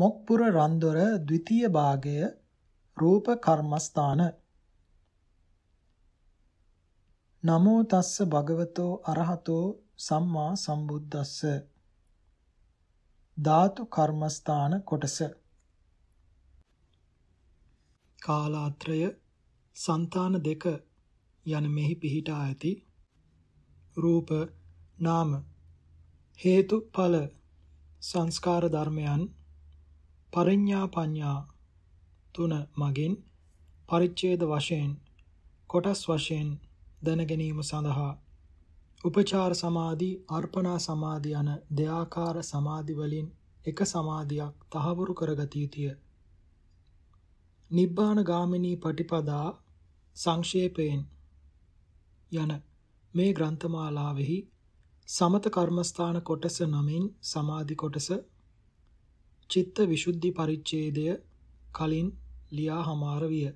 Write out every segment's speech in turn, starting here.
මොක්පුර රන්දොර ද්විතීය භාගය රූප කර්මස්ථාන නමෝ තස්ස භගවතෝ අරහතෝ සම්මා සම්බුද්දස්ස ධාතු කර්මස්ථාන කොටස කාලාත්‍රය సంతාන දෙක යන මෙහි පිහිටා ඇති රූප නාම හේතු ඵල සංස්කාර ධර්මයන් පරිඤ්ඤා පඤ්ඤා තුන මගින් පරිච්ඡේද වශයෙන් කොටස් වශයෙන් දැන ගැනීම සඳහා උපචාර සමාධි, අර්පණා සමාධි යන දෙආකාර සමාධි වලින් එක සමාධියක් තහවුරු කරගත යුතුය. නිබ්බාන ගාමිනී පටිපදා සංක්ෂේපයෙන් යන මේ ග්‍රන්ථමාලාවෙහි සමත කර්මස්ථාන කොටස නමින් සමාධි කොටස චිත්ත විසුද්ධි පරිච්ඡේදය කලින් ලියා හමාර විය.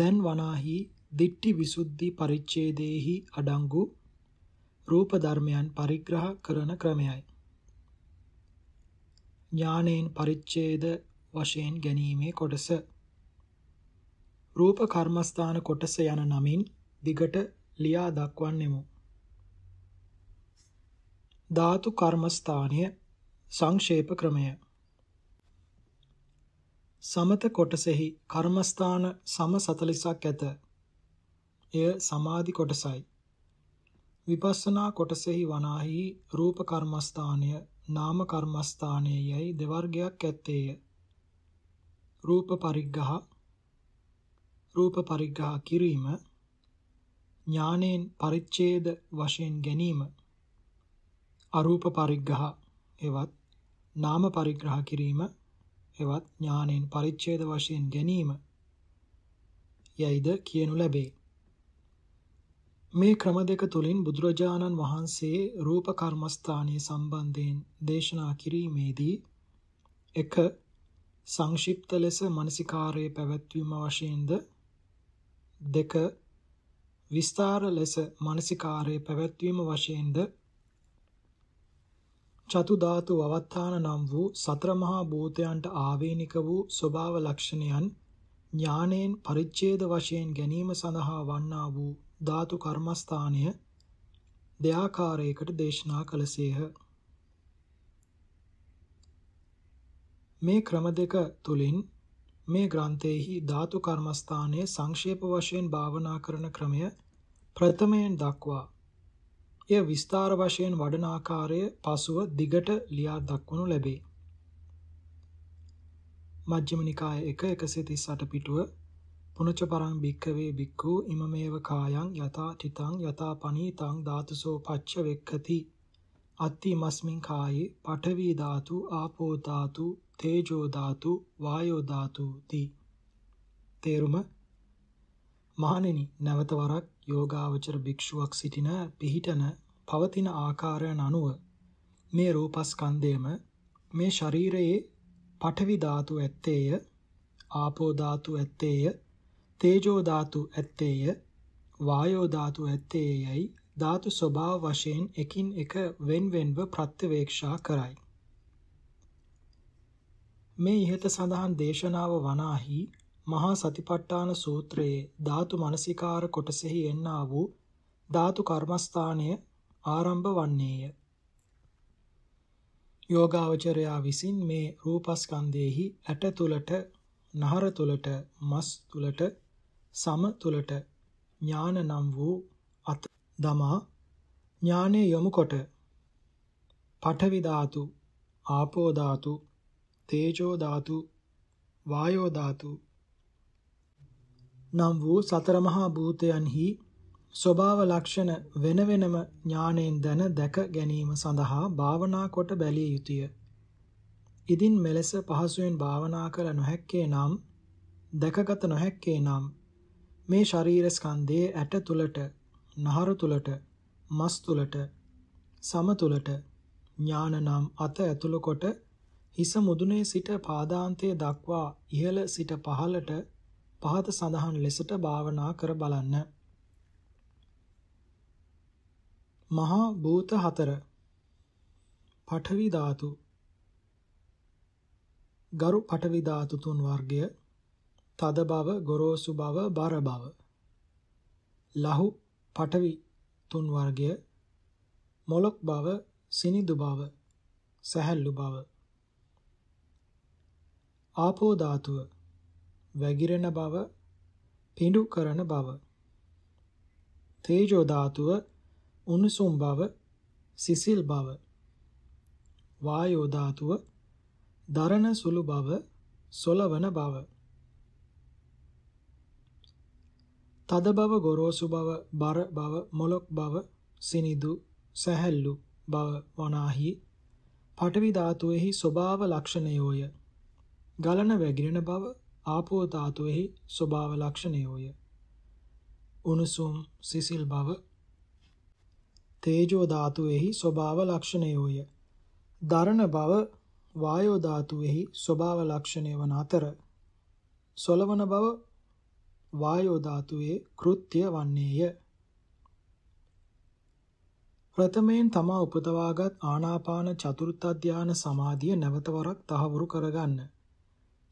දැන් වනාහි දිට්ඨි විසුද්ධි පරිච්ඡේදයේහි අඩංගු රූප ධර්මයන් පරිග්‍රහ කරන ක්‍රමයයි. ඥානෙන් පරිච්ඡේද වශයෙන් ගැනීමේ කොටස රූප කර්මස්ථාන කොටස යන නමින් දිගට ලියා දක්වන්නෙමු. ධාතු කර්මස්ථානය සංක්ෂේප ක්‍රමය සමත කොටසෙහි කර්මස්ථාන සම 40ක් ඇත. එය සමාධි කොටසයි. විපස්සනා කොටසෙහි වනාහි රූප කර්මස්ථානය, නාම කර්මස්ථානය යයි දෙවර්ගයක් ඇත්තේය. රූප පරිග්ගහ රූප පරිග්ගහ කිරීම ඥානෙන් පරිච්ඡේද වශයෙන් ගැනීම අරූප පරිග්ගහ එවත් නාම පරිග්‍රහ කිරීම එවත් ඥානෙන් පරිච්ඡේද වශයෙන් ගැනීම යයිද කියනු ලැබේ. මේ ක්‍රම දෙක තුලින් බුදුරජාණන් වහන්සේ රූප කර්මස්ථානයේ සම්බන්ධයෙන් දේශනා කිරීමේදී එක සංක්ෂිප්ත ලෙස මානසිකාරයේ පැවැත්වීම වශයෙන්ද දෙක විස්තර ලෙස මානසිකාරයේ පැවැත්වීම වශයෙන්ද චතු ධාතු අවත්තාන නම් වූ සතර මහා භූතයන්ට ආවේනික වූ ස්වභාව ලක්ෂණයන් ඥානයෙන් පරිච්ඡේද වශයෙන් ගැනීම සඳහා වන්නා වූ ධාතු කර්මස්ථානය දෙආකාරයකට දේශනා කළසේහ. මේ ක්‍රම දෙක තුලින් මේ ග්‍රන්ථයෙහි ධාතු කර්මස්ථානයේ සංක්ෂේප වශයෙන් භාවනා කරන ක්‍රමය ප්‍රථමයෙන් දක්වා එය විස්තර වශයෙන් වඩන ආකාරය පසුව දිගට ලියා දක්වනු ලැබේ. මජ්ක්‍ධිම නිකාය 1 138 පිටුව පුනච පරං භික්ඛවේ භික්ඛු ඉමමේව කායං යතා තිතං යතා පනීතං ධාතුසෝ පච්ච වෙක්ඛති අත්ති මස්මින් කායේ පඨවි ධාතු ආපෝ ධාතු තේජෝ ධාතු වායෝ ධාතු ති තේරුම මහණෙනි නැවත වරක් යෝගාවචර භික්ෂුවක් සිටින පිහිටන පවතින ආකාරයන් අනුව මේ රූපස්කන්ධයම මේ ශරීරයේ පඨවි ධාතු ඇත්තේය ආපෝ ධාතු ඇත්තේය තේජෝ ධාතු ඇත්තේය වායෝ ධාතු ඇත්තේයයි ධාතු ස්වභාව වශයෙන් එකින් එක වෙන්වෙන්ව ප්‍රත්‍යවේක්ෂා කරයි මේ ඉහත සඳහන් දේශනාව වනාහි මහා සතිපට්ඨාන සූත්‍රයේ ධාතු මනසිකාර කොටසෙහි එන්නා වූ ධාතු කර්මස්ථානය ආරම්භ වන්නේය. යෝගාවචරයා විසින් මේ රූපස්කන්ධයේහි ඇට තුලට, නහර තුලට, මස් තුලට, සම තුලට ඥාන නම් වූ අත දමා ඥානයේ යොමු කොට පඨවි ධාතු, ආපෝ ධාතු, තේජෝ ධාතු, වායෝ ධාතු නම් වූ සතර මහා භූතයන්හි ස්වභාව ලක්ෂණ වෙන වෙනම ඥාණයෙන් දැන දැක ගැනීම සඳහා භාවනා කොට බැලිය යුතුය. ඉදින් මෙලෙස පහසුවෙන් භාවනා කළ නොහැක්කේ නම් දැකගත නොහැක්කේ නම් මේ ශරීර ස්කන්ධයේ ඇට තුලට, නහර තුලට, මස් තුලට, සම තුලට ඥාන නම් අත ඇතුළු කොට හිස මුදුනේ සිට පාදාන්තයේ දක්වා ඉහළ සිට පහළට පහත සඳහන් ලෙසට භාවනා කර බලන්න. මහා භූත හතර පඨවි ධාතු ගරු පඨවි ධාතු තුන් වර්ගය තද බව ගොරෝසු බව බර බව ලහු පඨවි තුන් වර්ගය මොලොක් බව සිනිදු බව සැහැල්ලු බව ආපෝ ධාතුව වැగిරෙන බව, පිඬු කරන බව. තේජෝ ධාතුව උණුසුම් බව, සිසිල් බව. වායෝ ධාතුව දරණ සුළු බව, සොලවන බව. තද බව ගොරෝසු බව බර බව මොලොක් බව සිනිදු සැහැල්ලු බව වනාහි පඨවි ධාතුවේහි ස්වභාව ලක්ෂණයෝය ගලන වැగిරෙන බව ආපෝ ධාතුෙහි ස්වභාව ලක්ෂණයෝය උණුසුම් සිසිල් බව තේජෝ ධාතුෙහි ස්වභාව ලක්ෂණයෝය දරණ බව වායෝ ධාතුෙහි ස්වභාව ලක්ෂණය වන අතර සොලවන බව වායෝ ධාතුවේ කෘත්‍ය වන්නේය ප්‍රථමයෙන් තමා උපදවාගත් ආනාපාන චතුර්ථ ධාන සමාධිය නැවත වරක් තහවුරු කරගන්න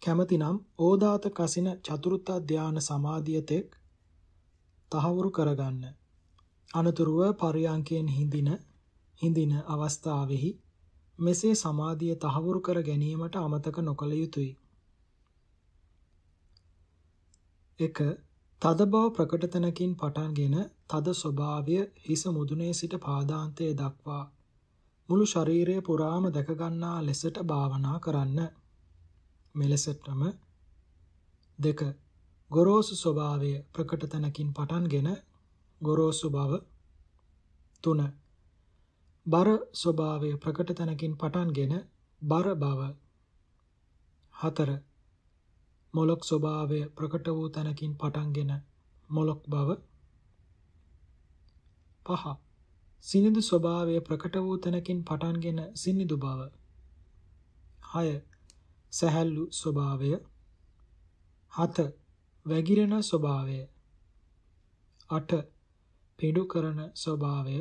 කැමතිනම් ඕදාත කසින චතුර්ථ ධාන සමාධිය තෙක් තහවුරු කරගන්න. අනතුරුව පරියංකයෙන් හිඳින හිඳින අවස්ථාවෙහි මෙසේ සමාධිය තහවුරු කර ගැනීමට අමතක නොකළ යුතුය. 1. තද බව ප්‍රකට තැනකින් පටන්ගෙන තද ස්වභාවය හිස මුදුනේ සිට පාදාන්තය දක්වා මුළු ශරීරය පුරාම දැක ගන්නා ලෙසට භාවනා කරන්න. මෙලෙසටම දෙක ගොරෝසු ස්වභාවය ප්‍රකට තැනකින් පටන්ගෙන ගොරෝසු බව තුන බර ස්වභාවය ප්‍රකට තැනකින් පටන්ගෙන බර බව හතර මොලොක් ස්වභාවය ප්‍රකට වූ තැනකින් පටන්ගෙන මොලොක් බව පහ සිනිදු ස්වභාවය ප්‍රකට වූ තැනකින් පටන්ගෙන සිනිදු බව හය සැහැල්ලු ස්වභාවය හත වැగిරෙන ස්වභාවය අට පිඩු කරන ස්වභාවය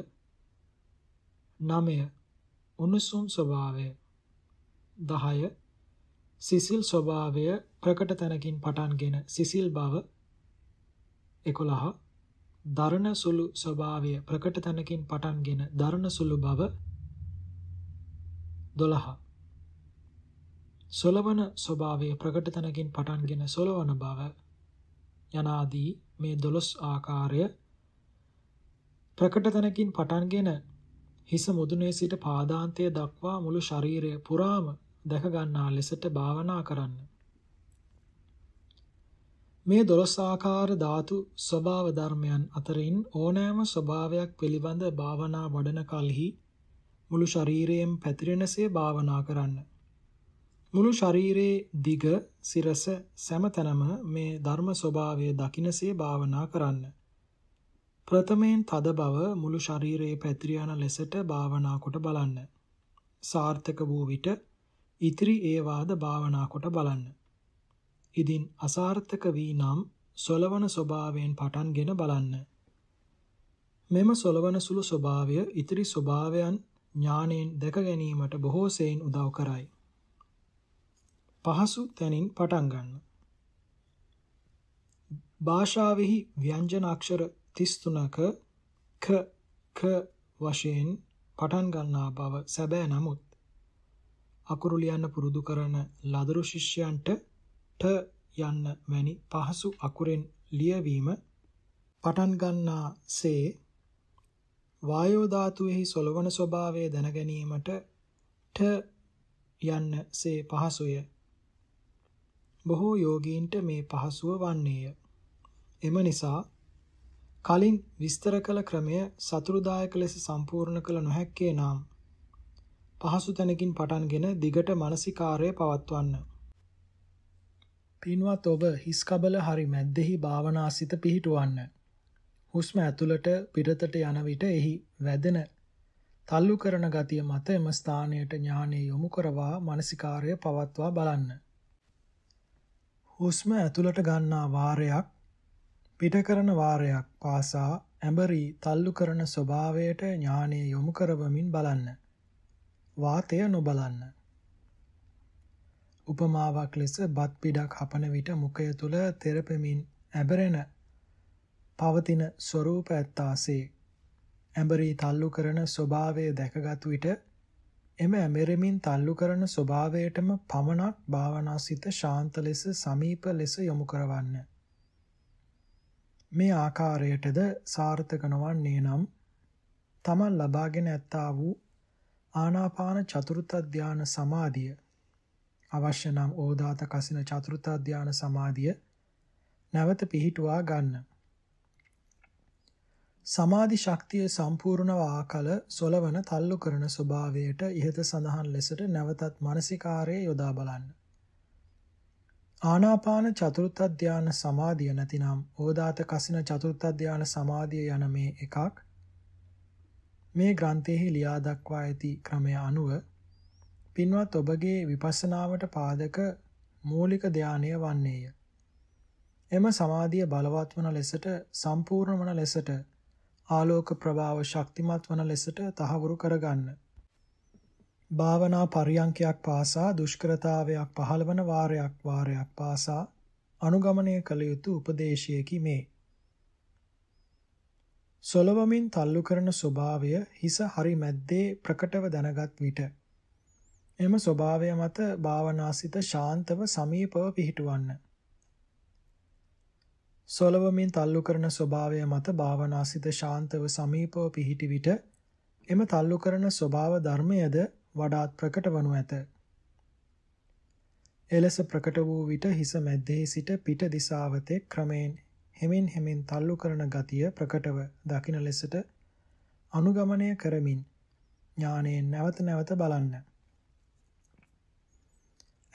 නවය උණුසුම් ස්වභාවය දහය සිසිල් ස්වභාවය ප්‍රකට තැනකින් පටන්ගෙන සිසිල් බව එකොළහ දරණ සුළු ස්වභාවය ප්‍රකට තැනකින් පටන්ගෙන දරණ සුළු බව දොළහා සොලවන ස්වභාවය ප්‍රකට තැනකින් පටන්ගෙන සොලවන බව යනාදී මේ දොළොස් ආකාරය ප්‍රකට තැනකින් පටන්ගෙන හිස මුදුනේ සිට පාදාන්තය දක්වා මුළු ශරීරය පුරාම දැක ගන්නා ලෙසට භාවනා කරන්න. මේ දොළොස් ආකාර ධාතු ස්වභාව ධර්මයන් අතරින් ඕනෑම ස්වභාවයක් පිළිබඳ භාවනා වඩන කලෙහි මුළු ශරීරයෙන් පැතිරෙනසේ භාවනා කරන්න. මුළු ශරීරයේ දිග සිරස සැමතැනම මේ ධර්ම ස්වභාවය දකින්සේ භාවනා කරන්න. ප්‍රථමයෙන් තද බව මුළු ශරීරයේ පැතිර යන ලෙසට භාවනා කොට බලන්න. සාර්ථක වූ විට ඉතිරි ඒවාද භාවනා කොට බලන්න. ඉදින් අසාර්ථක වී නම් සොලවන ස්වභාවයෙන් පටන්ගෙන බලන්න. මෙම සොලවන සුළු ස්වභාවය ඉතිරි ස්වභාවයන් ඥාණයෙන් දැක ගැනීමට බොහෝ සෙයින් උදව් කරයි. පහසු තැනින් පටන් ගන්න. භාෂාවෙහි ව්‍යංජන අක්ෂර 33ක ක ක වශයෙන් පටන් ගන්නා බව සැබෑ නමුත් අකුරු ලියන්න පුරුදු කරන ලදරු ශිෂ්‍යයන්ට ට යන්න වැනි පහසු අකුරෙන් ලියවීම පටන් ගන්නා සේ වායෝ ධාතුවේහි සොලවන ස්වභාවය දැන ගැනීමට ට යන්න සේ පහසුය බොහෝ යෝගීන්ට මේ පහසුව වන්නේය. එම නිසා කලින් විස්තර කළ ක්‍රමය සතුරුදායක ලෙස සම්පූර්ණ කළ නොහැක්කේ නම් පහසු තැනකින් පටන්ගෙන දිගට මානසිකාර්යය පවත්වන්න. පින්වත් ඔබ හිස් කබල හරි මැද්දෙහි භාවනාසිත පිහිටවන්න. හුස්ම ඇතුළට පිටතට යන විට එහි වැදෙන තල්ලු කරන ගතිය මත එම ස්ථානයට ඥානෙ යොමු කරවා මානසිකාර්යය පවත්වා බලන්න. හුස්ම ඇතුළට ගන්නා වාරයක් පිට කරන වාරයක් පාසා ඇඹරි තල්ලු කරන ස්වභාවයට ඥානය යොමු කරවමින් බලන්න. වාතය නොබලන්න. උපමාවක් ලෙස බත් පිඩක් හපන විට මුඛය තුල තෙරපෙමින් ඇඹරෙන පවතින ස්වરૂප ඇත්තාසේ ඇඹරි තල්ලු කරන ස්වභාවය දැකගත් විට එම ඇමෙරමින් තල්ලු කරන ස්වභාවයටම පමණක් භාවනාසිත ශාන්ත ලෙස සමීප ලෙස යොමු කරවන්න. මේ ආකාරයටද සාර්ථක නොවන්නේ නම් තමන් ලබාගෙන ඇත්තා වූ ආනාපාන චතුර්ථ ධාන සමාධිය අවශ්‍ය නම් ඕදාත කසින චතුර්ථ ධාන සමාධිය නැවත පිහිටුවා ගන්න. සමාධි ශක්තිය සම්පූර්ණව ආකල සොලවන තල්ලු කරන ස්වභාවයට ඉහත සඳහන් ලෙසට නැවතත් මානසිකාරයේ යොදා බලන්න. ආනාපාන චතුර්ථ ධාන සමාධිය නැතිනම් ඕදාත කසින චතුර්ථ ධාන සමාධිය යන මේ එකක් මේ ග්‍රන්ථයේ ලියා දක්වා ඇති ක්‍රමය අනුව පින්වත් ඔබගේ විපස්සනාවට පාදක මූලික ධානය වන්නේය. එම සමාධිය බලවත් වන ලෙසට සම්පූර්ණ වන ලෙසට ආලෝක ප්‍රභාව ශක්තිමත් වන ලෙසට තහවුරු කරගන්න. භාවනා පරියන්කයක් පාසා දුෂ්කරතාවයක් පහළවන වාරයක් වාරයක් පාසා අනුගමනය කළ යුතු උපදේශයකි මේ. සොලවමින් තල්ලු කරන ස්වභාවය හිස හරි මැද්දේ ප්‍රකටව දැනගත් විට එම ස්වභාවය මත භාවනාසිත ශාන්තව සමීපව පිහිටුවන්න. සොලවමින් තල්ලු කරන ස්වභාවය මත භාවනාසිත ශාන්තව සමීපව පිහිටි විට එම තල්ලු කරන ස්වභාව ධර්මයද වඩාත් ප්‍රකට වනු ඇත. එලෙස ප්‍රකට වූ විට හිස මැද්දේ සිට පිට දිසාවතේ ක්‍රමයෙන් හෙමින් හෙමින් තල්ලු කරන ගතිය ප්‍රකටව දකින ලෙසට අනුගමනය කරමින් ඥානයෙන් නැවත නැවත බලන්න.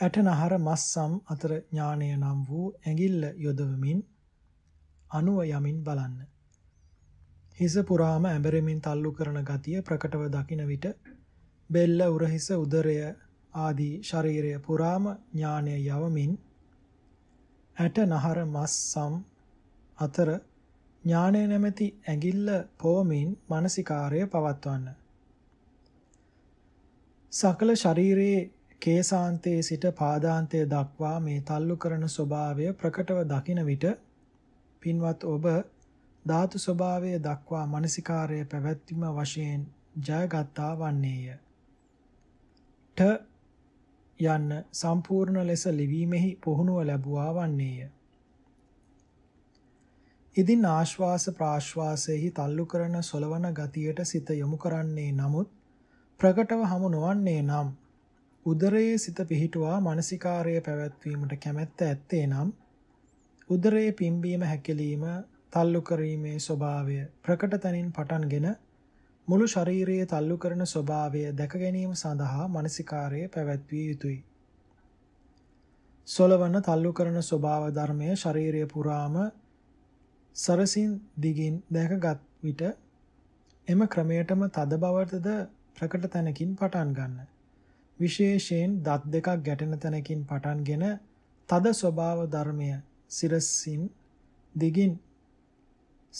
ඇටනහර මස්සම් අතර ඥානය නම් වූ ඇඟිල්ල යොදවමින් අනුව යමින් බලන්න. හිස පුරාම ඇඹරෙමින් තල්ලු කරන ගතිය ප්‍රකටව දකින විට බෙල්ල උරහිස උදරය ආදී ශරීරය පුරාම ඥානය යවමින් ඇට නහර මස් සම් අතර ඥානය නැමැති ඇඟිල්ල පොවමින් මානසිකාර්ය පවත්වන්න. සකල ශරීරයේ කේසාන්තයේ සිට පාදාන්තය දක්වා මේ තල්ලු කරන ස්වභාවය ප්‍රකටව දකින විට පින්වත් ඔබ ධාතු ස්වභාවය දක්වා මානසිකාර්ය පැවැත්ම වශයෙන් ජයගත්තා වන්නේය. ට යන්න සම්පූර්ණ ලෙස ලිවීමෙහි පුහුණුව ලැබුවා වන්නේය. ඉදින් ආශ්වාස ප්‍රාශ්වාසයෙහි තල්ලු කරන සොලවන ගතියට සිත යොමු කරන්නේ නමුත් ප්‍රකටව හමු නොවන්නේ නම් උදරයේ සිත පිහිටුවා මානසිකාර්ය පැවැත්වීමට කැමැත්ත ඇත්තේ නම් උදරයේ පිම්බීම හැකිලිම තල්ලු කිරීමේ ස්වභාවය ප්‍රකට තනින් පටන්ගෙන මුළු ශරීරයේ තල්ලු කරන ස්වභාවය දැක ගැනීම සඳහා මානසිකාරය පැවැත්විය යුතුය. සොලවන තල්ලු කරන ස්වභාව ධර්මය ශරීරය පුරාම සරසින් දිගින් දැකගත් විට එම ක්‍රමයටම තද බවටද ප්‍රකට තැනකින් පටන් ගන්න. විශේෂයෙන් දත් දෙකක් ගැටෙන තැනකින් පටන්ගෙන තද ස්වභාව ධර්මය සිරසින් දිගින්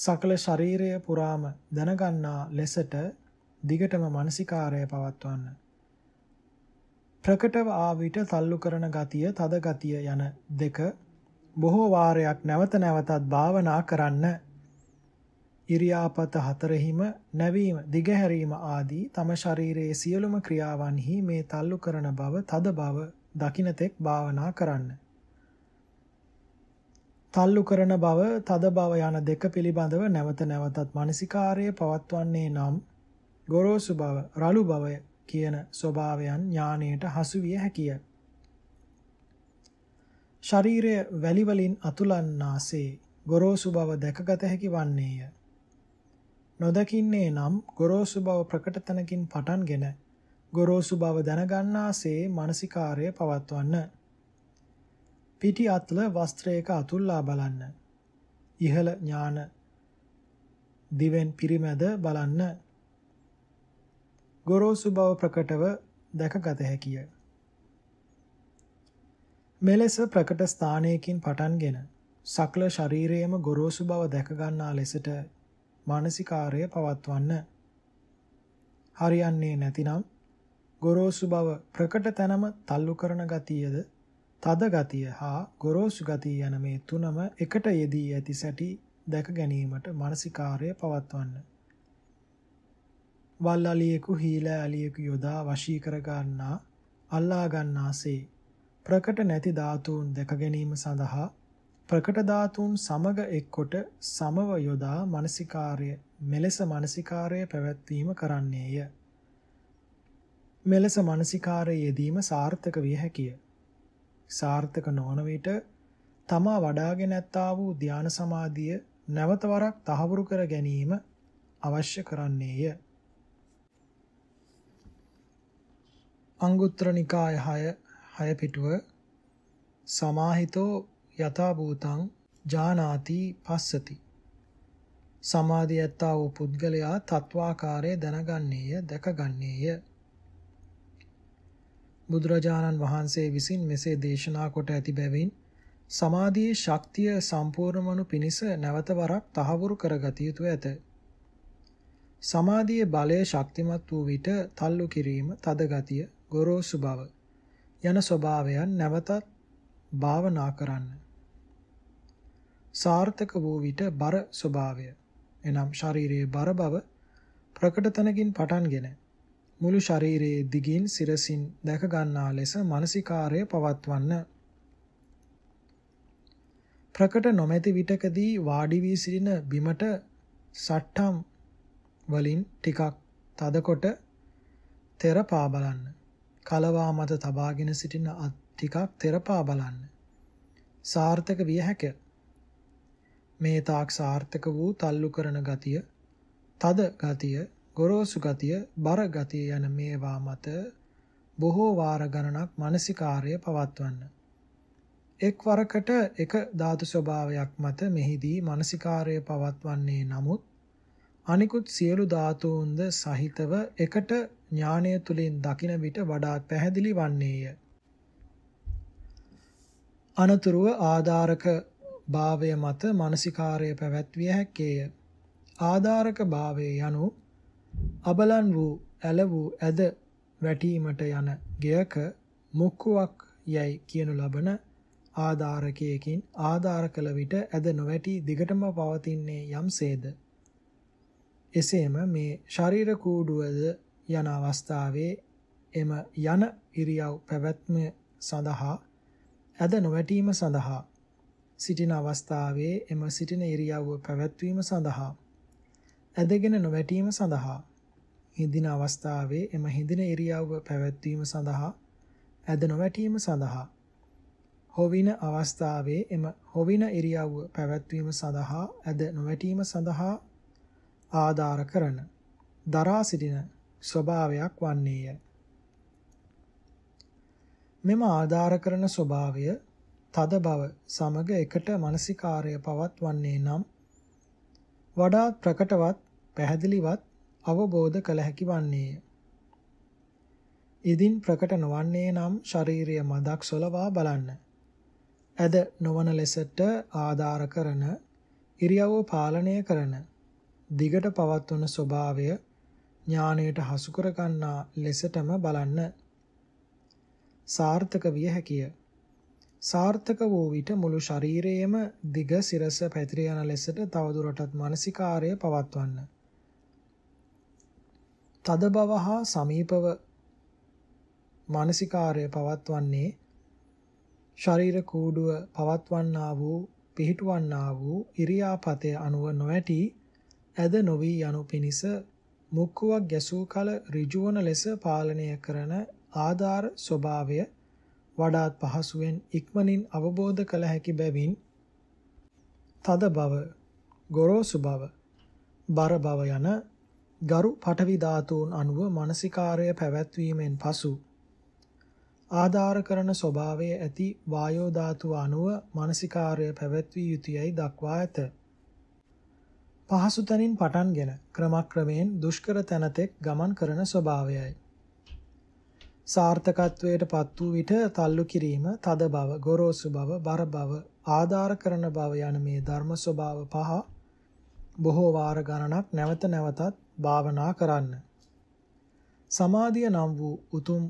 සකල ශරීරය පුරාම දැනගන්නා ලෙසට දිගටම මානසිකාරය පවත්වන්න. ප්‍රකටව ආවිත තල්ලු කරන ගතිය, තද ගතිය යන දෙක බොහෝ වාරයක් නැවත නැවතත් භාවනා කරන්න. ඉරියාපත හතරෙහිම නැවීම, දිගහැරීම ආදී තම ශරීරයේ සියලුම ක්‍රියාවන්හි මේ තල්ලු කරන බව, තද බව දකින්නතෙක් භාවනා කරන්න. තල්ලු කරන බව, තද බව යන දෙක පිළිබඳව නැවත නැවතත් මානසිකාර්යය පවත්වන්නේ නම් ගොරෝසු බව, රළු බවය කියන ස්වභාවයන් ඥාණයට හසු විය හැකිය. ශරීරය වැලි වලින් අතුලන්නාසේ ගොරෝසු බව දැකගත හැකි වන්නේය. නොදකින්නේ නම් ගොරෝසු බව ප්‍රකට තනකින් පටන්ගෙන ගොරෝසු බව දැනගන්නාසේ මානසිකාර්යය පවත්වන්න. පිටි අත්ල වස්ත්‍රයක අතුල්ලා බලන්න. ඉහළ ඥාන දිවෙන් පිරිමැද බලන්න. ගොරෝසු බව ප්‍රකටව දැකගත හැකිය. මෙලෙස ප්‍රකට ස්ථානයකින් පටන්ගෙන සකල ශරීරයේම ගොරෝසු බව දැක ගන්නා ලෙසට මානසිකාර්ය පවත්වන්න. හරියන්නේ නැතිනම් ගොරෝසු බව ප්‍රකට තැනම තල්ලු කරන ගතියද තද ගතිය හා ගොරෝසු ගතිය යන මේ තුනම එකට යෙදී ඇති සැටි දැක ගැනීමට මානසිකාර්ය පවත්වන්න. වල් අලියෙකු හීලා අලියෙකු යොදා වශී කර ගන්නා අල්ලා ගන්නාසේ ප්‍රකට නැති ධාතුන් දැක ගැනීම සඳහා ප්‍රකට ධාතුන් සමග එක්කොට සමව යොදා මානසිකාර්ය මෙලෙස මානසිකාර්ය පැවැත්වීම කරන්නේය. මෙලෙස මානසිකාර්යයේදීම සාර්ථක විය හැකිය. සාර්ථක නොවන විට තමා වඩාගෙන ඇත්තා වූ ධාන සමාධිය නැවත වරක් තහවුරු කර ගැනීම අවශ්‍ය කරන්නේය. අංගුත්තර නිකාය 6 6 පිටුව සමාහිතෝ යථා භූතං ජානාති පස්සති සමාධිය ඇත්තා වූ පුද්ගලයා තත්වාකාරය දැනගන්නේය දැකගන්නේය බුදුරජාණන් වහන්සේ විසින් මෙසේ දේශනා කොට ඇති බැවින් සමාධියේ ශක්තිය සම්පූර්ණ වනු පිණිස නැවත වරක් තහවුරු කරගත යුතු ඇත. සමාධියේ බලය ශක්තිමත් වූ විට තල්ලු කිරීම, තද ගතිය, ගොරෝසු බව යන ස්වභාවයන් නැවතත් භාවනා කරන්න. සාර්ථක වූ විට බර ස්වභාවය එනම් ශාරීරියේ බර බව ප්‍රකට තනකින් පටන්ගෙන මුළු ශරීරයේ දිගින් සිරසින් දැක ගන්නා ලෙස මානසිකාර්ය පවත්වන්න. ප්‍රකට නොමැති විටකදී වාඩි වී සිටින බිමට සට්ටම් වලින් ටිකක් තදකොට තෙරපා බලන්න. කලවා මත තබාගෙන සිටින අත් ටිකක් තෙරපා බලන්න. සාර්ථක විය හැකිය. මේ තාක් සාර්ථක වූ තල්ලු කරන ගතිය, තද ගතිය, ගොරෝසු ගතිය, බර ගතිය යන මේවා මත බොහෝ වාර ගණනක් මානසිකාර්ය පවත්වන්න. එක්වරකට එක ධාතු ස්වභාවයක් මත මෙහිදී මානසිකාර්ය පවත්වන්නේ නමුත් අනිකුත් සියලු ධාතුන්ද සහිතව එකට ඥානය තුලින් දකින විට වඩා පැහැදිලි වන්නේය. අනතුරුව ආධාරක භාවය මත මානසිකාර්ය පැවැත්විය හැකේය. ආධාරක භාවය යනු අබලන් වූ ඇල වූ ඇද වැටීමට යන ගෙයක මුක්කුවක් යයි කියනු ලබන ආධාරකයකින් ආධාර කළ විට ඇද නොවැටි දිගටම පවතින්නේ යම්සේද එසේම මේ ශරීර කූඩුවද යන අවස්ථාවේ එම යන ඉරියව් පැවැත්ම සඳහා ඇද නොවැටීම සඳහා සිටින අවස්ථාවේ එම සිටින ඉරියව්ව පැවැත්වීම සඳහා ඇදගෙන නොවැටීම සඳහා හිඳින අවස්ථාවේ එම හිඳින ඉරියව්ව පැවැත්වීම සඳහා ඇද නොවැටීම සඳහා හොවින අවස්ථාවේ එම හොවින ඉරියව්ව පැවැත්වීම සඳහා ඇද නොවැටීම සඳහා ආධාර කරන දරා සිටින ස්වභාවයක් වන්නේය. මෙම ආධාර කරන ස්වභාවය තද බව සමග එකට මානසිකාර්ය පවත්වන්නේ නම් වඩාත් ප්‍රකටවත් පැහැදිලිවත් අවබෝධ කළ හැකි වන්නේය. ඉදින් ප්‍රකට නොවන්නේ නම් ශාරීරිය මදක් සොලවා බලන්න. ඇද නොවන ලෙසට ආධාර කරන ඉරියව්ව පාලනය කරන දිගට පවත්වන ස්වභාවය ඥාණයට හසු කරගන්නා ලෙසටම බලන්න. සාර්ථක විය හැකිය. සාර්ථක වූ විට මුළු ශරීරයේම දිග සිරස පැතිර යන ලෙසට තවදුරටත් මානසිකාර්ය පවත්වන්න. තද බව හා සමීපව මානසිකාර්ය පවත්වන්නේ ශරීර කූඩුව පවත්වන්නා වූ පිහිටුවන්නා වූ ඉරියාපතය අනුව නොඇටි ඇද නොවි යනු පිණිස මුක්කුවක් ගැසූ කල ඍජුවන ලෙස පාලනය කරන ආධාර ස්වභාවය වඩාත් පහසුවෙන් ඉක්මනින් අවබෝධ කළ හැකි බැවින් තද බව ගොරෝසු බව බර බව යන ගරු පඨවි ධාතුන් අනුව මානසිකාර්ය පැවැත්වීමෙන් පසු ආධාර කරන ස්වභාවය ඇති වායෝ ධාතුව අනුව මානසිකාර්ය පැවැත්විය යුතුයයි දක්වා ඇත. පහසු තනින් පටන්ගෙන ක්‍රමක්‍රමයෙන් දුෂ්කර තැනතෙක් ගමන් කරන ස්වභාවයයි. සාර්ථකත්වයට පත් වූ විට තල්ලු කිරීම, තද බව, ගොරෝසු බව, බර බව, ආධාර කරන බව යන මේ ධර්ම ස්වභාව පහ බොහෝ වාර ගණනක් නැවත නැවතත් භාවනා කරන්න. සමාධිය නම් වූ උතුම්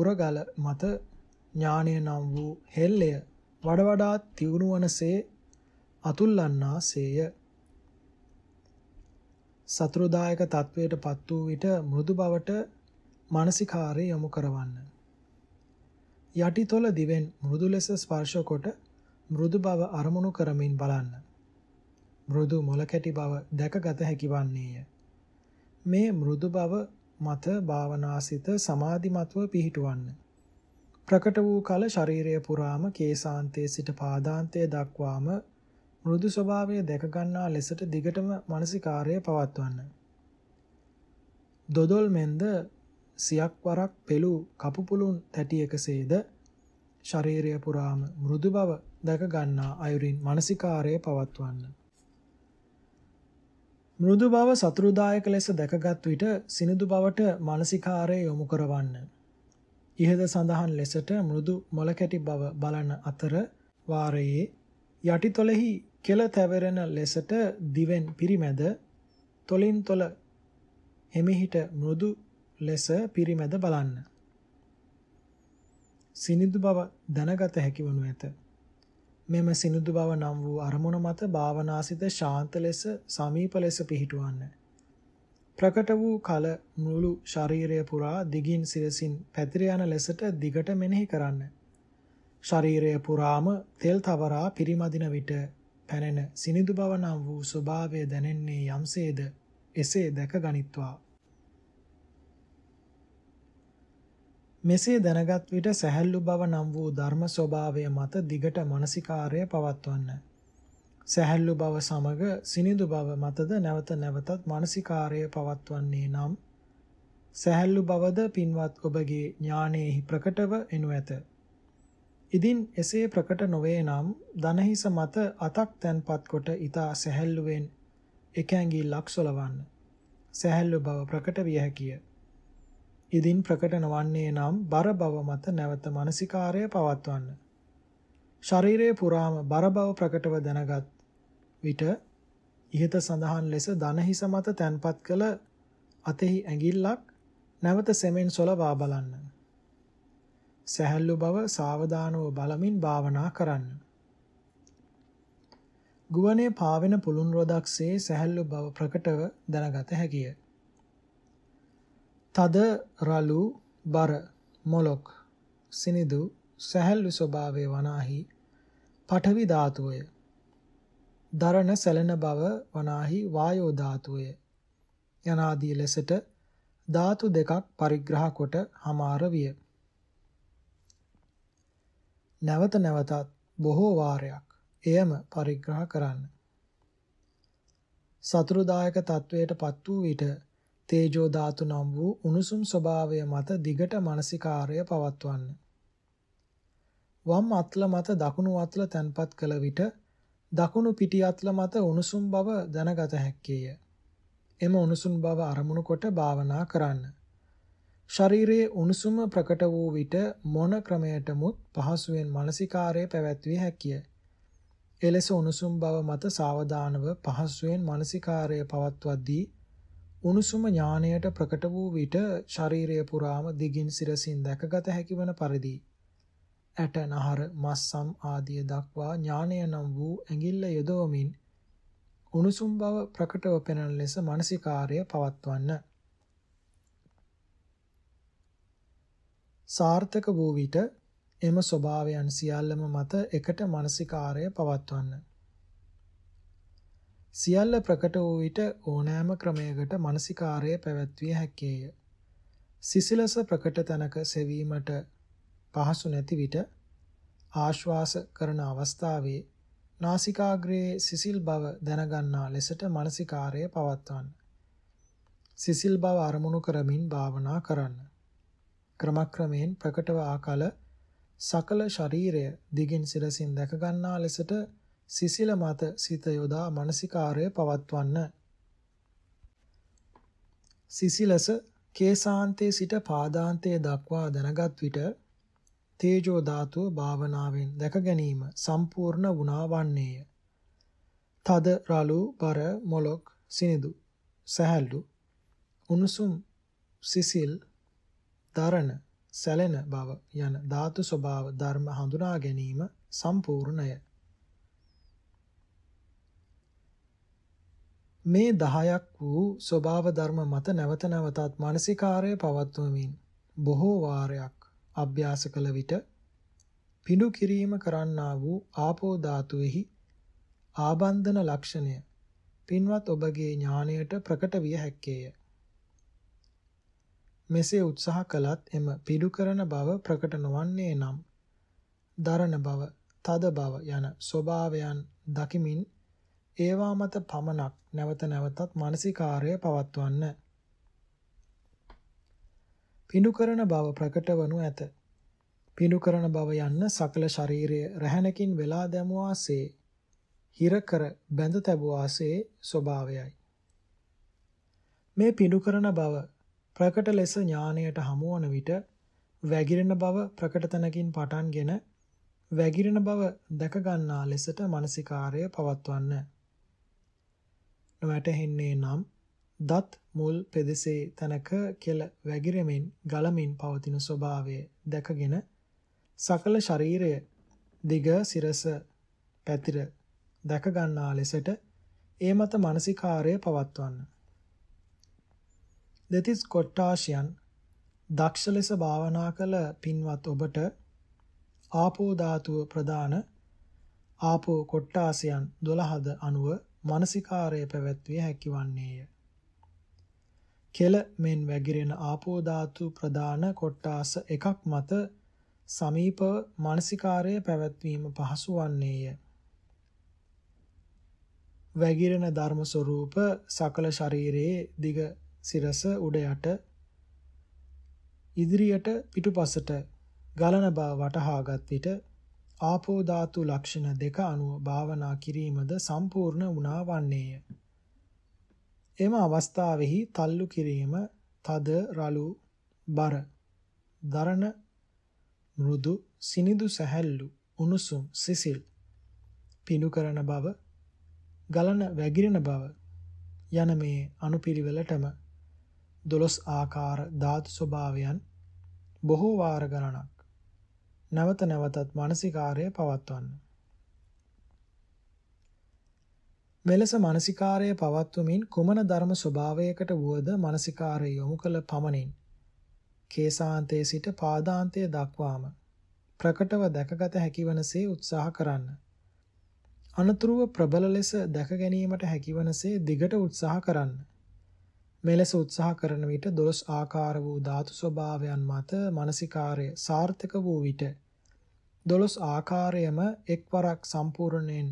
උරගල මත ඥානය නම් වූ හෙල්ලය වඩ වඩාත් තියුණු වනසේ අතුල්ලන්නා සේය. සතුරුදායක තත්ත්වයට පත් වූ විට මෘදු බවට මානසිකාරය යොමු කරවන්න. යටිතොල දිවෙන් මෘදු ලෙස ස්පර්ශ කොට මෘදු බව අරමුණු කරමින් බලන්න. මෘදු මොලකැටි බව දැකගත හැකි වන්නේය. මේ මෘදු බව මත භාවනාසිත සමාධිමත්ව පිහිටවන්න. ප්‍රකට වූ කල ශරීරය පුරාම කේසාන්තයේ සිට පාදාන්තය දක්වාම මෘදු ස්වභාවය දැක ගන්නා ලෙසට දිගටම මානසිකාර්යය පවත්වන්න. දොදොල් මෙන්ද සියක් වරක් පෙළු කපු පුළුන් තැටියකසේද ශරීරය පුරාම මෘදු බව දැක ගන්නා අයුරින් මානසිකාර්යය පවත්වන්න. මෘදු බව සතුරුදායක ලෙස දැකගත් විට සිනිඳු බවට මානසිකාරය යොමු කරවන්න. ඉහත සඳහන් ලෙසට මෘදු මොලකැටි බව බලන අතර වාරයේ යටිතොලෙහි කෙල තැවරෙන ලෙසට දිවෙන් පිරිමැද තොලින් තොල හෙමිහිට මෘදු ලෙස පිරිමැද බලන්න. සිනිඳු බව දැනගත හැකි වනු ඇත. මෙම සිනුදු බව නම් වූ අරමුණ මත භාවනාසිත ශාන්ත ලෙස සමීප ලෙස පිහිටුවන්න. ප්‍රකට වූ කල මුළු ශරීරය පුරා දිගින් සිරසින් පැතිර යන ලෙසට දිගට මෙනෙහි කරන්න. ශරීරය පුරාම තෙල් තවරා පිරිමදින විට පැනෙන සිනිදු බව නම් වූ ස්වභාවය දැනෙන්නේ යම්සේද එසේ දැක ගනිත්වා. මෙසේ දැනගත් විට සැහැල්ලු බව නම් වූ ධර්ම ස්වභාවය මත දිගට මානසිකාර්ය පවත්වන්න. සැහැල්ලු බව සමග සිනිඳු බව මතද නැවත නැවතත් මානසිකාර්ය පවත්වන්නේ නම් සැහැල්ලු බවද පින්වත් ඔබගේ ඥානෙහි ප්‍රකටව එනු ඇත. ඉදින් එසේ ප්‍රකට නොවේ නම් ධනහිස මත අතක් තැන්පත් කොට ඊතා සැහැල්ලුවෙන් එකැඟී ලක්සොලවන්න. සැහැල්ලු බව ප්‍රකට විය හැකිය. ඉදින් ප්‍රකට නොවන්නේ නම් බර බව මත නැවත මානසිකාරය පවත්වන්න. ශරීරයේ පුරාම බර බව ප්‍රකටව දැනගත් විට ඉහත සඳහන් ලෙස ධන හිස මත තැන්පත් කළ අතෙහි ඇඟිල්ලක් නැවත සෙමෙන් සොලවා බලන්න. සැහැල්ලු බව සාවධානව බලමින් භාවනා කරන්න. ගුවනේ පාවෙන පුළුන් රොදක්සේ සැහැල්ලු බව ප්‍රකටව දැනගත හැකිය. තද රළු බර මොලොක් සිනිදු සැහැල්ලු ස්වභාවයේ වනාහි පඨවි ධාතුවය දරණ සැලෙන බව වනාහි වායෝ ධාතුවය යනාදී ලෙසට ධාතු දෙකක් පරිග්‍රහ කොට හමාර විය නැවත නැවතත් බොහෝ වාරයක් එයම පරිග්‍රහ කරන්න සතුරුදායක තත්වයට පත් වූ විට තේජෝ ධාතු නම් වූ උණුසුම් ස්වභාවය මත දිගට මානසිකාර්ය පවත්වන්න. වම් අත්ල මත දකුණු අත්ල තැන්පත් කළ විට දකුණු පිටි අත්ල මත උණුසුම් බව දැනගත හැක්කේය. එම උණුසුම් බව අරමුණු කොට භාවනා කරන්න. ශරීරයේ උණුසුම ප්‍රකට වූ විට මොන ක්‍රමයටමුත් පහසුවෙන් මානසිකාර්ය පැවැත්විය හැකිය. එලෙස උණුසුම් බව මත සාවධානව පහසුවෙන් මානසිකාර්ය පවත්වද්දී උණුසුම ඥාණයට ප්‍රකට වූ විට ශරීරය පුරාම දිගින් සිරසින් දැකගත හැකිවන පරිදි ඇට නහර මස්සම් ආදිය දක්වා ඥාණය නම් වූ ඇඟිල්ල යොදවමින් උණුසුම් බව ප්‍රකටව පෙනෙන ලෙස මානසිකාර්ය පවත්වන්න. සාර්ථක වූ විට එම ස්වභාවයන් සියල්ලම මත එකට මානසිකාර්ය පවත්වන්න. සියල්ල ප්‍රකට වූ විට ඕනෑම ක්‍රමයකට මානසිකාර්යය පැවැත්විය හැකේය. සිසිලස ප්‍රකට තනක සෙවීමට පහසු නැති විට ආශ්වාස කරන අවස්ථාවේ නාසිකාග්‍රයේ සිසිල් බව දැනගන්නා ලෙසට මානසිකාර්යය පවත්වන්න. සිසිල් බව අරමුණු කරමින් භාවනා කරන්න. ක්‍රමක්‍රමයෙන් ප්‍රකටව ආකල සකල ශරීරය දිගින් සිරසින් දැක ගන්නා ලෙසට සිසිල මත සිත යොදා මානසිකාර්ය පවත්වන්න. සිසිලස කේසාන්තේ සිට පාදාන්තයේ දක්වා දැනගත් විට තේජෝ ධාතුව භාවනාවෙන් දැක ගැනීම සම්පූර්ණ වුණා වන්නේය. තද රළු බර මොලොක් සිනිදු සහැල්ලු උණුසුම් සිසිල් දරණ සැලෙන බව යන ධාතු ස්වභාව ධර්ම හඳුනා ගැනීම සම්පූර්ණය. මේ 10ක් වූ ස්වභාව ධර්ම මත නැවත නැවතත් මානසිකාර්ය පවත්වමින් බොහෝ වාරයක් අභ්‍යාස කළ විට පිඬු කිරීම කරන්නා වූ ආපෝ ධාතුෙහි ආබන්ධන ලක්ෂණය පින්වත් ඔබගේ ඥාණයට ප්‍රකට විය හැක්කේය. මෙසේ උත්සාහ කළත් එම පිඩු කරන බව ප්‍රකට නොවන්නේ නම් දරණ බව තද බව යන ස්වභාවයන් දකිමින් ඒවා මත පමණක් නැවත නැවතත් මානසිකාර්යය පවත්වන්න. පිඬු කරන බව ප්‍රකට වනු ඇත. පිඬු කරන බව යන්න සකල ශරීරය රැහැණකින් වෙලා දැමුවාසේ හිර කර බැඳ තැබුවාසේ ස්වභාවයයි. මේ පිඬු කරන බව ප්‍රකට ලෙස ඥාණයට හමුවන විට වැగిරෙන බව ප්‍රකට තනකින් පටන්ගෙන වැగిරෙන බව දැක ගන්නා ලෙසට මානසිකාර්යය පවත්වන්න. වැටහෙන්නේ නම් දත් මුල් පෙදෙසේ තනක කෙල වැగిරෙමින් ගලමින් පවතින ස්වභාවය දැකගෙන සකල ශරීරය දිග සිරස පැතිර දැක ගන්නා ලෙසට ඒ මත මානසිකාර්යය පවත්වන්න. දෙතිස් කොට්ටාශයන් දක්ෂ ලෙස භාවනා කළ පින්වත් ඔබට ආපෝ ධාතුව ප්‍රදාන ආපෝ කොට්ටාසයන් 12ද අනුව මානසිකාරය පැවැත්විය හැකි වන්නේය. කෙල මෙන් වැగిරෙන ආපෝ ධාතු ප්‍රදාන කොටාස එකක් මත සමීපව මානසිකාරය පැවැත්වීම පහසු වන්නේය. වැగిරෙන ධර්ම ස්වરૂප සකල ශරීරයේ දිග සිරස උඩ යට ඉදිරියට පිටුපසට ගලන බව වටහාගත් විට ආපෝ ධාතු ලක්ෂණ දෙක අනුව භාවනා කිරීමද සම්පූර්ණ වුණා වන්නේය. එම අවස්ථාවෙහි තල්ලු කිරීම තද රළු බර දරණ මෘදු සිනිදු සැහැල්ලු උණුසුම් සිසිල් පිනු කරන බව ගලන වැగిරෙන බව යන මේ අනුපිළිවෙලටම දොළොස් ආකාර ධාතු ස්වභාවයන් බොහෝ වාර ගණනක් නැවත නැවතත් මානසිකාර්යය පවත්වන්න. මෙලෙස මානසිකාර්යය පවත්වමින් කුමන ධර්ම ස්වභාවයකට වුවද මානසිකාර්යය යොමු කළ පමණින් කේසාන්තයේ සිට පාදාන්තය දක්වාම ප්‍රකටව දැකගත හැකිවනසේ උත්සාහ කරන්න. අනතුරුව ප්‍රබල ලෙස දැක ගැනීමට හැකිවනසේ දිගට උත්සාහ කරන්න. මෙලෙස උත්සාහ කරන විට දොස් ආකාර වූ ධාතු ස්වභාවයන් මත මානසිකාර්ය සාර්ථක වූ විට දොළොස් ආකාරයම එක්වරක් සම්පූර්ණයෙන්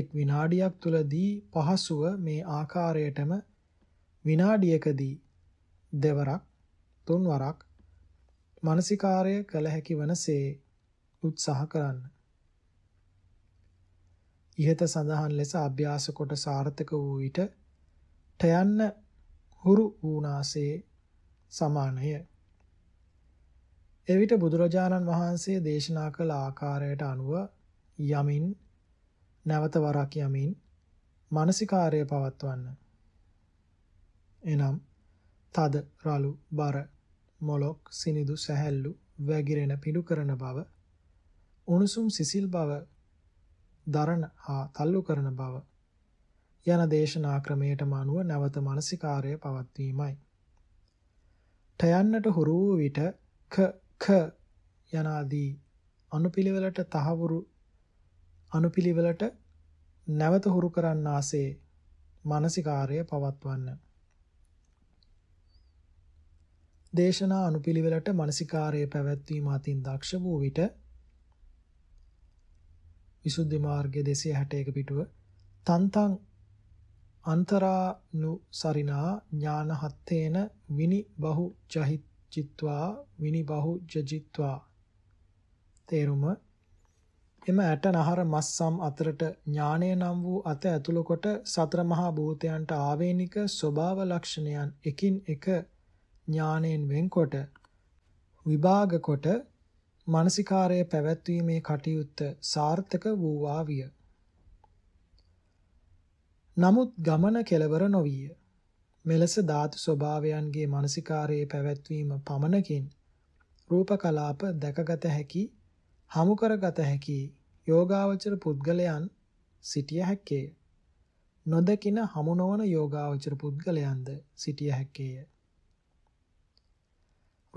එක් විනාඩියක් තුලදී පහසුව මේ ආකාරයටම විනාඩියකදී දෙවරක් තුන්වරක් මානසිකාර්ය කළ හැකි වනසේ උත්සාහ කරන්න. ইহත සඳහන් ලෙස අභ්‍යාස කොට සාර්ථක වූ විට ට යන්න හුරු වුණාසේ සමානය. එවිට බුදුරජාණන් වහන්සේ දේශනා කළ ආකාරයට අනුව යමින් නැවත වරක් යමින් මානසිකාර්යය පවත්වන්න. එනම් තද රලු බර මොලොක් සිනිදු සැහැල්ලු වැగిරෙන පිඩු කරන බව උණුසුම් සිසිල් බව දරණ හා තල්ලු කරන බව යන දේශනා ක්‍රමයටම අනුව නැවත මානසිකාර්යය පවත්වීමයි. ඨයන්නට හුරු වූ විට ක ක යනාදී අනුපිළිවෙලට තහවුරු අනුපිළිවෙලට නැවත හුරු කරන්න ආසේ මානසිකාර්යය පවත්වන්න. දේශනා අනුපිළිවෙලට මානසිකාර්යය පැවැත්වීම අතින් දක්ෂ වූ විට විසුද්ධි මාර්ගයේ 261 පිටුව තන්තං අන්තරානු සරිනා ඥානහත්තේන විනි බහු චහිත ජිත්වා විනිබහු ජජිත්වා තේරුම එම ඇට නහර මස්සම් අතරට ඥානය නම් වූ අත ඇතුළු කොට සතර මහා භූතයන්ට ආවේනික ස්වභාව ලක්ෂණයන් එකින් එක ඥානයෙන් වෙන්කොට විභාග කොට මානසිකාරය පැවැත්වීමේ කටයුත්ත සාර්ථක වූවා විය. නමුත් ගමන කෙලවර නොවිය. මෙලෙස ධාතු ස්වභාවයන්ගේ මානසිකාරයේ පැවැත්වීම පමණකින් රූප කලාප දැකගත හැකි හමු කරගත හැකි යෝගාවචර පුද්ගලයන් සිටිය හැක්කේ නොදකින හමු නොවන යෝගාවචර පුද්ගලයන්ද සිටිය හැක්කේය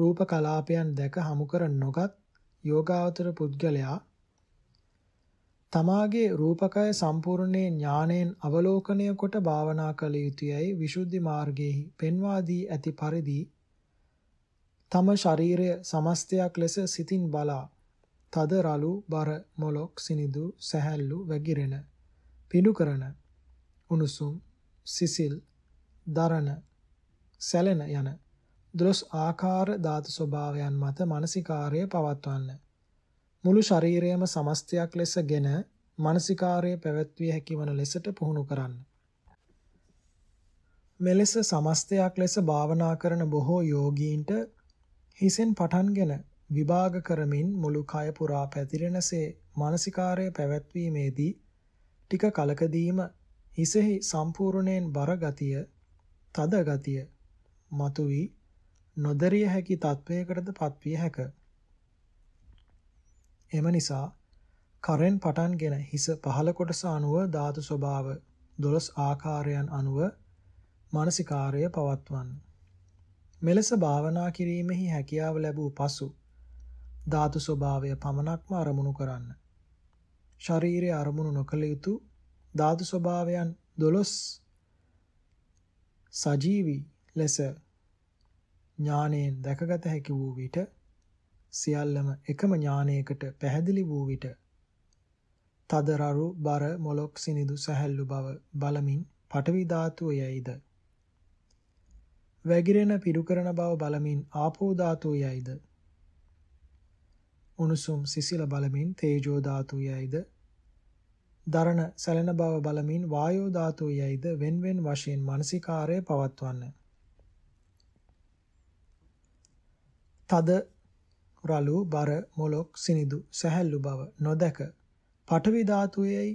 රූප කලාපයන් දැක හමු කර නොගත් යෝගාවචර පුද්ගලයා තමාගේ රූපකය සම්පූර්ණේ ඥාණයෙන් අවලෝකණය කොට භාවනා කළ යුතුයයි විසුද්ධි මාර්ගයේහි පෙන්වා දී ඇති පරිදි තම ශරීරය සමස්තයක් ලෙස සිතින් බලා තද රළු බර මොලොක් සිනිදු සැහැල්ලු වැగిරෙන පිඬු කරන උණුසුම් සිසිල් දරණ සැලෙන යන දොස් ආකාර ධාතු ස්වභාවයන් මත මානසිකාර්යය පවත්වන්නේ මුළු ශරීරයම සමස්තයක් ලෙසගෙන මානසිකාර්යය පැවැත්විය හැකිවන ලෙසට පුහුණු කරන්න. මෙලෙස සමස්තයක් ලෙස භාවනා කරන බොහෝ යෝගීන්ට හිසෙන් පටන්ගෙන විභාග කරමින් මුළු කය පුරා පැතිරෙනසේ මානසිකාර්ය පැවැත්වීමේදී ටික කලකදීම හිසෙහි සම්පූර්ණයෙන් බර ගතිය, තද ගතිය මතුවී නොදරිය හැකි තත්වයකටද පත්විය හැකිය. එම නිසා කරෙන් පටන්ගෙන හිස පහළ කොටස අනුව ධාතු ස්වභාව 12 ආකාරයන් අනුව මානසිකාර්යය පවත්වන්න. මෙලෙස භාවනා කිරීමෙහි හැකියාව ලැබූ පසු ධාතු ස්වභාවය පමණක්ම අරමුණු කරන්න. ශරීරය අරමුණු නොකළ යුතු ධාතු ස්වභාවයන් 12 සජීවි ලෙස ඥාණයෙන් දැකගත හැකි වූ විට සියල්ලම එකම ඥානයකට පැහැදිලි වූ විට තදරරු බර මොලොක් සිනිදු සැහැල්ලු බව බලමින් පටවි ධාතුව යයිද වැగిරෙන පිරුකරන බව බලමින් ආපෝ ධාතුව යයිද උණුසුම් සිසිල බලමින් තේජෝ ධාතුව යයිද දරණ සැලෙන බව බලමින් වායෝ ධාතුව යයිද වෙන්වෙන් වශයෙන් මානසිකාරය පවත්වන්නේ තද රළු බර මොලොක් සිනිදු සැහැල්ලු බව නොදක පඨවි ධාතුයේයි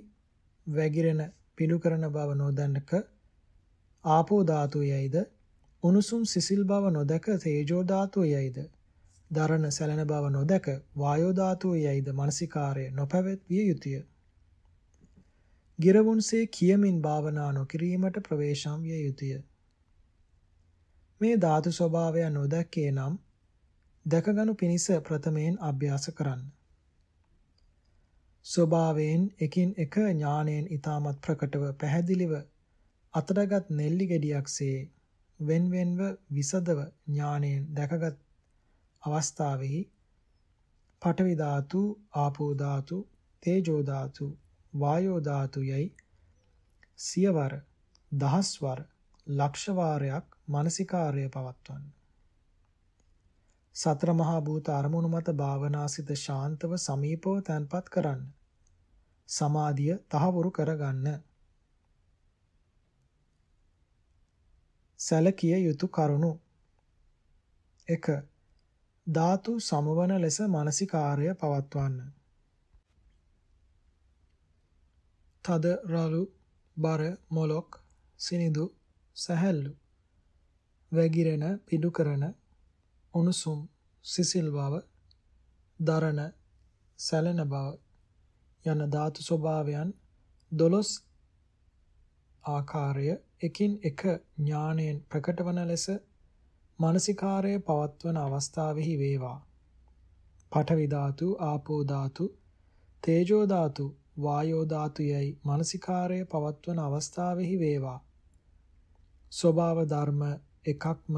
වැగిරෙන පිළු කරන බව නොදන්නක ආපෝ ධාතුයේයිද උණුසුම් සිසිල් බව නොදක තේජෝ ධාතුයේයිද දරණ සැලෙන බව නොදක වායෝ ධාතුයේයිද මානසිකාරය නොපැවැත්විය යුතුය ගිරවුන්සේ කියමින් භාවනා නොකිරීමට ප්‍රවේශම් විය යුතුය මේ ධාතු ස්වභාවය නොදැකේ නම් දැකගනු පිණිස ප්‍රථමයෙන් අභ්‍යාස කරන්න. ස්වභාවයෙන් එකින් එක ඥාණයෙන් ඊටමත් ප්‍රකටව පැහැදිලිව අතටගත් නෙල්ලි ගෙඩියක්සේ වෙන්වෙන්ව විසදව ඥාණයෙන් දැකගත් අවස්ථාවෙහි පඨවි ධාතු, ආපෝ ධාතු, තේජෝ ධාතු, වායෝ ධාතු යයි සියවර, දහස්වර, ලක්ෂ වාරයක් මානසිකාර්යය පවත්වන්න. සතර මහා භූත අරමුණු මත භාවනාසිත ශාන්තව සමීපව තැන්පත් කරන්න. සමාධිය තහවුරු කරගන්න. සැලකිය යුතු කරුණු 1. ධාතු සමවන ලෙස මානසිකාර්ය පවත්වන්න. තද රළු බර මොලොක් සිනිඳු සැහැල්ලු වැගිරෙන පිඩු කරන උණුසුම් සිසිල් බව දරණ සැලෙන බව යන ධාතු ස්වභාවයන් දොළොස් ආකාරය එකින් එක ඥාණයෙන් ප්‍රකට වන ලෙස මානසිකාරය පවත්වන අවස්ථාවෙහි වේවා. පඨවි ධාතු, ආපෝ ධාතු, තේජෝ ධාතු, වායෝ ධාතු යයි මානසිකාරය පවත්වන අවස්ථාවෙහි වේවා. ස්වභාව ධර්ම එකක්ම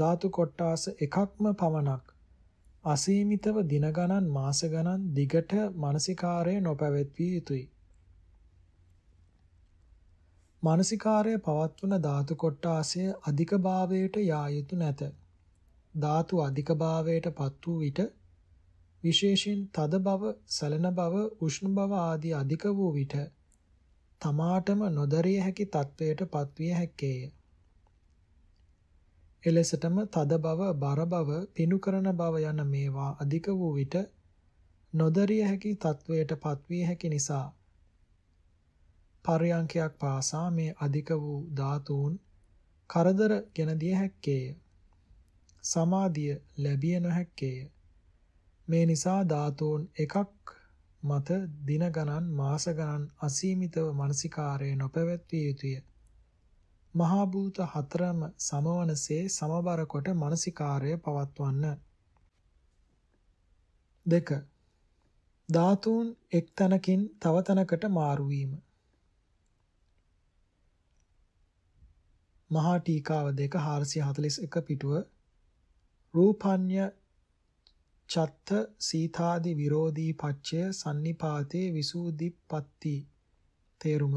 ධාතු කොටාස එකක්ම පමණක් අසීමිතව දින ගණන් මාස ගණන් දිගට මානසිකාරය නොපැවැත්විය යුතුය. මානසිකාරය පවත්වන ධාතු කොටාසය අධිකභාවයට යා යුතු නැත. ධාතු අධිකභාවයට පත් වූ විට විශේෂයෙන් තද බව, සලන බව, උෂ්ණ බව ආදී අධික වූ විට තමාටම නොදරිය හැකි තත්වයට පත්විය හැකේය. එලෙසටම තද බව, බර බව, පිණු කරන බව යන මේවා අධික වූ විට නොදරිය හැකි තත්වයට පත්විය හැකි නිසා පරයන්කයක් පාසා මේ අධික වූ ධාතුන් කරදර ගෙන දිය හැක්කේය. සමාධිය ලැබිය නොහැක්කේය. මේ නිසා ධාතුන් එකක් මත දින ගණන් මාස ගණන් අසීමිතව මානසිකාරය නොපැවැත්විය යුතුය. මහා භූත හතරම සමවනසේ සමබර කොට මානසිකාර්යය පවත්වන්න. 2. ධාතුන් එක් තැනකින් තව තැනකට මාරු වීම. මහා ටීකාව 2 441 පිටුව රූපඤ්ඤ චත්ත සීතාදි විරෝධී පච්චය sannipāte visūdippatti තේරුම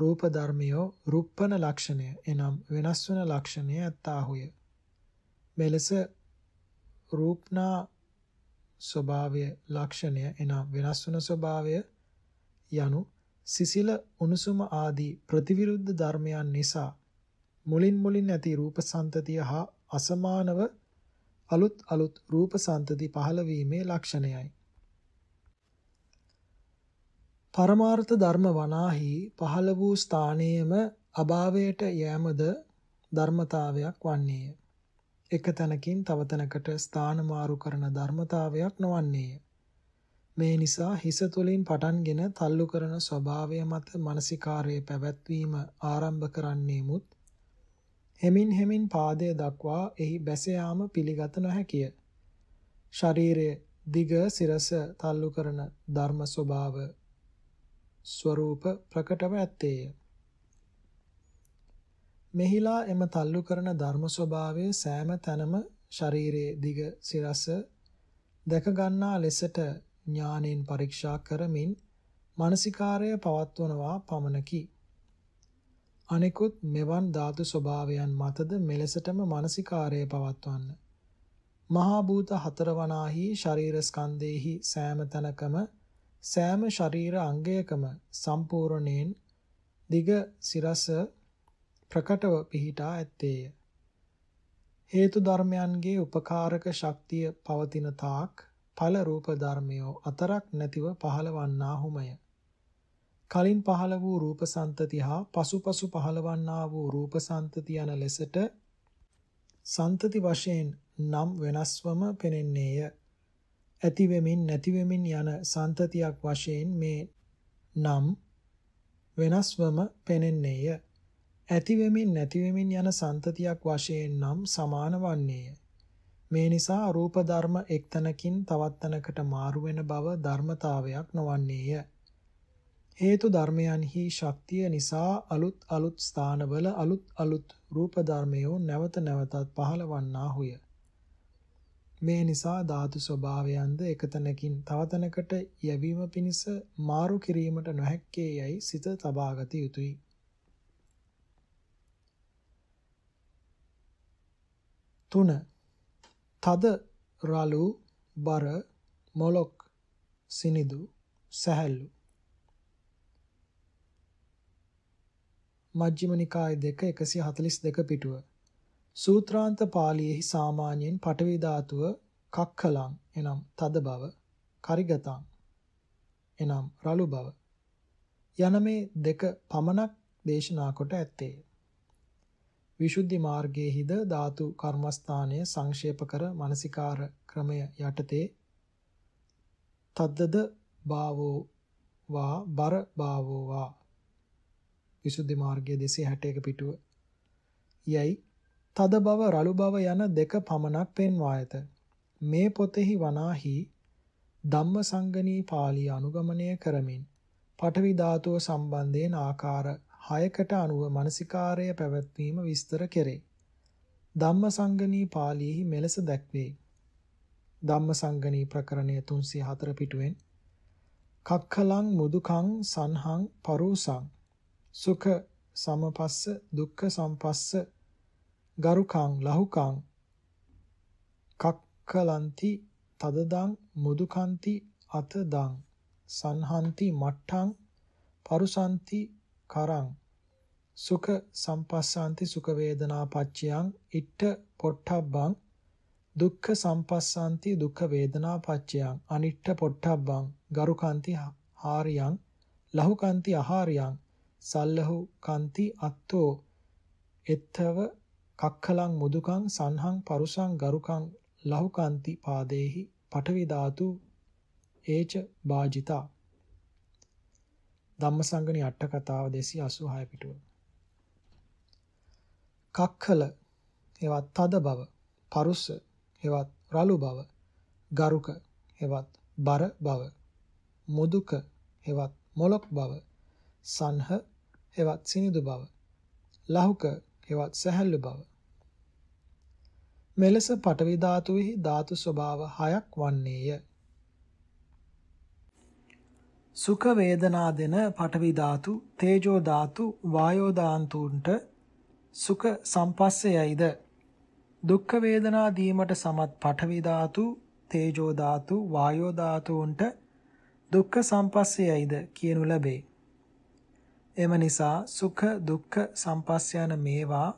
රූප ධර්මියෝ රුප්පන ලක්ෂණය එනම් වෙනස් වන ලක්ෂණය ඇත්තාහුය. මෙලෙස රූපනා ස්වභාවය ලක්ෂණය එනම් වෙනස් වන ස්වභාවය යනු සිසිල උණුසුම ආදී ප්‍රතිවිරුද්ධ ධර්මයන් නිසා මුලින් මුලින් ඇති රූප සන්තතිය හා අසමානව අලුත් අලුත් රූප සන්තති පහළ වීමේ ලක්ෂණයයි. පරමාර්ථ ධර්ම වනාහි පහළ වූ ස්ථානයේම අභාවයට යෑමද ධර්මතාවයක් වන්නේය. එක තැනකින් තව තැනකට ස්ථාන මාරු කරන ධර්මතාවයක් නොවන්නේය. මේ නිසා හිස තුළින් පටන්ගෙන තල්ලු කරන ස්වභාවය මත මානසිකාර්යයේ පැවැත්වීම ආරම්භ කරන්නේමුත් හෙමින් හෙමින් පාදය දක්වා එහි බැස යාම පිළිගත නොහැකිය. ශරීරයේ දිග සිරස තල්ලු කරන ධර්ම ස්වභාව ස්වરૂප ප්‍රකටව ඇත්තේය. මෙහිලා එම තල්ලු කරන ධර්ම ස්වභාවය සෑම තැනම ශරීරයේ දිග සිරස දැක ගන්නා ලෙසට ඥානෙන් පරීක්ෂා කරමින් මානසිකාර්යය පවත්වනවා පමණකි. අනෙකුත් මෙවන් ධාතු ස්වභාවයන් මතද මෙලෙසටම මානසිකාර්යය පවත්වන්න. මහා භූත හතරවනාහි ශරීර ස්කන්ධේහි සෑම තැනකම සෑම ශරීර අංගයකම සම්පූර්ණයෙන් දිග සිරස ප්‍රකටව පිහිටා ඇත්තේය. හේතු ධර්මයන්ගේ උපකාරක ශක්තිය පවතින තාක් ඵල රූප ධර්මයෝ අතරක් නැතිව පහළවන්නාහුමය. කලින් පහළ වූ රූප සන්තති හා පසුපසු පහළවන්නා වූ රූප සන්තති යන ලෙසට සන්තති වශයෙන් නම් වෙනස්වම පෙනෙන්නේය. ඇති වෙමින් නැති වෙමින් යන සන්තතියක් වශයෙන් මේ නම් වෙනස්වම පෙනෙන්නේය. ඇති වෙමින් නැති වෙමින් යන සන්තතියක් වශයෙන් නම් සමාන වන්නේය. මේ නිසා රූප ධර්ම එක්තනකින් තවත් තැනකට මාරු වෙන බව ධර්මතාවයක් නොවන්නේය. හේතු ධර්මයන්හි ශක්තිය නිසා අලුත් අලුත් ස්ථානවල අලුත් අලුත් රූප ධර්මයෝ නැවත නැවතත් පහළවන්නාහුය. මේ නිසා ධාතු ස්වභාවයන්ද එකතැනකින් තවතැනකට යැවීම පිණිස මාරු කිරීමට නොහැක්කේ යයි සිත තබාගත යුතුය. තුන තද රලු බර මොලොක් සිනිදු සැහැල්ලු මජ්ක්‍ධිම නිකාය 2 142 පිටුව සූත්‍රාන්ත පාළියේහි සාමාන්‍යයෙන් පඨවි ධාතුව කක්කලං එනම් තද බව, කරිගතං එනම් රළු බව යන මේ දෙක පමණක් දේශනා කොට ඇත්තේ. විසුද්ධි මාර්ගයේහිද ධාතු කර්මස්ථානය සංක්ෂේප කර මානසිකාර ක්‍රමය යටතේ තද්දද භාවෝ වා බර භාවෝ වා විසුද්ධි මාර්ගයේ 261 පිටුව යයි තද බව රළු බව යන දෙක පමණක් පෙන්වා ඇත. මේ පොතෙහි වනාහි ධම්මසංගණී පාළි අනුගමනය කරමින් පඨවි ධාතුව සම්බන්ධයෙන් ආකාර 6කට අනුව මානසිකාර්ය පැවැත්වීම විස්තර කෙරේ. ධම්මසංගණී පාළියෙහි මෙලෙස දැක්වේ. ධම්මසංගණී ප්‍රකරණය 304 පිටුවෙන් කක්ඛලං මුදුකං සංහං පරූසං සුඛ සමපස්ස දුක්ඛ සම්පස්ස ගරුකං ලහුකං කක්කලන්ති තදදං මුදුකන්ති අතදං සංහන්ති මට්ටං පරුසන්ති කරං සුඛ සම්පස්සාන්ති සුඛ වේදනා පච්චයං ඉට්ඨ පොට්ටබ්බං දුක්ඛ සම්පස්සාන්ති දුක්ඛ වේදනා පච්චයං අනිට්ඨ පොට්ටබ්බං ගරුකාන්ති හාරියං ලහුකාන්ති අහාරියං සල්ලහු කාන්ති අත්තෝ එත්තව කක්ඛලං මුදුකං සංහං පරුසං ගරුකං ලහුකාන්ති පාදේහි පඨවි ධාතු ඒච වාජිතා ධම්මසංගණී අට කතාව 286 පිටුව කක්ඛල හෙවත් තද බව පරුස හෙවත් රළු බව ගරුක හෙවත් බර බව මුදුක හෙවත් මොලොක් බව සංහ හෙවත් සිනිදු බව ලහුක හෙවත් සැහැල්ලු බව. මෙලෙස පඨවි ධාතුෙහි ධාතු ස්වභාව හයක් වන්නේය. සුඛ වේදනා දෙන පඨවි ධාතු, තේජෝ ධාතු, වායෝ ධාතුන්ට සුඛ සම්පස්සයයිද දුක්ඛ වේදනා දීමට සමත් පඨවි ධාතු, තේජෝ ධාතු, වායෝ ධාතුන්ට දුක්ඛ සම්පස්සයයිද කියනු ලැබේ. එම නිසා සුඛ දුක්ඛ සම්පස්ස යන මේවා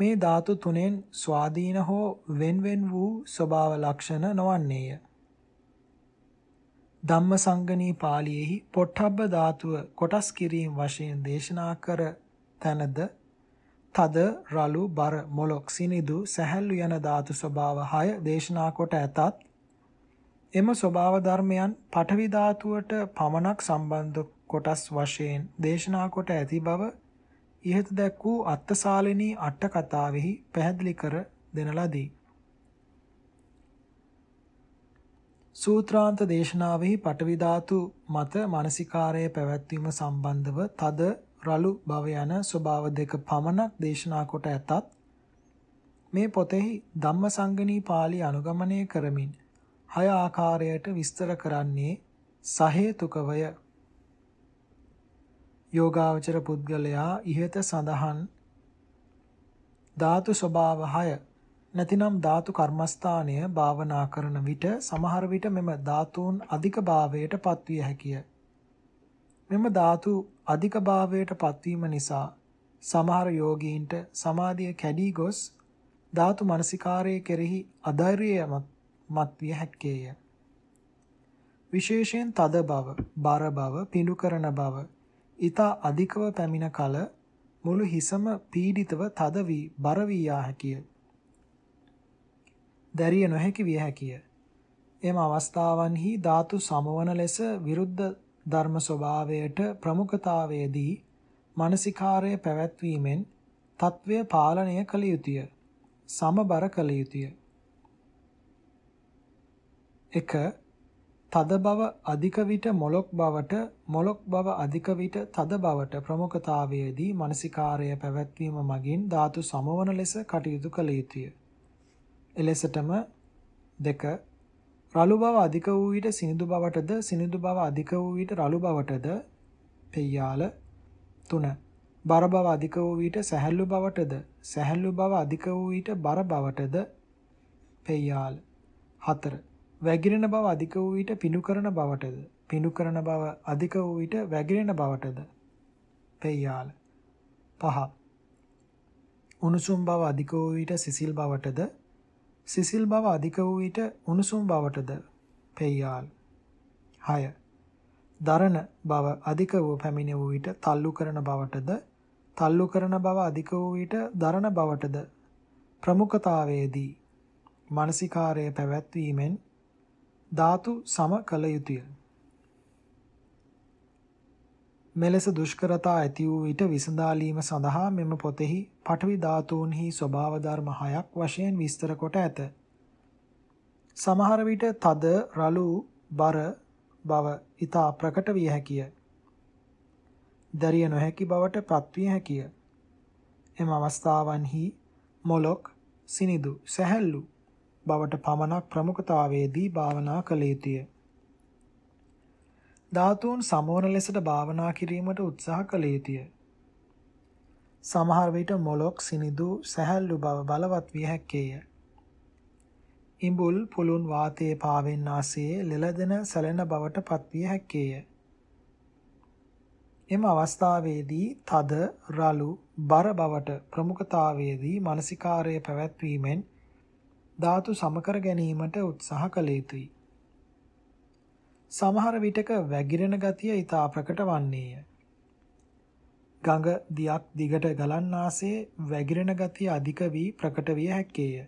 මේ ධාතු තුනෙන් ස්වාධීන හෝ වෙන්වෙන් වූ ස්වභාව ලක්ෂණ නොවන්නේය. ධම්මසංගණී පාළියේහි පොට්ටබ්බ ධාතුව කොටස් කිරීම වශයෙන් දේශනා කර තැනද තද රළු බර මොලොක් සිනිදු සැහැල්ලු යන ධාතු ස්වභාව 6 දේශනා කොට ඇතත් එම ස්වභාව ධර්මයන් පඨවි ධාතුවට පමණක් සම්බන්ධ කොටස් වශයෙන් දේශනා කොට ඇති බව ඉහත දැක් වූ අත්තසාලිනී අට කතාවෙහි පැහැදිලි කර දෙන ලදී. සූත්‍රාන්ත දේශනාවෙහි පටවි ධාතු මත මානසිකාරයේ පැවැත්වීම සම්බන්ධව තද රළු භව යන ස්වභාව දෙක පමණක් දේශනා කොට ඇතත් මේ පොතෙහි ධම්මසංගණී පාළි අනුගමනය කරමින් හය ආකාරයට විස්තර කරන්නේ සහේතුකවය යෝගාවචර පුද්ගලයා ඉහත සඳහන් ධාතු ස්වභාව 6 නැතිනම් ධාතු කර්මස්ථානය භාවනා කරන විට සමහර විට මෙම ධාතුන් අධිකභාවයට පත්විය හැකිය. මෙම ධාතු අධිකභාවයට පත්වීම නිසා සමහර යෝගීන්ට සමාධිය කැඩී ගොස් ධාතු මනසිකාරයේ කෙරෙහි අධෛර්යයමත් විය හැක්කේය. විශේෂයෙන් තද බව, බර බව, පිඬු කරන බව, ඊතා අධිකව පැමිණ කල මුළු හිසම පීඩිතව තද වී බර වී යා හැකිය. දැරිය නොහැකි විය හැකිය. එම අවස්ථාවන්හි ධාතු සමවන ලෙස විරුද්ධ ධර්ම ස්වභාවයට ප්‍රමුඛතාවයේදී මානසිකාරය පැවැත්වීමෙන් తත්වය පාලනය කළ යුතුය. සමබර කළ යුතුය. 1 තද බව අධික විට මොලොක් බවට මොලොක් බව අධික විට තද බවට ප්‍රමුඛතාවයේදී මානසිකාර්ය පැවැත්වීම මගින් ධාතු සමවන ලෙස කටයුතු කළ යුතුය. එලෙසටම දෙක රළු බව අධික වූ විට සිනිඳු බවටද සිනිඳු බව අධික වූ විට රළු බවටද පෙය්‍යාල තුන බර බව අධික වූ විට සැහැල්ලු බවටද සැහැල්ලු බව අධික වූ විට බර බවටද පෙය්‍යාල හතර වැగిරෙන බව අධික වූ විට පිණු කරන බවටද පිණු කරන බව අධික වූ විට වැగిරෙන බවටද පෙයාල පහ උණුසුම් බව අධික වූ විට සිසිල් බවටද සිසිල් බව අධික වූ විට උණුසුම් බවටද පෙයාල් 6 දරණ බව අධික වූ පැමිණ වූ විට තල්ලු කරන බවටද තල්ලු කරන බව අධික වූ විට දරණ බවටද ප්‍රමුඛතාවයේදී මානසිකාරය පැවැත්වීමෙන් ධාතු සම කළ යුතුය. මෙලෙස දුෂ්කරතා ඇති වූ විට විසඳාලීම සඳහා මෙම පොතෙහි පඨවි ධාතුන්හි ස්වභාව ධර්ම හයක් වශයෙන් විස්තර කොට ඇත. සමහර විට තද රළු බර බව ඊතා ප්‍රකට විය හැකිය. දරිය නොහැකි බවට පත්විය හැකිය. එම අවස්ථාවන්හි මොලොක්, සිනිදු, සැහැල්ලු, බවට පමණක් ප්‍රමුඛතාවයේදී භාවනා කළ යුතුය. ධාතුන් සමෝන ලෙසට භාවනා කිරීමට උත්සාහ කළ යුතුය. සමහර විට මොලොක් සිනිදු සැහැල්ලු බව බලවත් විය හැකේය. ඉඹුල් පුළුන් වාතයේ පාවෙන් ආසයේ ලෙලදෙන සැලෙන බවට පත්විය හැකේය. එම අවස්ථාවේදී තද රළු බර බවට ප්‍රමුඛතාවයේදී මානසිකාර්යය පැවැත්වීමෙන් ධාතු සමකර ගැනීමට උත්සාහ කළ යුතුයි. සමහර විටක වැగిරෙන ගතිය ඊතා ප්‍රකට වන්නේය. ගඟ දියක් දිගට ගලන්නාසේ වැగిරෙන ගතිය අධික වී ප්‍රකට විය හැක්කේය.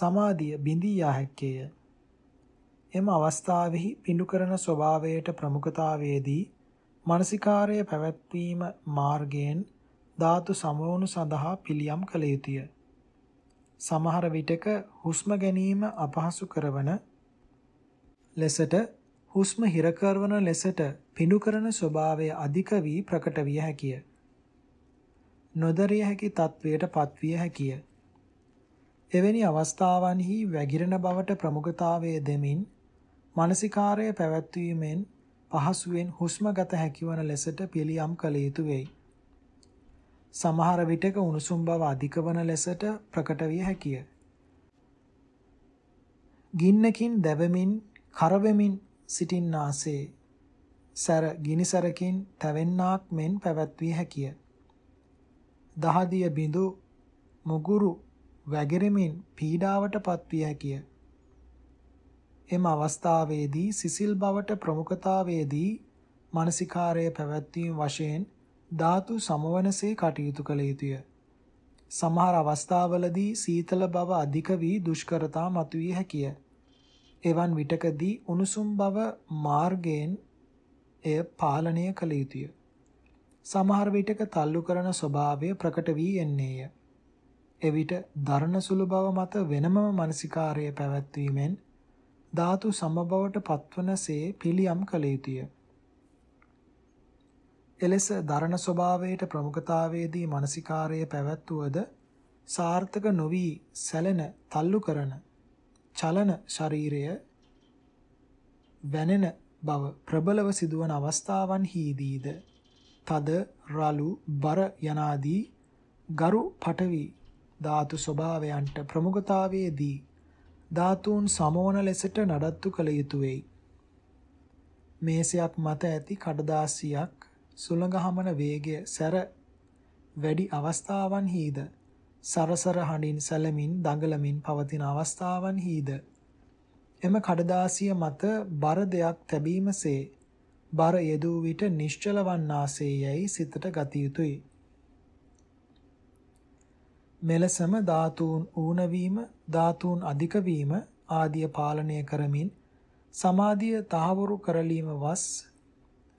සමාධිය බිඳී යා හැක්කේය. එම අවස්ථාවෙහි පිඬු කරන ස්වභාවයට ප්‍රමුඛතාවයේදී මානසිකාර්යය පැවැත්වීම මාර්ගයෙන් ධාතු සමවණු සඳහා පිළියම් කළ යුතුය. සමහර විටක හුස්ම ගැනීම අපහසු කරවන ලෙසට හුස්ම හිර කරන ලෙසට පිඬු කරන ස්වභාවය අධික වී ප්‍රකට විය හැකිය. නොදරිය හැකි තත්වයට පත්විය හැකිය. එවැනි අවස්ථාවන්හි වැగిරෙන බවට ප්‍රමුඛතාවය දෙමින් මානසිකාර්යය පැවැත්වීමෙන් පහසුවෙන් හුස්ම ගත හැකිවන ලෙසට පිළියම් කළ යුතුය වෙයි. සමහර විටක උණුසුම් බව අධික වන ලෙසට ප්‍රකට විය හැකිය. ගින්නකින් දැවෙමින් කරවෙමින් සිටින්නාසේ සර ගිනිසරකින් තැවෙන්නාක් මෙන් පැවැත්විය හැකිය. දහදිය බිඳු මුගුරු වැගිරෙමින් පීඩාවට පත්විය හැකිය. එම අවස්ථාවේදී සිසිල් බවට ප්‍රමුඛතාවයේදී මානසිකාරය පැවැත්වීම වශයෙන් ධාතු සමවනසේ කටයුතු කළ යුතුය. සමහර අවස්ථාවලදී සීතල බව අධික වී දුෂ්කරතා මතුවිය හැකිය. එවන් විටකදී උණුසුම් බව මාර්ගයෙන් එය පාලනය කළ යුතුය. සමහර විටක තල්ලු කරන ස්වභාවය ප්‍රකට වී එන්නේය. එවිට දරණ සුළු බව මත වෙනම මානසිකාර්යය පැවැත්වීමෙන් ධාතු සමබවට පත්වනසේ පිළියම් කළ යුතුය. එලෙස දරණ ස්වභාවයට ප්‍රමුඛතාවයේදී මානසිකාරය පැවැත්වුවද සාර්ථක නොවි සැලෙන තල්ලු කරන චලන ශරීරය වැනෙන බව ප්‍රබලව සිදුවන අවස්ථාවන්හිදීද තද රලු බර යනාදී ගරු පටවි ධාතු ස්වභාවයන්ට ප්‍රමුඛතාවයේදී ධාතුන් සමෝන ලෙසට නඩත්තු කළ යුතුය. මේසයක් මත ඇති කඩදාසියක් සුළඟ හමන වේගය සැර වැඩි අවස්ථාවන්හිද සරසර හඬින් සැලමින් දඟලමින් පවතින අවස්ථාවන්හිද එම කඩදාසිය මත බර දෙයක් තැබීමසේ බර යෙදූ විට නිශ්චල වන්නාසේ යැයි සිතට ගත යුතුය. මෙලසම ධාතුන් ඌනවීම ධාතුන් අධික වීම ආදිය පාලනය කරමින් සමාධිය තහවුරු කරලීම වස්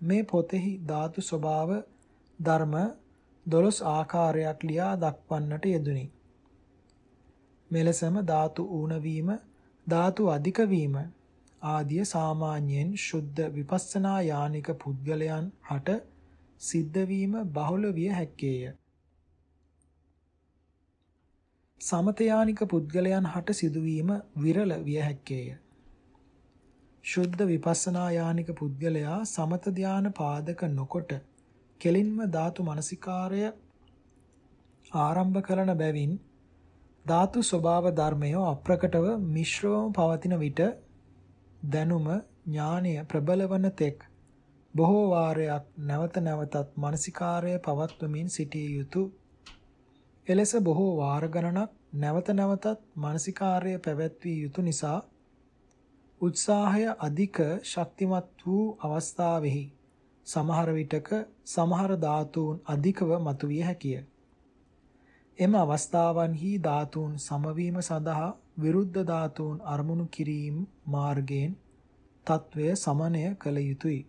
මේ පොතෙහි ධාතු ස්වභාව ධර්ම දොළොස් ආකාරයක් ලියා දක්වන්නට යෙදුනි. මෙලෙසම ධාතු ඌනවීම, ධාතු අධික වීම ආදී සාමාන්‍යයෙන් සුද්ධ විපස්සනා යානික පුද්ගලයන් හට සිද්ධ වීම බහුල විය හැක්කේය. සමත යානික පුද්ගලයන් හට සිදුවීම විරල විය හැක්කේය. ශුද්ධ විපස්සනා යානික පුද්ගලයා සමත ධාන පාදක නොකොට කෙලින්ම ධාතු මනසිකාරය ආරම්භ කරන බැවින් ධාතු ස්වභාව ධර්මය අප්‍රකටව මිශ්‍රවම පවතින විට දැනුම ඥානය ප්‍රබලවන තෙක් බොහෝ වාරයක් නැවත නැවතත් මානසිකාර්ය පවත්වමින් සිටිය යුතුය. එලෙස බොහෝ වාර ගණනක් නැවත නැවතත් මානසිකාර්ය පැවැත්විය යුතු නිසා උත්සාහය අධික ශක්තිමත් වූ අවස්ථාවෙහි සමහර විටක සමහර ධාතුන් අධිකව මතුවිය හැකිය. එම අවස්ථාවන්හි ධාතුන් සමවීම සඳහා විරුද්ධ ධාතුන් අරමුණු කිරීම මාර්ගයෙන් తත්වය සමනය කළ යුතුය.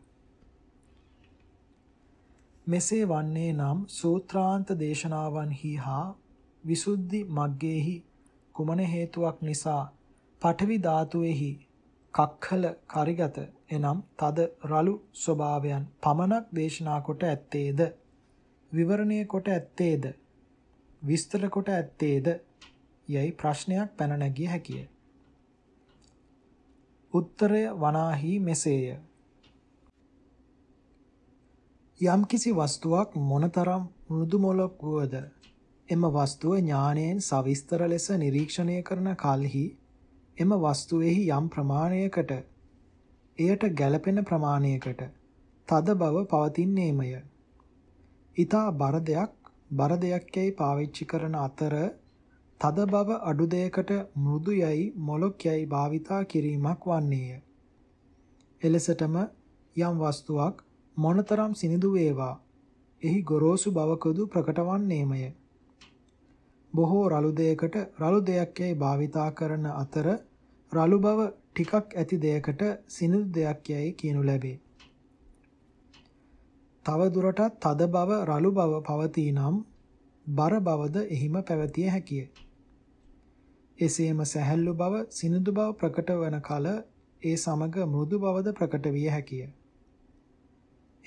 මෙසේ වන්නේ නම් සූත්‍රාන්ත දේශනාවන්හි හා විසුද්ධි මග්ගයේහි කුමන හේතුවක් නිසා පඨවි ධාතුවේහි කක්කල කරිගත එනම් තද රළු ස්වභාවයන් පමණක් දේශනා කොට ඇත්තේද විවරණය කොට ඇත්තේද විස්තර කොට ඇත්තේද යයි ප්‍රශ්නයක් පැන නැගිය හැකිය. උත්තරය වනාහි මෙසේය. යම්කිසි වස්තුවක් මොනතරම් මෘදු මොලොක් වුවද එම වස්තුව ඥානයෙන් සවිස්තර ලෙස නිරීක්ෂණය කරන කල්හි එම වස්තුවේහි යම් ප්‍රමාණයකට එයට ගැළපෙන ප්‍රමාණයකට තද බව පවතින්නේමය. ඊතා බර දෙයක් බර දෙයක් යයි පාවිච්චි කරන අතර තද බව අඩු දෙයකට මෘදු යයි මොලොක් යයි භාවිතා කිරීමක් වන්නේය. එලෙසටම යම් වස්තුවක් මොනතරම් සිනිදු වේවා එහි ගොරෝසු බවකදු ප්‍රකටවන්නේමය. බොහෝ රළු දෙයකට රළු දෙයක් යයි භාවිතා කරන අතර රළු බව ටිකක් ඇති දෙයකට සිනිඳු දෙයක් යයි කියනු ලැබේ. තව දුරටත් තද බව රළු බව පවතී නම් බර බවද එහිම පැවතිය හැකිය. එසේම සැහැල්ලු බව සිනිඳු බව ප්‍රකට වන කල ඒ සමග මෘදු බවද ප්‍රකට විය හැකිය.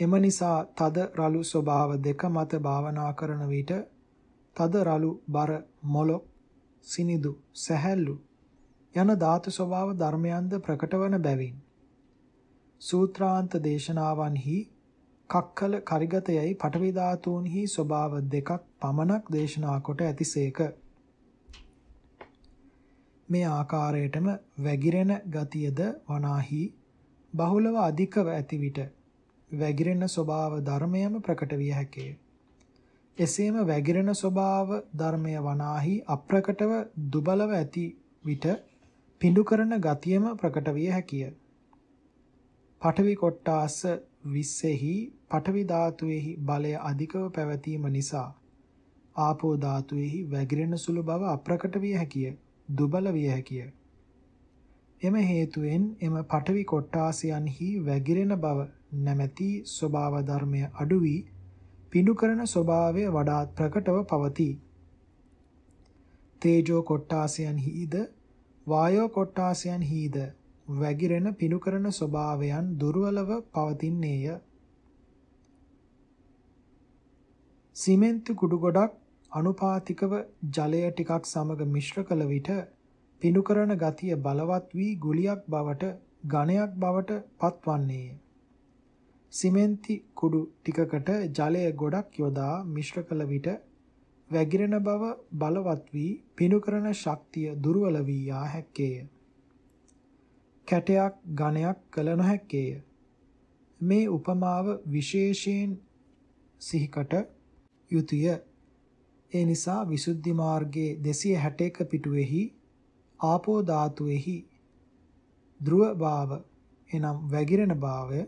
එම නිසා තද රළු ස්වභාව දෙක මත භාවනා කරන විට තද රළු බර මොලොක් සිනිදු සැහැල්ලු යන ධාතු ස්වභාව ධර්මයන්ද ප්‍රකටවන බැවින් සූත්‍රාන්ත දේශනාවන්හි කක්කල කරිගතයයි පඨවි ධාතුන්හි ස්වභාව දෙකක් පමණක් දේශනා කොට ඇතිසේක මේ ආකාරයටම වැగిරෙන ගතියද වනාහි බහුලව අධිකව ඇති විට වැగిරෙන ස්වභාව ධර්මයම ප්‍රකට විය හැකිය එසේම වැగిරෙන ස්වභාව ධර්මය වනාහි අප්‍රකටව දුබලව ඇති විට පිඬු කරන ගතියම ප්‍රකට විය හැකිය. පඨවි කොට්ටාස 20හි පඨවි ධාතුවේහි බලය අධිකව පැවතීම නිසා ආපෝ ධාතුවේහි වැగిරෙන සුළු බව අප්‍රකට විය හැකිය. දුබල විය හැකිය. එම හේතුවෙන් එම පඨවි කොට්ටාසයන්හි වැగిරෙන බව නැමැති ස්වභාව ධර්මය අඩු වී පිඬු කරන ස්වභාවය වඩාත් ප්‍රකටව පවතී. තේජෝ කොට්ටාසයන් හිද වායෝ කොට්ටාසයන් හිද වැగిරෙන පිඬු කරන ස්වභාවයන් දුර්වලව පවතින්නේය. සිමෙන්ති කුඩු ගොඩක් අනුපාතිකව ජලය ටිකක් සමග මිශ්‍ර කළ විට පිඬු කරන ගතිය බලවත් වී ගුලියක් බවට ඝණයක් බවට පත්වන්නේය. සිමෙන්ති කුඩු ටිකකට ජලය ගොඩක් යොදා මිශ්‍ර කළ විට වැగిරෙන බව බලවත් වී පිණු කරන ශක්තිය දුර්වල වී යා හැක්කේය. කැටයක් ඝනයක් කළ නොහැක්කේය. මේ උපමාව විශේෂයෙන් සිහිකට යුතුය. ඒ නිසා විසුද්ධි මාර්ගයේ 261 පිටුවේහි ආපෝ ධාතුවේහි ධ්‍රුව භාව එනම් වැగిරෙන භාවය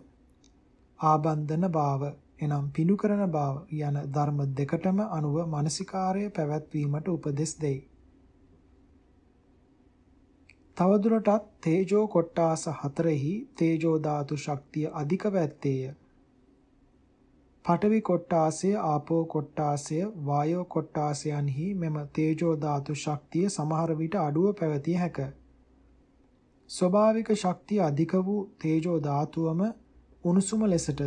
ආබන්ධන භාව එනම් පිඩු කරන භාව යන ධර්ම දෙකටම අනුව මානසිකාර්ය පැවැත්වීමට උපදෙස් දෙයි. තවදුරටත් තේජෝ කොට්ටාස හතරෙහි තේජෝ ධාතු ශක්තිය අධික වැත්තේය. පඨවි කොට්ටාසය, ආපෝ කොට්ටාසය, වායෝ කොට්ටාසයන්හි මෙම තේජෝ ධාතු ශක්තිය සමහර විට අඩුව පැවතිය හැකිය. ස්වභාවික ශක්තිය අධික වූ තේජෝ ධාතුවම උණුසුම ලෙසටද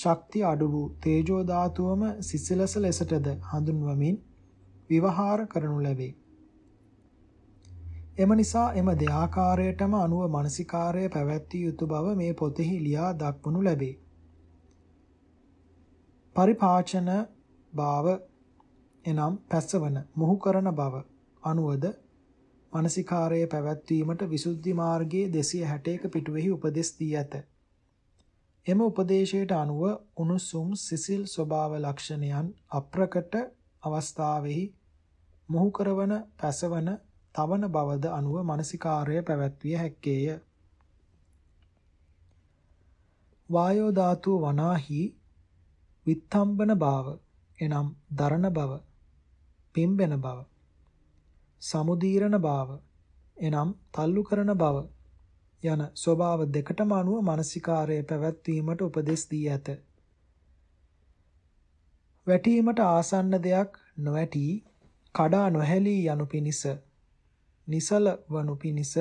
ශක්ති අඩු වූ තේජෝ ධාතුවම සිසිලස ලෙසටද හඳුන්වමින් විවහාර කරනු ලැබේ. එම නිසා එම දෙආකාරයටම අනුව මානසිකාර්යය පැවැත්විය යුතු බව මේ පොතෙහි ලියා දක්වනු ලැබේ. පරිපාචන භාව එනම් පැසවන මොහු කරන බව අනුවද මානසිකාර්යය පැවැත්වීමට විසුද්ධි මාර්ගයේ 261 පිටුවෙහි උපදෙස් දී ඇත. එම උපදේශයට අනුව උනුසුම් සිසිල් ස්වභාව ලක්ෂණයන් අප්‍රකට අවස්ථාවෙහි මොහු කරවන පැසවන තවන බවද අනුව මානසිකාර්ය පැවැත්විය හැක්කේය වායෝ ධාතු වනාහි විත්තම්බන භාව එනම් දරණ බව පිම්බෙන බව සමුදීරණ භාව එනම් තල්ලු කරන බව යන ස්වභාව දෙකටම අනුව මානසිකාරය පැවැත්වීමට උපදෙස් දී ඇත. වැටීමට ආසන්න දෙයක් නොඇටි කඩා නොහැලී යනු පිණිස නිසල වනු පිණිස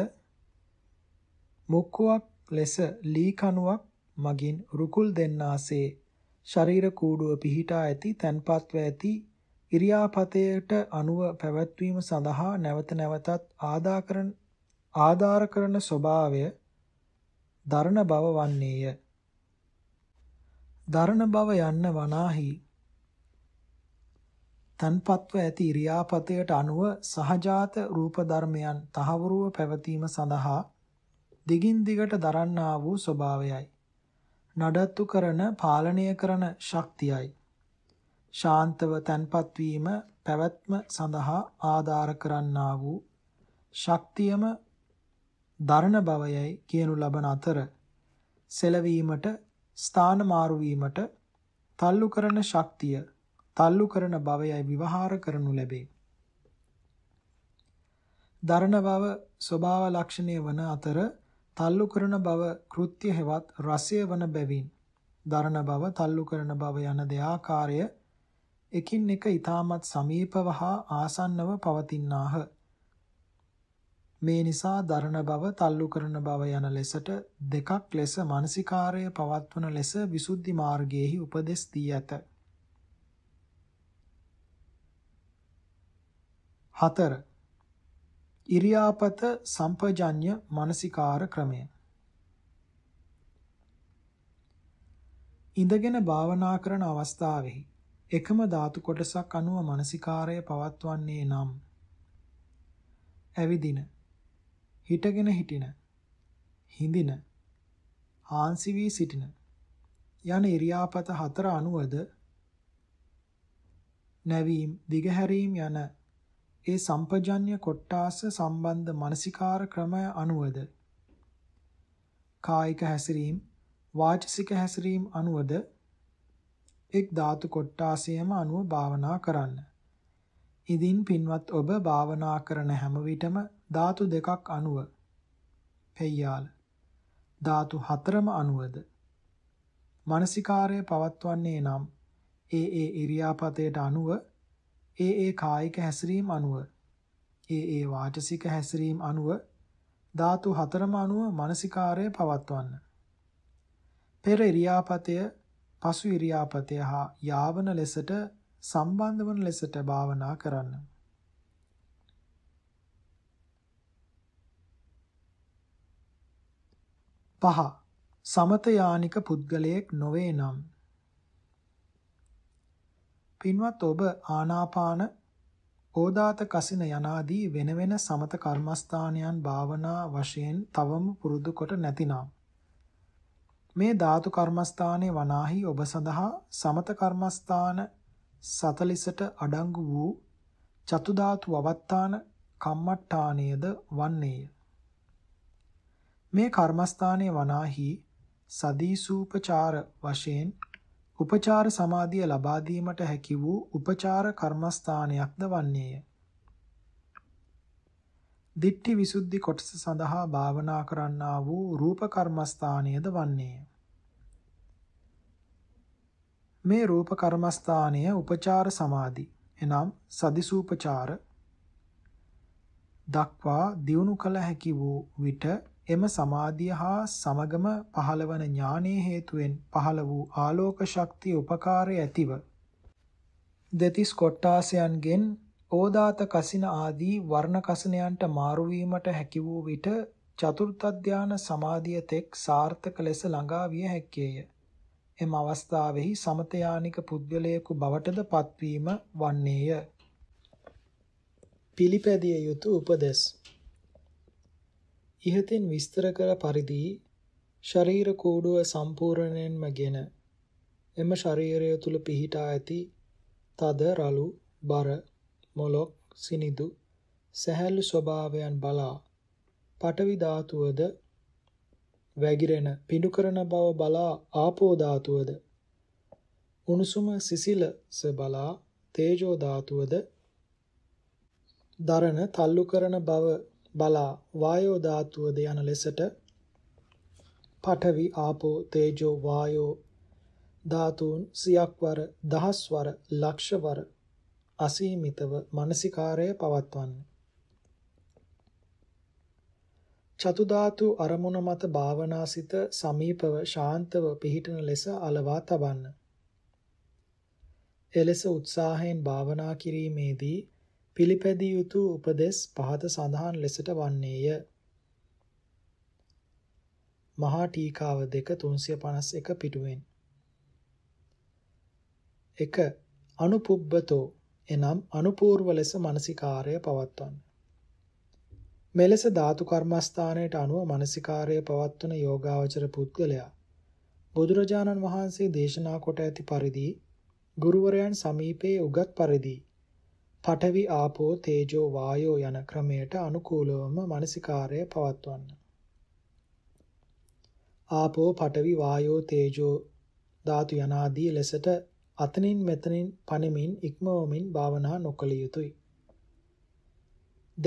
මුක්කුවක් ලෙස ලී කණුවක් මගින් රුකුල් දෙන්නාසේ ශරීර කූඩුව පිහිටා ඇති තන්පත්ව ඇති ඉරියාපතයට අනුව පැවැත්වීම සඳහා නැවත නැවතත් ආදාකරන ආධාර කරන ස්වභාවය දරණ බව වන්නේය. දරණ බව යන්න වනාහි තන්පත්ව ඇති ඉරියාපතයට අනුව සහජාත රූප ධර්මයන් තහවුරුව පැවතීම සඳහා දිගින් දිගට දරන්නා වූ ස්වභාවයයි. නඩත්තු කරන පාලනය කරන ශක්තියයි. ශාන්තව තන්පත් වීම පැවැත්ම සඳහා ආධාර කරන්නා වූ ශක්තියම දරණ බවයයි කියනු ලබන අතර සෙලවීමට ස්ථාන මාරු වීමට තල්ලු කරන ශක්තිය තල්ලු කරන බවයයි විවහාර කරනු ලැබේ. දරණ බව ස්වභාව ලක්ෂණය වන අතර තල්ලු කරන බව කෘත්‍ය හෙවත් රසය වන බැවින් දරණ බව තල්ලු කරන බව යන දෙආකාරය එකින් එක ඊටමත් සමීපව හා ආසන්නව පවතිනාහ. මේ නිසා දරණ බව, තල්ලු කරන බව යන ලෙසට දෙකක් ලෙස මානසිකාර්ය පවත්වන ලෙස විසුද්ධි මාර්ගයේහි උපදෙස් දී ඇත. 4. ඉරියාපත සම්පජඤ්‍ය මානසිකාර ක්‍රමය ඉඳගෙන භාවනා කරන අවස්ථාවෙහි එකම ධාතු කොටසක් අනුව මානසිකාරය පවත්වන්නේ නම් ඇවිදින හිටගෙන හිටින හිඳින හාන්සි වී සිටින යන ඉරියාපත හතර අනුවද නැවීම දිගහැරීම යන ඒ සම්පජන්‍ය කොට්ටාස සම්බන්ධ මානසිකාර ක්‍රමය අනුවද කායික හැසිරීම වාචසික හැසිරීම අනුවද එක් ධාතු කොට්ටාසයම අනුව භාවනා කරන්න. ඉදින් පින්වත් ඔබ භාවනා කරන හැම විටම ධාතු දෙකක් අනුව පෙය්‍යාල ධාතු හතරම අනුවද මානසිකාර්ය පවත්වන්නේ නම් ඒ ඒ ඉරියාපතේට අනුව ඒ ඒ කායික හැසිරීම අනුව ඒ ඒ වාචසික හැසිරීම අනුව ධාතු හතරම අනුව මානසිකාර්ය පවත්වන්න පෙර ඉරියාපතය පසු ඉරියාපතය හා යාවන ලෙසට සම්බන්ධ වන ලෙසට භාවනා කරන්න පහ සමත යානික පුද්ගලයෙක් නොවේ නම් පින්වත් ඔබ ආනාපාන ඕදාත කසින යනාදී වෙන වෙන සමත කර්මස්ථානයන් භාවනා වශයෙන් තවම පුරුදු කොට නැතිනම් මේ ධාතු කර්මස්ථානයේ වනාහි ඔබ සඳහා සමත කර්මස්ථාන 40ට අඩංගු වූ චතුධාතු අවත්තාන කම්මට්ටානයද වන්නේය. මේ කර්මස්ථානයේ වනාහි සදීසූපචාර වශයෙන් උපචාර සමාධිය ලබා දීමට හැකි වූ උපචාර කර්මස්ථානයක්ද වන්නේය. දිට්ඨි විසුද්ධි කොටස සඳහා භාවනා කරන්නා වූ රූප කර්මස්ථානයද වන්නේය. මේ රූප කර්මස්ථානය උපචාර සමාධි එනම් සදිසූපචාර දක්වා දියුණු කළ හැකි වූ විට එම සමාධිය හා සමගම පහළවන ඥානයේ හේතුවෙන් පහළ වූ ආලෝක ශක්තිය උපකාරය ඇතිව දෙතිස් කොට්ටාසයන්ගෙන් ඕදාත කසින ආදී වර්ණ කසිනයන්ට මාරු වීමට හැකි වූ විට චතුර්ථ ධාන සමාධිය තෙක් සාර්ථක ලෙස ළඟා විය හැකේය. එම අවස්ථාවෙහි සමතයානික පුද්ගලයෙකු බවටද පත්වීම වන්නේය. පිළිපැදිය යුතු උපදෙස් ඉහතින් විස්තර කළ පරිදි ශරීර කෝඩුව සම්පූර්ණයෙන්ම ගෙන එම ශරීරය තුල පිහිටා ඇති තද රළු බර මොලොක් සිනිදු සහැල්ලු ස්වභාවයන් බලා පටවි ධාතුවද වැగిරෙන පිඬු කරන බව බලා ආපෝ ධාතුවද උණුසුම සිසිලස බලා තේජෝ ධාතුවද දරන තල්ලු කරන බව බලා වායෝ ධාතුවද යන ලෙසට පඨවි ආපෝ තේජෝ වායෝ ධාතුන් සියක්වර දහස්වර ලක්ෂවර අසීමිතව මානසිකාරය පවත්වන්නේ චතුධාතු අරමුණ මත භාවනාසිත සමීපව ශාන්තව පිහිටන ලෙස අලවා තබන්න. එලෙස උත්සාහයෙන් භාවනා කිරීමේදී පිළිපැදිය යුතු උපදෙස් පහත සඳහන් ලෙසට වන්නේය. මහා ටීකාව 2 351 පිටුවෙන් 1 අනුපුබ්බතෝ එනම් අනුපූර්ව ලෙස මානසිකාර්යය පවත්වන්න. මෙලෙස ධාතු කර්මස්ථානයට අනුව මානසිකාර්යය පවත්වන යෝගාවචර පුද්ගලයා බුදුරජාණන් වහන්සේ දේශනා කොට ඇති පරිදි ගුරුවරයන් සමීපයේ උගත් පරිදි පඨවි ආපෝ තේජෝ වායෝ යන ක්‍රමයට අනුකූලවම මානසිකාර්ය පවත්වන්න. ආපෝ පඨවි වායෝ තේජෝ ධාතු යනාදී ලෙසට අතනින් මෙතනින් පණමින් ඉක්මවමින් භාවනා නොකළ යුතුය.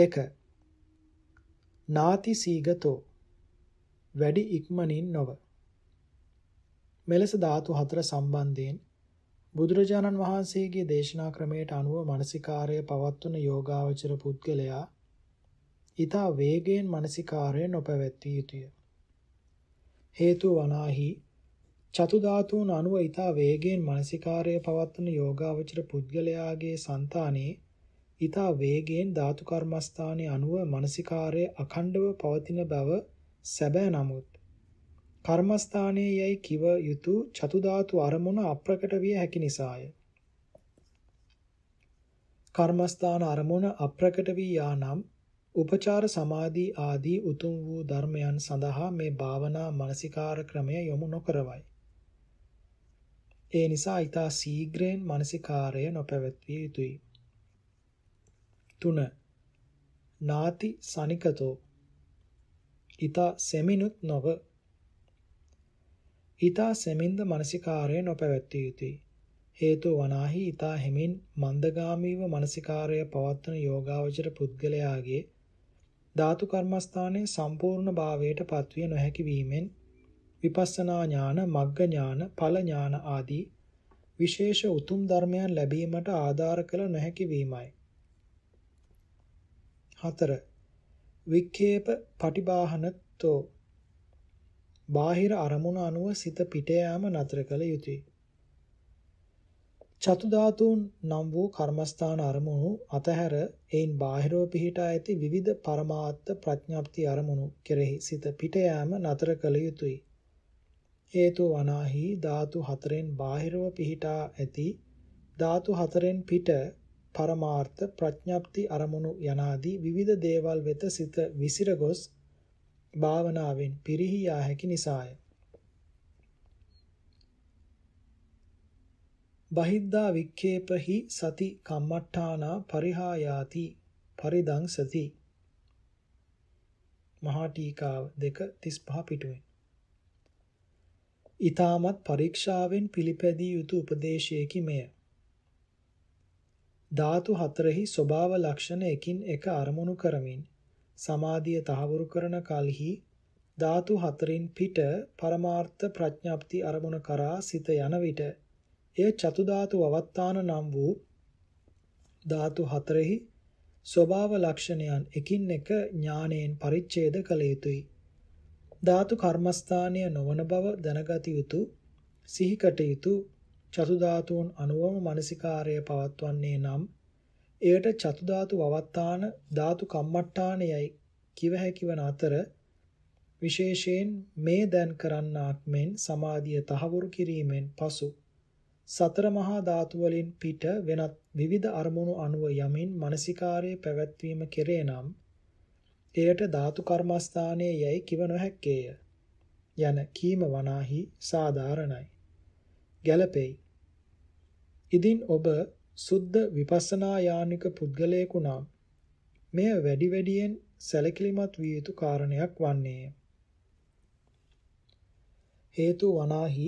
2. නාති සීගතෝ වැඩි ඉක්මනින් නොව මෙලෙස ධාතු හතර සම්බන්ධයෙන් බුදුරජාණන් වහන්සේගේ දේශනා ක්‍රමයට අනුව මානසිකාර්ය පවත්වන යෝගාවචර පුද්ගලයා ඊතා වේගයෙන් මානසිකාර්ය නොපැවැත්විය යුතුය. හේතු වනාහි චතු ධාතුන් අනුව ඊතා වේගයෙන් මානසිකාර්ය පවත්වන යෝගාවචර පුද්ගලයාගේ సంతානේ ඊතා වේගයෙන් ධාතු කර්මස්ථානයේ අනුව මානසිකාර්ය අඛණ්ඩව පවතින බව සැබෑ නමුත් කර්මස්ථානයේ යයි කිව යුතු චතුධාතු අරමුණ අප්‍රකට විය හැකි නිසාය. කර්මස්ථාන අරමුණ අප්‍රකට වී යානම් උපචාර සමාධි ආදී උතුම් වූ ධර්මයන් සඳහා මේ භාවනා මානසිකාර ක්‍රමය යොමු නොකරවයි. ඒ නිසා ඊතා සීග්‍රයෙන් මානසිකාරය නොපැවැත්විය යුතුය. 3. නාති සනිකතෝ ඊතා සෙමිනුත් නොව ඊතා සෙමින්ද මානසිකාර්ය නොපැවැත්විය යුතුය. හේතු වනාහි ඊතා හිමින් මන්දගාමීව මානසිකාර්ය පවත්වන යෝගාවචර පුද්ගලයාගේ ධාතු කර්මස්ථානයේ සම්පූර්ණ භාවයට පත්විය නොහැකි වීමෙන් විපස්සනා ඥාන, මග්ග ඥාන, ඵල ඥාන ආදී විශේෂ උතුම් ධර්මයන් ලැබීමට ආධාර කළ නොහැකි වීමයි. 4. වික්ඛේප පටිභාහනතෝ බාහිර අරමුණ අනුව සිත පිට යාම නතර කළ යුතුය. චතු ධාතුන් නම් වූ කර්මස්ථාන අරමුණු අතහැර එයින් බාහිරව පිහිටා ඇති විවිධ පරමාර්ථ ප්‍රඥාප්ති අරමුණු කෙරෙහි සිත පිට යාම නතර කළ යුතුය. හේතු වනාහි ධාතු හතරෙන් බාහිරව පිහිටා ඇති ධාතු හතරෙන් පිට පරමාර්ථ ප්‍රඥාප්ති අරමුණු යනාදී විවිධ දේවල් වෙත සිත විසිර ගොස් භාවනාවෙන් පිරිහි යා හැකි නිසාය. බහිද්දා වික්ඛේපහි සති කම්මට්ඨානා පරිහායාති පරිදං සති මහා ටීකාව 235 පිටුවෙන් ඊ타මත් පරීක්ෂාවෙන් පිළිපැදිය යුතු උපදේශයකි මෙය ධාතු හතරෙහි ස්වභාව ලක්ෂණ එකින් එක අරමුණු කරමින් සමාධිය තහවුරු කරන කලෙහි ධාතු හතරින් පිට පරමාර්ථ ප්‍රඥාප්ති අරමුණ කරා සිත යන විට එය චතු ධාතු අවත්තාන නම් වූ ධාතු හතරෙහි ස්වභාව ලක්ෂණයන් එකින් එක ඥානයෙන් පරිච්ඡේද කළ යුතුය. ධාතු කර්මස්ථානීය නොවන බව දැනගත යුතු සිහිකට යුතු චතු ධාතුන් අනුවම මානසිකාර්යය පවත්වන්නේ නම් එයට චතු ධාතු වවත්තාන ධාතු කම්මට්ටාන යයි කිව හැකිවන අතර විශේෂයෙන් මේ දැන් කරන්නාක් මෙන් සමාධිය තහවුරු කිරීමෙන් පසු සතර මහා ධාතු වලින් පිට වෙනත් විවිධ අරමුණු අනුව යමින් මානසිකාර්යය පැවැත්වීම කෙරේ නම් එයට ධාතු කර්මස්ථානයේ යයි කිව නොහැක්කේය යන කීම වනාහි සාධාරණයි ගැළපෙයි ඉදින් ඔබ සුද්ධ විපස්සනා යානික පුද්ගලයෙකු නම් මෙය වැඩි වැඩියෙන් සැලකිලිමත් විය යුතු කාරණයක් වන්නේය. හේතු වනාහි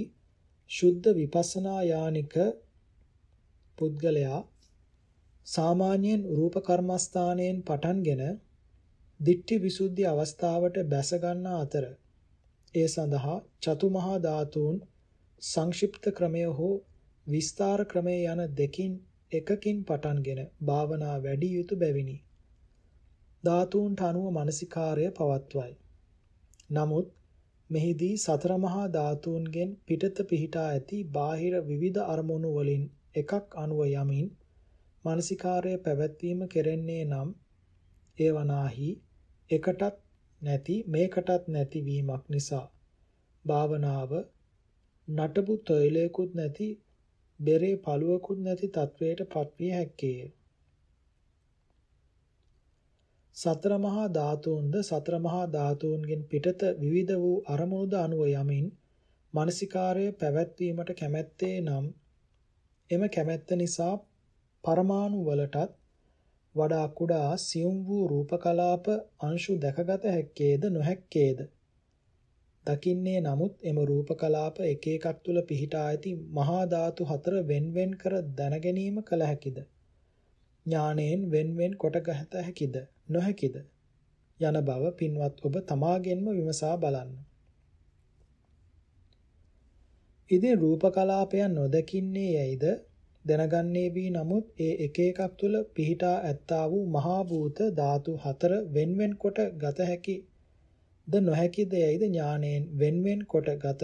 සුද්ධ විපස්සනා යානික පුද්ගලයා සාමාන්‍යයෙන් රූප කර්මස්ථානයෙන් පටන්ගෙන දිට්ඨි විසුද්ධි අවස්ථාවට බැස ගන්නා අතර ඒ සඳහා චතුමහා ධාතුන් සංක්ෂිප්ත ක්‍රමය හෝ විස්තර ක්‍රමය යන දෙකින් එකකින් පටන්ගෙන භාවනා වැඩි යුතු බැවිනි. ධාතුන්ට අනුව මානසිකාර්ය පවත්වයි. නමුත් මෙහිදී සතර මහා ධාතුන්ගෙන් පිටත පිහිටා ඇති බාහිර විවිධ අරමුණු වලින් එකක් අනුව යමින් මානසිකාර්ය පැවැත්වීම කෙරෙන්නේ නම් ඒවනාහි එකටත් නැති මේකටත් නැති වීමක් නිසා භාවනාව නටබු තොයලයකුත් නැති බෙරේ පළුවකුත් නැති තත්වයට පත්විය හැක්කේය. සතර මහා ධාතුන්ද සතර මහා ධාතුන්ගෙන් පිටත විවිධ වූ අරමුණුද අනුව යමින් මානසිකාර්ය පැවැත්වීමට කැමැත්තේ නම් එම කැමැත්ත නිසා පරමාණු වලටත් වඩා කුඩා සියුම් වූ රූපකලාප අංශු දැකගත හැක්කේද නොහැක්කේද දකින්නේ නමුත් එම රූප කලාප එක එකක් තුල පිහිටා ඇති මහා ධාතු හතර වෙන්වෙන් කර දැන ගැනීම කල හැකිද? ඥාණයෙන් වෙන්වෙන් කොට ගත හැකිද? නොහැකිද? යන බව පින්වත් ඔබ තමාගෙන්ම විමසා බලන්න. ඉතින් රූප කලාපයන් නොදකින්නේ යයිද දැනගන්නේ වී නමුත් ඒ එක එකක් තුල පිහිටා ඇත්තා වූ මහා භූත ධාතු හතර වෙන්වෙන් කොට ගත හැකි ද නොහැකි දෙයයිද ඥාණයෙන් වෙන්වෙන් කොටගත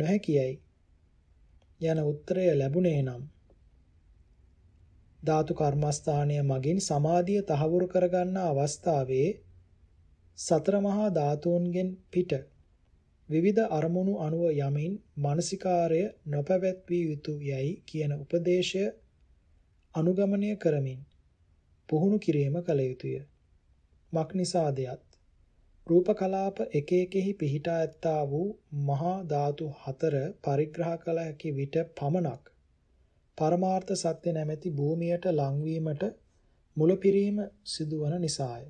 නොහැකියයි යන උත්තරය ලැබුණේ නම් ධාතු කර්මස්ථානය මගින් සමාධිය තහවුරු කරගන්නා අවස්ථාවේ සතර මහා ධාතුන්ගෙන් පිට විවිධ අරමුණු අනුව යමින් මානසිකාර්ය නොපැවැත්විය යුතු යයි කියන උපදේශය අනුගමනය කරමින් පුහුණු කිරීම කළ යුතුය. මක්නිසාදයත් රූප කලාප එක එකෙහි පිහිටා ඇත්තා වූ මහා ධාතු හතර පරිග්‍රහ කළ හැකි විට පමණක් පරමාර්ථ සත්‍ය නැමැති භූමියට ලංවීමට මුලපිරීම සිදුවන නිසාය.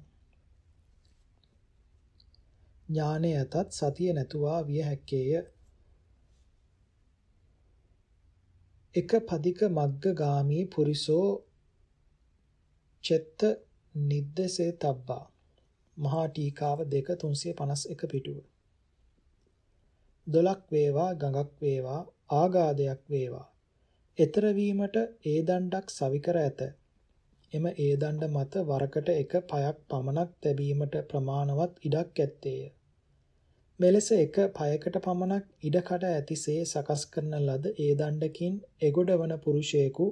ඥානය ඇතත් සතිය නැතුවා විය හැක්කේය. එක පදික මග්ගගාමී පුරිසෝ චෙත්ත නිද්දසේ තබ්බා මහා ටීකාව 2 351 පිටුව. දොලක් වේවා ගඟක් වේවා ආගාධයක් වේවා. ඊතර වීමට ඒ දණ්ඩක් සවිකර ඇත. එම ඒ දණ්ඩ මත වරකට එක පයක් පමණක් තැබීමට ප්‍රමාණවත් ඉඩක් ඇත්තේය. මෙලෙස එක පයකට පමණක් ඉඩකඩ ඇතිසේ සකස් කරන ලද ඒ දණ්ඩකින් එගොඩවන පුරුෂයෙකු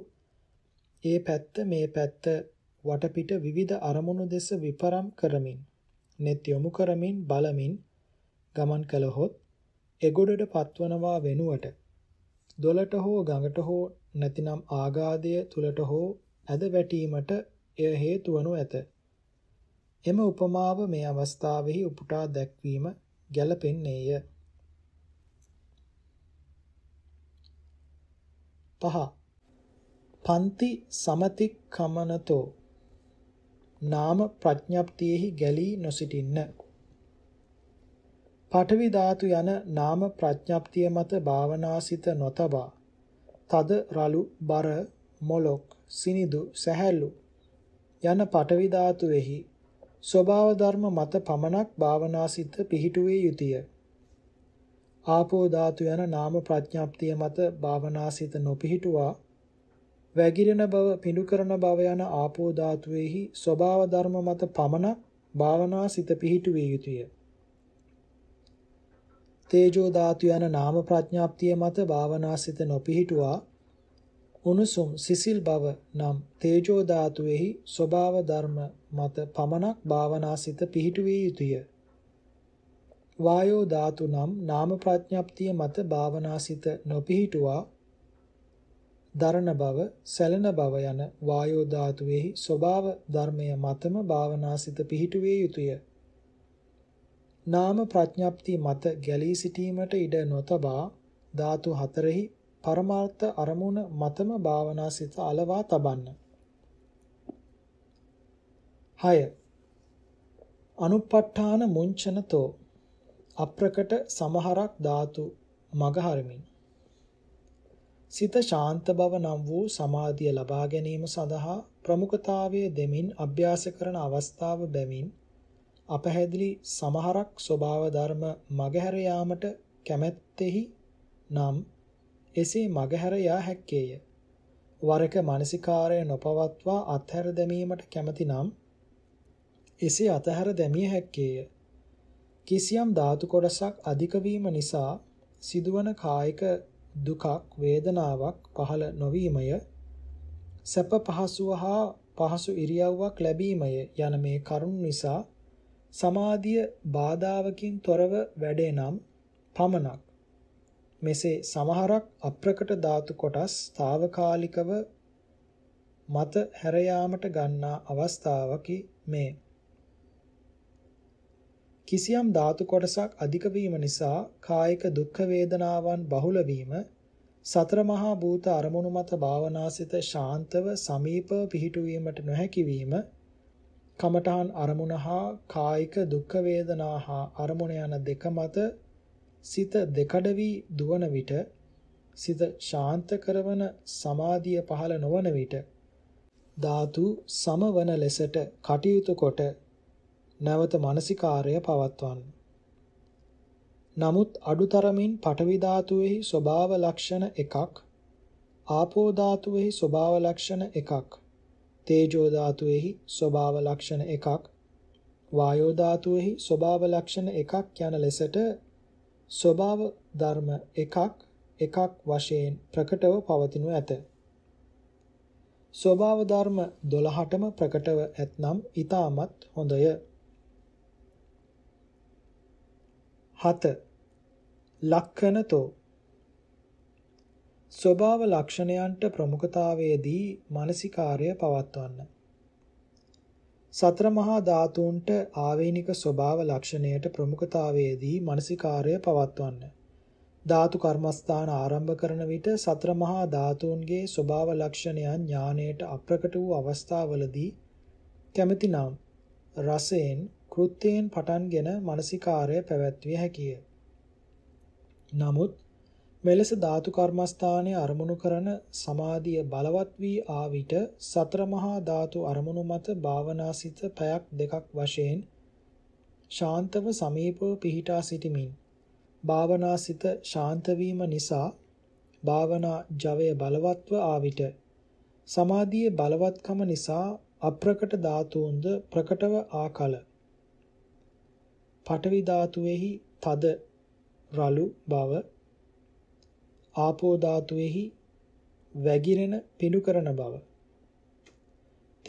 ඒ පැත්ත මේ පැත්ත වටපිට විවිධ අරමුණු දෙස විපරම් කරමින් නෙත් යොමු කරමින් බලමින් ගමන් කළහොත් එගොඩට පත්වනවා වෙනුවට දොලට හෝ ගඟට හෝ නැතිනම් ආගාදය තුලට හෝ ඇද වැටීමට එය හේතු වනු ඇත. එම උපමාව මේ අවස්ථාවෙහි උපුටා දැක්වීම ගැළපෙන්නේය. පහ පන්ති සමතික්කමනතෝ නාම ප්‍රඥප්තියෙහි ගැලී නොසිටින්න. පඨවි ධාතු යන නාම ප්‍රඥප්තිය මත භාවනාසිත නොතබා තද රලු බර මොලොක් සිනිදු සැහැල්ලු යන පඨවි ධාතුෙහි ස්වභාව ධර්ම මත පමණක් භාවනාසිත පිහිටුවේ යුතුය. ආපෝ ධාතු යන නාම ප්‍රඥාප්තිය මත භාවනාසිත නොපිහිටුවා වැగిරෙන බව, පිඬු කරන බව යන ආපෝ ධාතුවේහි ස්වභාව ධර්ම මත පමණක් භාවනා සිත පිහිටුවේ යුතුය. තේජෝ ධාතු යන නාම ප්‍රඥාප්තිය මත භාවනා සිත නොපිහිටුවා උනුසුම් සිසිල් බව නම් තේජෝ ධාතුවේහි ස්වභාව ධර්ම මත පමණක් භාවනා සිත පිහිටුවේ යුතුය. වායෝ ධාතු නම් නාම ප්‍රඥාප්තිය මත භාවනා සිත නොපිහිටුවා දරණ බව, සැලෙන බව යන වායෝ ධාතුවේහි ස්වභාව ධර්මය මතම භාවනාසිත පිහිටුවේ යුතුය. නාම ප්‍රඥප්ති මත ගැලී සිටීමට ඉඩ නොතබා ධාතු හතරෙහි පරමාර්ථ අරමුණ මතම භාවනාසිත අලවා තබන්න. 6. අනුපට්ඨාන මුංචනතෝ අප්‍රකට සමහරක් ධාතු මගහරමින් සිත ශාන්ත බව නම් වූ සමාධිය ලබා ගැනීම සඳහා ප්‍රමුඛතාවය දෙමින් අභ්‍යාස කරන අවස්ථාව බැවින් අපහැදිලි සමහරක් ස්වභාව ධර්ම මගහැර යාමට කැමැත්තෙහි නම් එසේ මගහැර යා හැක්කේය. වරක මානසිකාරය නොපවත්වා අත්හැර දැමීමට කැමැති නම් එසේ අතහැර දැමිය හැක්කේය. කිසියම් ධාතු කොටසක් අධික නිසා සිදුවන කායික දුකක් වේදනාවක් පහළ නොවීමය සැප පහසුව හා පහසු ඉරියව්වක් ලැබීමය යන මේ කරුණු නිසා සමාධිය බාධාවකින් තොරව වැඩේ නම් පමණක් මෙසේ සමහරක් අප්‍රකට ධාතු කොටස් తాවකාලිකව මත හැර යාමට ගන්නා අවස්ථාවකි මේ කිසියම් ධාතු කොටසක් අධික වීම නිසා කායික දුක් වේදනාවන් බහුල වීම සතර මහා භූත අරමුණු මත භාවනාසිත ශාන්තව සමීපව පිහිටුවීමට නොහැකි වීම කමඨාන් අරමුණ හා කායික දුක් වේදනා හා අරමුණ යන දෙක මත සිත දෙකඩ වී දුවන විට සිත ශාන්ත කරවන සමාධිය පහළ නොවන විට ධාතු සමවන ලෙසට කටයුතු කොට නැවත මානසිකාර්ය පවත්වන්න. නමුත් අඩුතරමින් පඨවි ධාතුවේහි ස්වභාව ලක්ෂණ එකක් ආපෝ ධාතුවේහි ස්වභාව ලක්ෂණ එකක් තේජෝ ධාතුවේහි ස්වභාව ලක්ෂණ එකක් වායෝ ධාතුවේහි ස්වභාව ලක්ෂණ එකක් යන ලෙසට ස්වභාව ධර්ම එකක් එකක් වශයෙන් ප්‍රකටව පවතිනු ඇත. ස්වභාව ධර්ම 12ටම ප්‍රකටව ඇතනම් ඊටමත් හොඳය. 7 ලක්ඛනතෝ ස්වභාව ලක්ෂණයන්ට ප්‍රමුඛතාවයේදී මානසිකාර්ය පවත්වන්න සතර මහා ධාතුන්ට ආවේනික ස්වභාව ලක්ෂණයට ප්‍රමුඛතාවයේදී මානසිකාර්ය පවත්වන්න ධාතු කර්මස්ථාන ආරම්භ කරන විට සතර මහා ධාතුන්ගේ ස්වභාව ලක්ෂණයන් ඥාණයට අප්‍රකට වූ අවස්ථාවවලදී කැමැතිනම් රසයෙන් කෘත්‍යයෙන් පටන්ගෙන මානසිකාර්ය පැවැත්විය හැකිය. නමුත් මෙලෙස ධාතු කර්මස්ථානයේ අරමුණු කරන සමාධිය බලවත් වී ආ විට සතර මහා ධාතු අරමුණු මත භාවනාසිත පැයක් දෙකක් වශයෙන් ශාන්තව සමීපව පිහිටා සිටිමින් භාවනාසිත ශාන්ත වීම නිසා භාවනා ජවය බලවත්ව ආ විට සමාධියේ බලවත්කම නිසා අප්‍රකට ධාතුන්ද ප්‍රකටව ආකල පඨවි ධාතුවේහි තද රළු බව ආපෝ ධාතුවේහි වැగిරෙන පිඩු කරන බව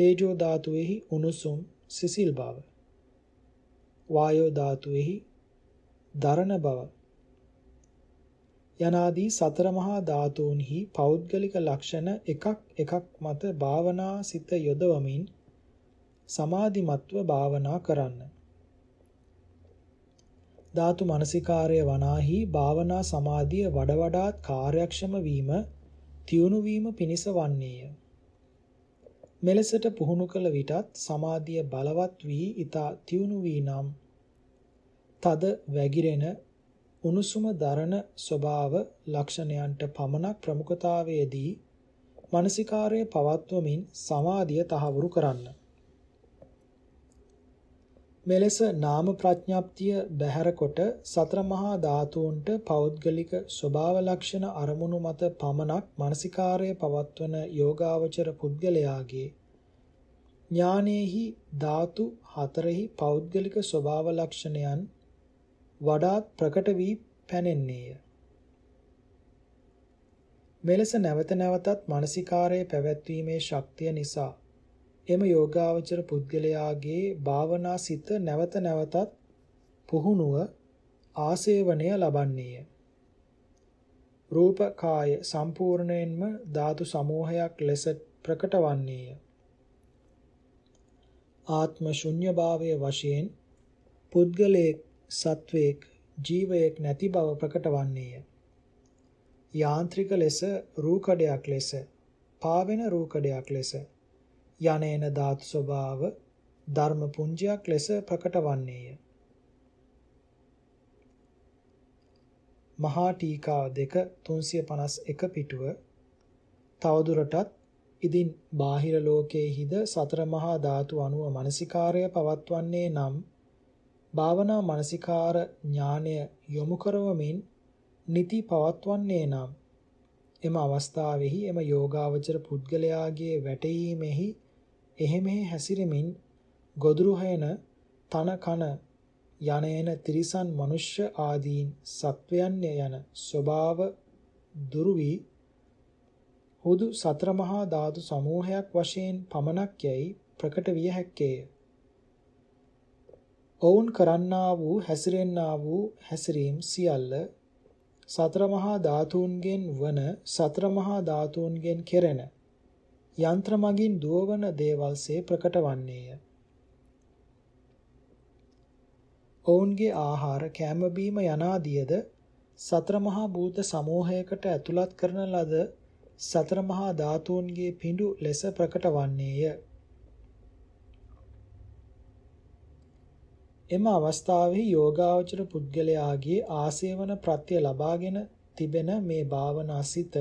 තේජෝ ධාතුවේහි උණුසුම් සිසිල් බව වායෝ ධාතුවේහි දරණ බව යනාදී සතර මහා ධාතුන්හි පෞද්ගලික ලක්ෂණ එකක් එකක් මත භාවනා සිත යොදවමින් සමාධිමත්ව භාවනා කරන්න. ධාතු මනසිකාර්ය වනාහි භාවනා සමාධිය වඩ වඩාත් කාර්යක්ෂම වීම තියුණු වීම පිණිස වන්නේය. මෙලෙසට පුහුණු කළ විටත් සමාධිය බලවත් වී ඊතා තියුණු වී නම් තද වැగిරෙන උණුසුම දරන ස්වභාව ලක්ෂණයන්ට පමණක් ප්‍රමුඛතාවයේදී මානසිකාර්යය පවත්වමින් සමාධිය තහවුරු කරන්න. මෙලෙස නාම ප්‍රඥාප්තිය බැහැරකොට සතර මහා ධාතුන්ට පෞද්ගලික ස්වභාව ලක්ෂණ අරමුණු මත පමණක් මානසිකාර්යය පවත්වන යෝගාවචර පුද්ගලයාගේ ඥානෙහි ධාතු හතරෙහි පෞද්ගලික ස්වභාව ලක්ෂණයන් වඩාත් ප්‍රකට වී පැනෙන්නේය. මෙලෙස නැවත නැවතත් මානසිකාර්යය පැවැත්වීමේ ශක්තිය නිසා එම යෝගාවචර පුද්ගලයාගේ භාවනා සිත නැවත නැවතත් පුහුණුව ආසේවණය ලබන්නේය. රූප කාය සම්පූර්ණයෙන්ම ධාතු සමූහයක් ලෙස ප්‍රකට වන්නේය. ආත්ම ශුන්‍යභාවය වශයෙන් පුද්ගලයෙක් සත්වයෙක් ජීවයෙක් නැති බව ප්‍රකට වන්නේය. යාන්ත්‍රික ලෙස රූකඩයක් ලෙස පාවෙන රූකඩයක් ලෙස යනේන ධාතු ස්වභාව ධර්ම පුඤ්ජයක් ලෙස ප්‍රකට වන්නේය. මහා ටීකා 2 351 පිටුව තවදුරටත් ඉදින් බාහිර ලෝකයේහිද සතර මහා ධාතු අනුව මානසිකාර්ය පවත්වන්නේ නම් භාවනා මානසිකාර ඥානය යොමු කරවමින් නිති පවත්වන්නේ නම් එම අවස්ථාවෙහි එම යෝගාවචර පුද්ගලයාගේ වැටීමේහි එහෙමෙහි හැසිරෙමින් ගොදුරු හයන තන කන යන එන තිරිසන් මනුෂ්‍ය ආදීන් සත්වයන් යන ස්වභාව දුරු වී හුදු සතර මහා ධාතු සමූහයක් වශයෙන් පමණක් යයි ප්‍රකට විය හැක්කේය. ඔවුන් කරන්නා වූ හැසිරෙන්නා වූ හැසිරීම් සියල්ල සතර මහා ධාතුන්ගෙන් වන සතර මහා ධාතුන්ගෙන් කෙරෙන යන්ත්‍ර මගින් දුවවන දේවල්සේ ප්‍රකට වන්නේය. ඔවුන්ගේ ආහාර කෑම බීම යනාදියද සතර මහා භූත සමූහයකට ඇතුළත් කරන ලද සතර මහා ධාතුන්ගේ පිඬු ලෙස ප්‍රකට වන්නේය. එම අවස්ථාවෙහි යෝගාවචර පුද්ගලයාගේ ආසේවන ප්‍රත්‍ය ලබාගෙන තිබෙන මේ භාවනා සිත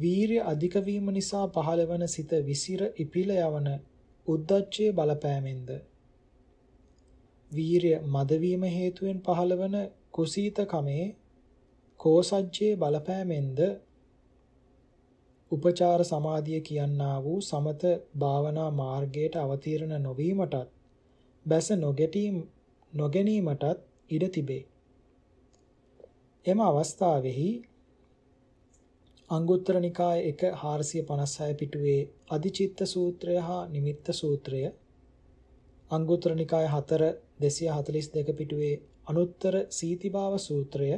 වීරය අධික වීම නිසා පහළවන සිත විසිර ඉපිල යවන උද්දච්චයේ බලපෑමෙන්ද වීරය මද වීම හේතුවෙන් පහළවන කුසීතකමේ කෝසජ්ජේ බලපෑමෙන්ද උපචාර සමාධිය කියනා වූ සමත භාවනා මාර්ගයට අවතීර්ණ නොවීමටත් බැස නොගැටීම් නොගැනීමටත් ඉඩ තිබේ. එම අවස්ථාවෙහි අංගුත්තර නිකාය 1 456 පිටුවේ අදිචිත්ත සූත්‍රය හා නිමිත්ත සූත්‍රය අංගුත්තර නිකාය 4 242 පිටුවේ අනුත්තර සීතිභාව සූත්‍රය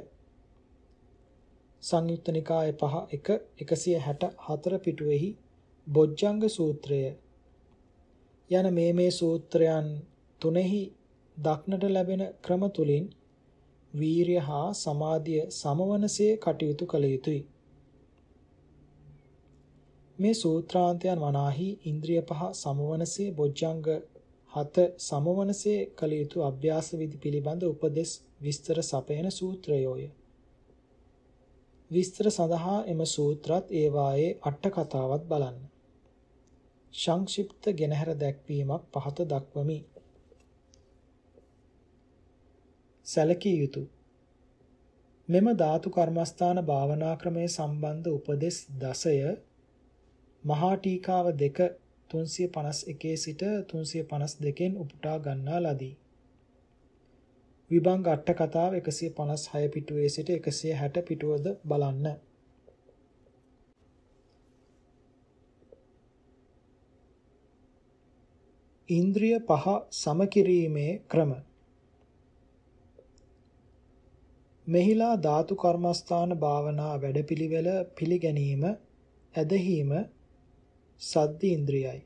සංයුත්ත නිකාය 5 1 164 පිටුවේහි බොජ්ජංග සූත්‍රය යන මේ මේ සූත්‍රයන් තුනෙහි දක්නට ලැබෙන ක්‍රම තුලින් වීරිය හා සමාධිය සමවනසේ කටයුතු කළ යුතුයි. මේ සූත්‍රාන්තයන් වනාහි ඉන්ද්‍රිය පහ සමවනසේ බොජ්ජංග හත සමවනසේ කළ යුතු අභ්‍යාස විදි පිළිබඳ උපදෙස් විස්තර සපයන සූත්‍රයෝය. විස්තර සඳහා එම සූත්‍රත් ඒවායේ අට කතාවත් බලන්න. සංක්ෂිප්ත ගෙනහැර දැක්වීමක් පහත දක්වමි. සැලකිය යුතු මෙම ධාතු කර්මස්ථාන භාවනා ක්‍රමයේ සම්බන්ධ උපදෙස් 10 මහා ටීකාව දෙක 351 සිට 352න් උපුටා ගන්නා ලදී. විභංග අට කතාව 156 පිටුවේ සිට 160 පිටුවද බලන්න. ඉන්ද්‍රිය පහ සමකිරීමේ ක්‍රම මෙහිලා ධාතු කර්මස්ථාන භාවනා වැඩපිළිවෙල පිළිගැනීම ඇදහිීම සද්දි ඉන්ද්‍රියයි.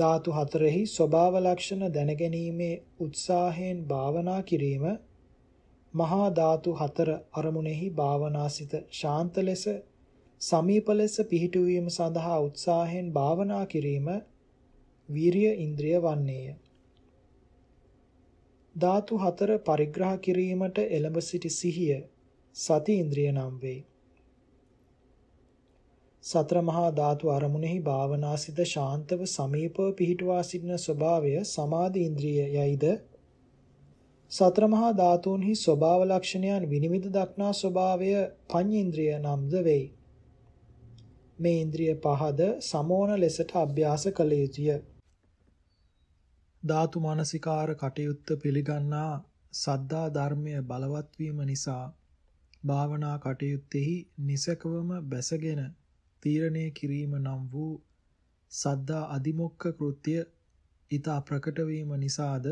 ධාතු හතරෙහි ස්වභාව ලක්ෂණ දැනගැනීමේ උත්සාහයෙන් භාවනා කිරීම මහා ධාතු හතර අරමුණෙහි භාවනාසිත ශාන්ත ලෙස සමීප ලෙස පිහිටුවීම සඳහා උත්සාහයෙන් භාවනා කිරීම වීරිය ඉන්ද්‍රිය වන්නේය. ධාතු හතර පරිග්‍රහ කිරීමට එළඹ සිටි සිහිය සති ඉන්ද්‍රිය නම් වේ. සතර මහා ධාතු අරමුණෙහි භාවනාසිත ශාන්තව සමීපව පිහිටුවා සිටින ස්වභාවය සමාධි ඉන්ද්‍රිය යයිද සතර මහා ධාතුන්හි ස්වභාව ලක්ෂණයන් විනිවිද දක්නා ස්වභාවය පඤ්චේන්ද්‍රිය නම්ද වෙයි මේ ඉන්ද්‍රිය පහද සමෝන ලෙසට අභ්‍යාස කළ යුතුය ධාතු මානසිකාර කටයුත්ත පිළිගන්නා සද්ධා ධර්මය බලවත් වීම නිසා භාවනා කටයුත්තේහි නිසකවම බැසගෙන තීරණය කිරීම නම් වූ සද්දා අදිමොක්ක කෘත්‍ය ඊතා ප්‍රකට වීම නිසාද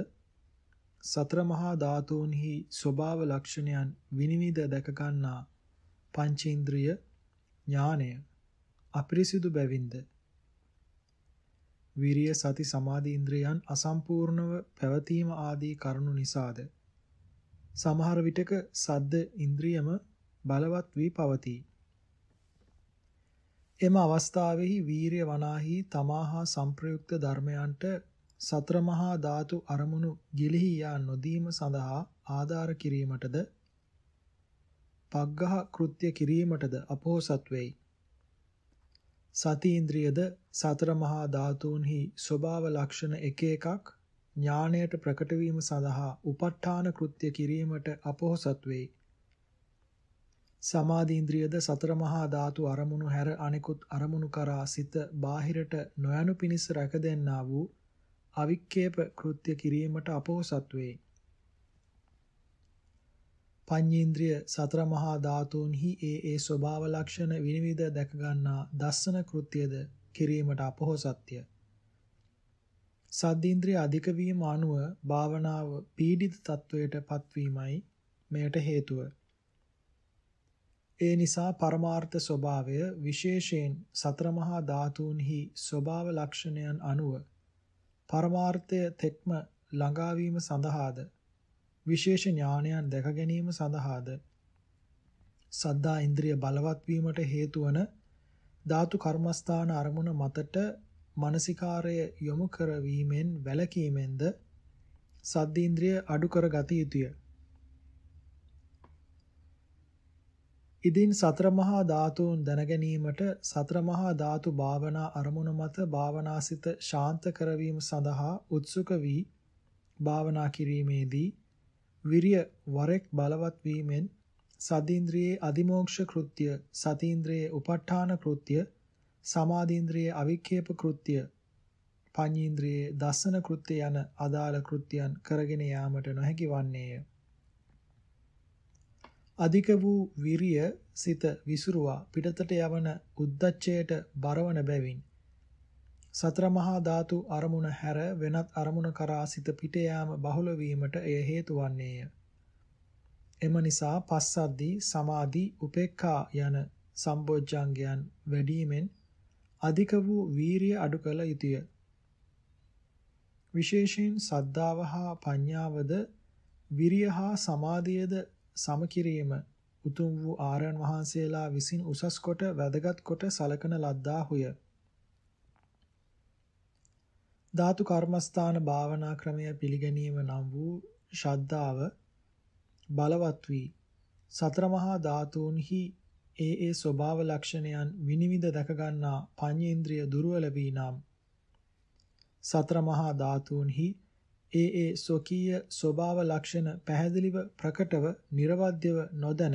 සතර මහා ධාතුන්හි ස්වභාව ලක්ෂණයන් විනිවිද දැක ගන්නා පංචේන්ද්‍රිය ඥානය අපිරිසිදු බැවින්ද විරිය සති සමාධි ඉන්ද්‍රියන් අසම්පූර්ණව පැවතීම ආදී කරුණු නිසාද සමහර විටක සද්ද ඉන්ද්‍රියම බලවත් වී පවතී එම අවස්ථාවෙහි වීරිය වනාහි තමා හා සංප්‍රයුක්ත ධර්මයන්ට සතර මහා ධාතු අරමුණු ගිලිහි යා නොදීම සඳහා ආධාර කිරීමටද පග්ගහ කෘත්‍ය කිරීමටද අපෝසත් වෙයි. සතීන්ද්‍රියද සතර මහා ධාතුන්හි ස්වභාව ලක්ෂණ එක එකක් ඥාණයට ප්‍රකට වීම සඳහා උප ဋ ාණ කෘත්‍ය කිරීමට අපෝසත් වෙයි. සමාධි ඉන්ද්‍රියද සතර මහා ධාතු අරමුණු හැර අනෙකුත් අරමුණු කරා සිත බාහිරට නොයනු පිණිස රැක දෙන්නා වූ අවික්කේප කෘත්‍ය කිරීමට අපෝසත් වේ. පඤ්චේන්ද්‍රිය සතර මහා ධාතුන්හි ඒ ඒ ස්වභාව ලක්ෂණ විනිවිද දැක ගන්නා දස්සන කෘත්‍යද කිරීමට අපෝසත්ය. සද්දේන්ද්‍රිය අධික වීම අනුව භාවනාව පීඩිත තත්වයට පත්වීමයි මෙයට හේතුව. ඒ නිසා පරමාර්ථ ස්වභාවය විශේෂයෙන් සතර මහා ධාතුන්හි ස්වභාව ලක්ෂණයන් අනුව පරමාර්ථය තෙක්ම ළඟාවීම සඳහාද විශේෂ ඥානයන් දැක ගැනීම සඳහාද සද්දා ඉන්ද්‍රිය බලවත් වීමට හේතු වන ධාතු කර්මස්ථාන අරමුණ මතට මානසිකාරය යොමු කරවීමෙන් වැළකීමෙන්ද සද්දේන්ද්‍රිය අඩු කර ගත යුතුය. ඉදින් සතර මහා ධාතුන් දැනගැනීමට සතර මහා ධාතු භාවනා අරමුණ මත භාවනාසිත ශාන්ත කරවීම සඳහා උත්සුක වී භාවනා කිරීමේදී විරිය වරෙක් බලවත් වීමෙන් සදීන්ද්‍රියේ අදිමෝක්ෂ කෘත්‍ය සතීන්ද්‍රයේ උප ဋ ාණ කෘත්‍ය සමාදීන්ද්‍රියේ අවික්කේප කෘත්‍ය පඤ්චීන්ද්‍රියේ දස්සන කෘත්‍ය යන අදාළ කෘත්‍යයන් කරගෙන යාමට නොහැකි වන්නේය අධික වූ විරිය සිත විසුරුවා පිටතට යවන උද්දච්චයට බරවන බැවින් සතර මහා ධාතු අරමුණ හැර වෙනත් අරමුණ කරා සිත පිට යාම බහුල වීමට එය හේතු වන්නේය. එම නිසා පස්සද්දි සමාධි උපේක්ඛා යන සම්බොජ්ජංගයන් වැඩිමෙන් අධික වූ වීරිය අඩු කළ යුතුය. විශේෂයෙන් සද්ධාව හා ප්‍රඥාවද විරිය හා සමාධියද සම කිරීම උතුම් වූ ආරයන් වහන්සේලා විසින් උසස් කොට වැදගත් කොට සලකන ලද්දාහුය. ධාතු කර්මස්ථාන භාවනා ක්‍රමය පිළිගැනීම නම් වූ ශ්‍රද්ධාව බලවත් වී සතර මහා ධාතුන්හි ඒ ඒ ස්වභාව ලක්ෂණයන් විනිවිද දැක ගන්නා පඤ්චේන්ද්‍රිය දුර්වල වී නම් සතර මහා ධාතුන්හි ඒ ඒ ස්වකීය ස්වභාව ලක්ෂණ පැහැදිලිව ප්‍රකටව නිර්වද්‍යව නොදැන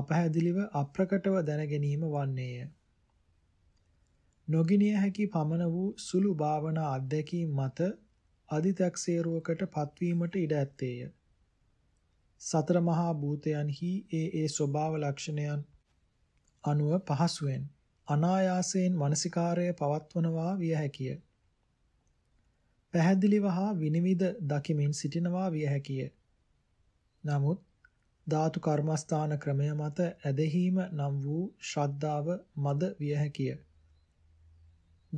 අපැහැදිලිව අප්‍රකටව දැන ගැනීම වන්නේය. නොගිනිය හැකි පමණ වූ සුළු භාවනා අධ්‍යක්ීම් මත අදි탁සේරුවකට පත්වීමට ඉඩ ඇත්තේය. සතර මහා භූතයන්හි ඒ ඒ ස්වභාව ලක්ෂණයන් අනුව පහසුවෙන් අනායාසයෙන් මානසිකාර්යය පවත්වනවා විය හැකිය. පැහැදිලිව හා විනිවිද දකිමින් සිටිනවා විය හැකිය. නමුත් ධාතු කර්මස්ථාන ක්‍රමය මත ඇදහිීම නම් වූ ශ්‍රද්ධාව මද විය හැකිය.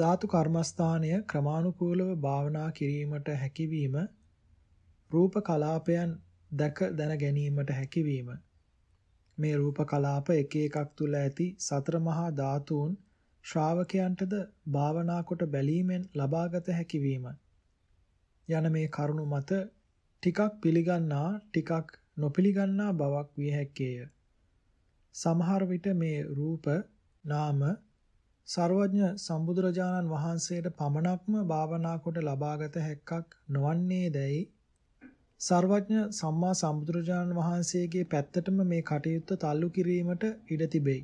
ධාතු කර්මස්ථානය ක්‍රමානුකූලව භාවනා කිරීමට හැකියවීම රූප කලාපයන් දැක දැන ගැනීමට හැකියවීම මේ රූප කලාප එක එකක් තුල ඇති සතර මහා ධාතුන් ශ්‍රාවකයන්ටද භාවනා කොට බැලීමෙන් ලබාගත හැකියවීම යන මේ කරුණු මත ටිකක් පිළිගන්නා ටිකක් නොපිළිගන්නා බවක් විය හැකේය. සමහර විට මේ රූප නාම සර්වඥ සම්බුදුරජාණන් වහන්සේට පමණක්ම භාවනා කොට ලබාගත හැක්කක් නොවන්නේ දැයි සර්වඥ සම්මා සම්බුදුරජාණන් වහන්සේගේ පැත්තටම මේ කටයුත්ත තල්ලු කිරීමට ඉඩ තිබෙයි.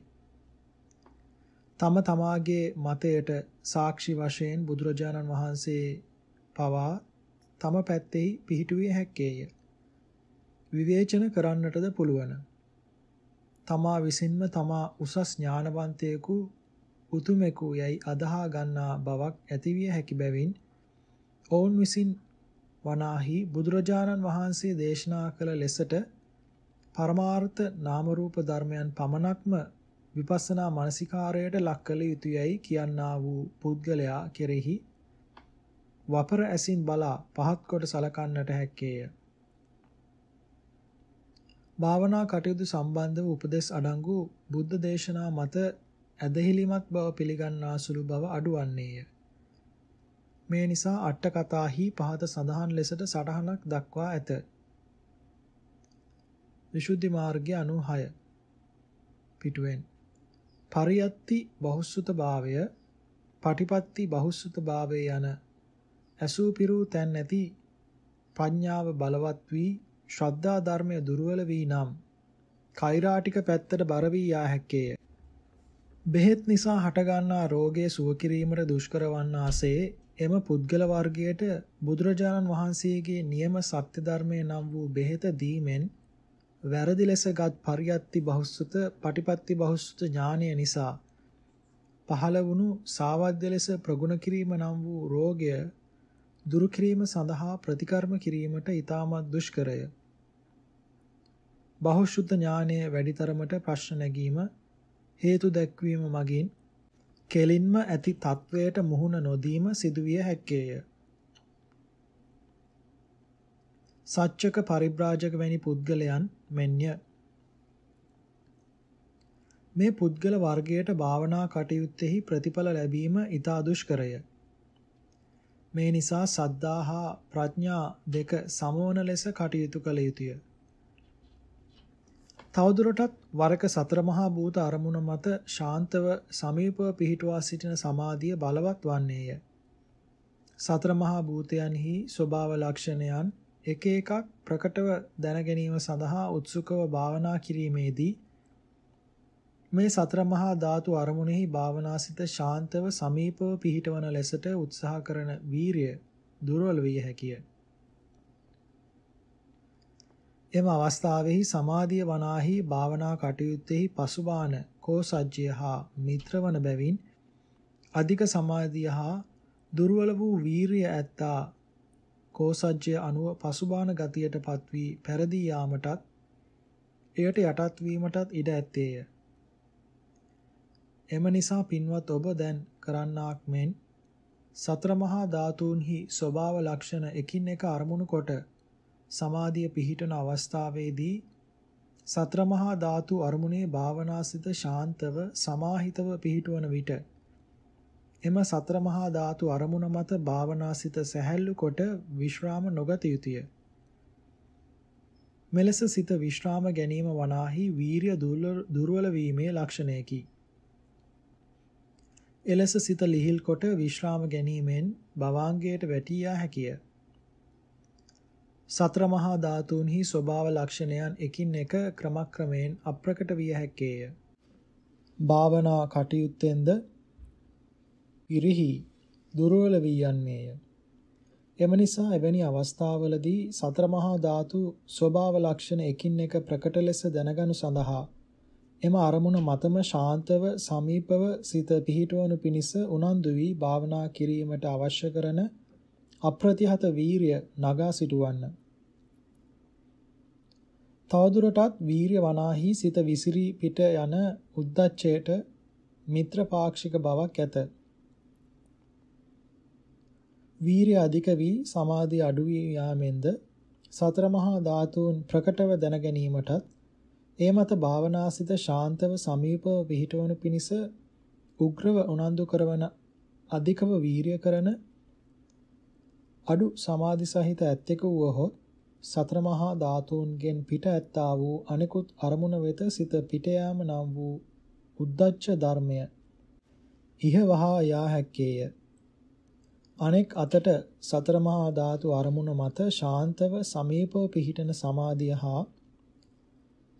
තම තමාගේ මතයට සාක්ෂි වශයෙන් බුදුරජාණන් වහන්සේ පවා තම පැත්තෙහි පිහිටුවිය හැක්කේය. විවේචන කරන්නටද පුළුවන්. තමා විසින්ම තමා උසස් ඥානවන්තයෙකු උතුමෙකු යයි අදහා ගන්නා බවක් ඇතිවිය හැකි බැවින් ඔවුන් විසින් වනාහි බුදුරජාණන් වහන්සේ දේශනා කළ ලෙසට පරමාර්ථ නාම රූප ධර්මයන් පමණක්ම විපස්සනා මානසිකාරයට ලක් කළ යුතුයයි කියනා වූ පුද්ගලයා කෙරෙහි වපර ඇසින් බලා පහත් කොට සලකන්නට හැක්කේය. භාවනා කටයුතු සම්බන්ධව උපදෙස් අඩංගු බුද්ධ දේශනා මත ඇදහිලිමත් බව පිළිගන්නා සුළු බව අඩුවන්නේය. මේ නිසා අට කතාහි පහත සඳහන් ලෙසට සටහනක් දක්වා ඇත. විසුද්ධි මාර්ගය 96 පිටුවෙන් පරියත්ති බහුසුත භාවය පටිපත්ති බහුසුත භාවය යන ඇසූ පිරූ තැන් නැති ප්‍රඥාව බලවත් වී ශ්‍රද්ධා ධර්මය දුර්වල වී නම් කෛරාටික පැත්තට බර වී යා හැක්කේය. බෙහෙත් නිසා හටගන්නා රෝගයේ සුව කිරීමට දුෂ්කර වන්නාසේ එම පුද්ගල වර්ගයට බුදුරජාණන් වහන්සේගේ නියම සත්‍ය ධර්මයේ නම් වූ බෙහෙත දීමෙන් වැරදි ලෙසගත් පරියත්ති බහුසුත පටිපත්ති බහුසුත ඥානය නිසා පහළ වුණු සාවද්‍ය ලෙස ප්‍රගුණ කිරීම නම් වූ රෝගය දුරු කිරීම සඳහා ප්‍රතිකර්ම කිරීමට ඊටමත් දුෂ්කරය. බහුශුද්ධ ඥානය වැඩිතරමට ප්‍රශ්න නැගීම හේතු දැක්වීම මගින් කෙලින්ම ඇති තත්වයට මුහුණ නොදීම සිදුවිය හැක්කේය. සච්චක පරිබ්‍රාජක වැනි පුද්ගලයන් මෙන්ය. මේ පුද්ගල වර්ගයට භාවනා කටයුත්තේහි ප්‍රතිඵල ලැබීම ඊතා දුෂ්කරය. මේ නිසා සද්ධා හා ප්‍රඥා දෙක සමෝන ලෙස කටයුතු කළ යුතුය. තවදුරටත් වරක සතර මහා භූත අරමුණ මත ශාන්තව සමීපව පිහිටුවා සිටින සමාධිය බලවත් වන්නේය. සතර මහා භූතයන්හි ස්වභාව ලක්ෂණයන් එක එකක් ප්‍රකටව දැන ගැනීම සඳහා උත්සුකව භාවනා කිරීමේදී මේ සතර මහා ධාතු අරමුණෙහි භාවනාසිත ශාන්තව සමීපව පිහිටවන ලෙසට උත්සාහ කරන වීරිය දුර්වල විය හැකිය. එම අවස්ථාවෙහි සමාධිය වනාහි භාවනා කටයුත්තෙහි පසුබාන කෝසජ්ජය හා මිත්‍රවන බැවින් අධික සමාධිය හා දුර්වල වූ වීරිය ඇත්තා කෝසජ්ජය අනුව පසුබාන ගතියට පත්වී පැරදී යාමටත් එයට යටත් වීමටත් ඉඩ ඇත්තේය. එම නිසා පින්වත් ඔබ දැන් කරන්නාක් මෙන් සතර මහා ධාතුන්හි ස්වභාව ලක්ෂණ එකින් එක අරමුණු කොට සමාධිය පිහිටන අවස්ථාවේදී සතර මහා ධාතු අරමුණේ භාවනාසිත ශාන්තව සමාහිතව පිහිටවන විට එම සතර මහා ධාතු අරමුණ මත භාවනාසිත සැහැල්ලු කොට විශ්‍රාම නොගත යුතුය. මෙලෙස සිත විශ්‍රාම ගැනීම වනාහි වීරිය දුර්වල වීමේ ලක්ෂණයකි. එලෙස සිත ලිහිල් කොට විශ්‍රාම ගැනීමෙන් භවාංගයට වැටී යා හැකිය. සතර මහා ධාතුන්හි ස්වභාව ලක්ෂණයන් එකින් එක ක්‍රමක්‍රමයෙන් අප්‍රකට විය හැකේය. භාවනා කටයුත්තෙන්ද පිරිහි දුර්වල වී යන්නේය. එම නිසා එවැනි අවස්ථාවලදී සතර මහා ධාතු ස්වභාව ලක්ෂණ එකින් එක ප්‍රකට ලෙස දැනගනු සඳහා එම අරමුණ මතම ශාන්තව සමීපව සිත පිහිටවනු පිණිස උනන්දු වී භාවනා කිරීමට අවශ්‍ය කරන අප්‍රතිහත වීරිය නගා සිටවන්න. තවදුරටත් වීරිය වනාහි සිත විසිරී පිට යන උද්දච්චයට මිත්‍රපාක්ෂික බවක් ඇත. වීරිය අධික වී සමාධිය අඩු වී යාමෙන්ද සතර මහා ධාතුන් ප්‍රකටව දැන ගැනීමටත් ඒ මත භාවනාසිත ශාන්තව සමීපව පිහිටවනු පිණිස උග්‍රව උනන්දු කරවන අධිකව වීරිය කරන අඩු සමාධි සහිත ඇත්තෙක වුවහොත් සතර මහා ධාතුන්ගෙන් පිට ඇත්තා වූ අනිකුත් අරමුණ වෙත සිත පිට යාම නම් වූ උද්දච්ච ධර්මය ඉහ වහා යා හැක්කේය අනෙක් අතට සතර මහා ධාතු අරමුණ මත ශාන්තව සමීපව පිහිටන සමාධිය හා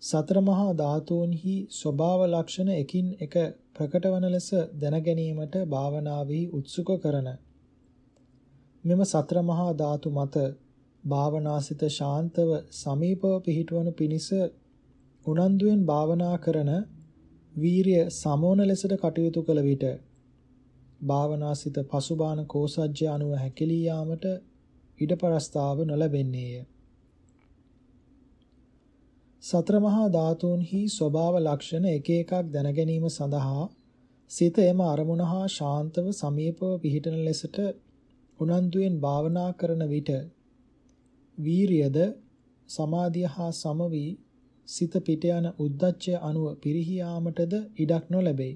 සතර මහා ධාතුන්හි ස්වභාව ලක්ෂණ එකින් එක ප්‍රකටවන ලෙස දැනගැනීමට භාවනාවෙහි උත්සුක කරන මෙම සතර මහා ධාතු මත භාවනාසිත ශාන්තව සමීපව පිහිටවන පිණිස උනන්දුවෙන් භාවනා කරන වීරිය සමෝන ලෙසට කටයුතු කළ විට භාවනාසිත පසුබාන කෝසජ්‍ය අනුව හැකිලී යාමට ඉඩ ප්‍රස්තාව නොලැබෙන්නේය. සතර මහා ධාතුන්හි ස්වභාව ලක්ෂණ එක එකක් දැන ගැනීම සඳහා සිත එම අරමුණ හා ශාන්තව සමීපව පිහිටන ලෙසට උනන්දුයෙන් භාවනා කරන විට වීරියද සමාධිය හා සම වී සිත පිට යන උද්දච්චය අනුව පිරිහියාමටද ඉඩක් නොලැබේ.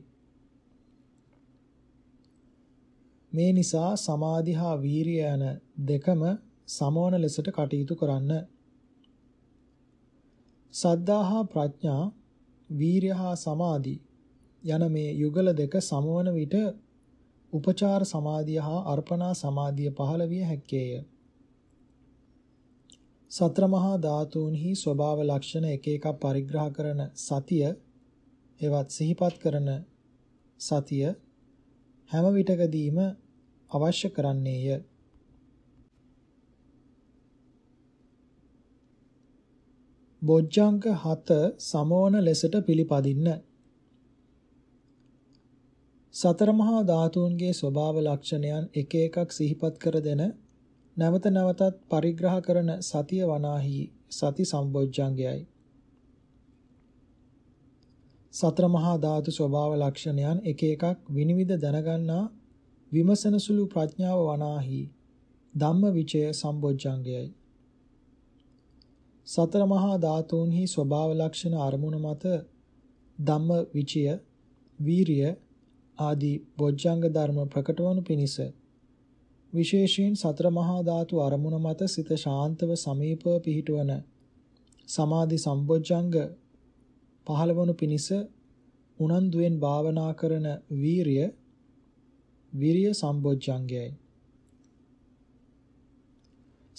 මේ නිසා සමාධි හා වීරිය යන දෙකම සමෝන ලෙසට කටයුතු කරන්න. සද්ධා හා ප්‍රඥා, වීරය හා සමාධි යන මේ යුගල දෙක සමවන විට උපචාර සමාධිය හා අර්පණා සමාධිය පහළ විය හැක්කේය. සතර මහා ධාතුන්හි ස්වභාව ලක්ෂණ එක එකක් පරිග්‍රහ කරන සතිය එවත් සිහිපත් කරන සතිය හැම විටකදීම අවශ්‍ය කරන්නේය. බොජ්ජංග 7 සමෝන ලෙසට පිළිපදින්න. සතර මහා ධාතුන්ගේ ස්වභාව ලක්ෂණයන් එක එකක් සිහිපත් කර දෙන නැවත නැවතත් පරිග්‍රහ කරන සතිය වනාහි සති සම්බොජ්ජංගයයි. සතර මහා ධාතු ස්වභාව ලක්ෂණයන් එක එකක් විනිවිද දැනගන්නා විමසන සුළු ප්‍රඥාව වනාහි ධම්ම විචය සම්බොජ්ජංගයයි සතර මහා ධාතුන්හි ස්වභාව ලක්ෂණ අරමුණ මත ධම්ම විචය, වීරිය ආදී බොජ්ජංග ධර්ම ප්‍රකට වනු පිණිස විශේෂයෙන් සතර මහා ධාතු අරමුණ මත සිත ශාන්තව සමීපව පිහිටවන සමාධි සම්බොජ්ජංග පහළවනු පිණිස උනන්දුවෙන් භාවනා කරන වීරිය විරිය සම්බොජ්ජංගයයි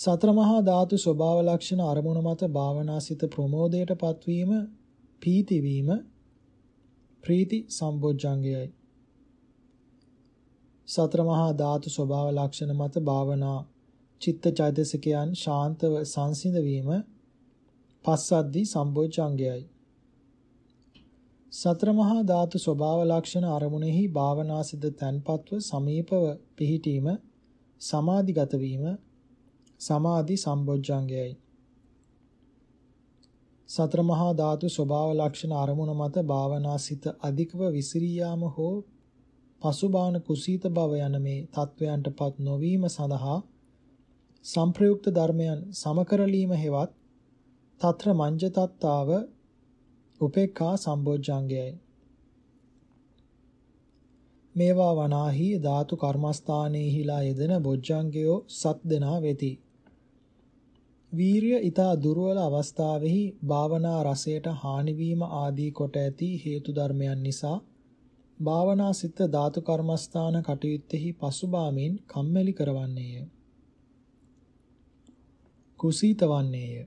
සතර මහා ධාතු ස්වභාව ලක්ෂණ අරමුණ මත භාවනාසිත ප්‍රමෝදයට පත්වීම පීති වීම ප්‍රීති සම්බොජ්ජංගයයි සතර මහා ධාතු ස්වභාව ලක්ෂණ මත භාවනා චිත්ත චෛතසිකයන් ශාන්තව සංසිඳ වීම පස්සද්දි සම්බොජ්ජංගයයි සතර මහා ධාතු ස්වභාව ලක්ෂණ අරමුණෙහි භාවනාසිත තන්පත්ව සමීපව පිහිටීම සමාධිගත වීම සමාධි සම්බොජ්ජංගයයි. සතර මහා ධාතු ස්වභාව ලක්ෂණ අරමුණ මත භාවනාසිත අධිකව විසිරී යාම හෝ පසුබාන කුසීත බව යන මේ தත්වයන්ටපත් නොවීම සඳහා සංප්‍රයුක්ත ධර්මයන් සමකරලීම හෙවත් తත්‍ර මංජ තත්තාව උපේක්ඛා සම්බොජ්ජංගයයි මේවා වනාහි ධාතු කර්මස්ථානයේහිලා යෙදෙන බොජ්ජංගයෝ සත් දෙනා වෙති වීරිය ඊතා දුර්වල අවස්ථාවෙහි භාවනා රසයට හානිවීම ආදී කොට ඇති හේතු ධර්මයන් නිසා භාවනා සිත ධාතු කර්මස්ථාන කටයුත්තෙහි පසුබාමින් කම්මැලි කරවන්නේය. කුසීත වන්නේය.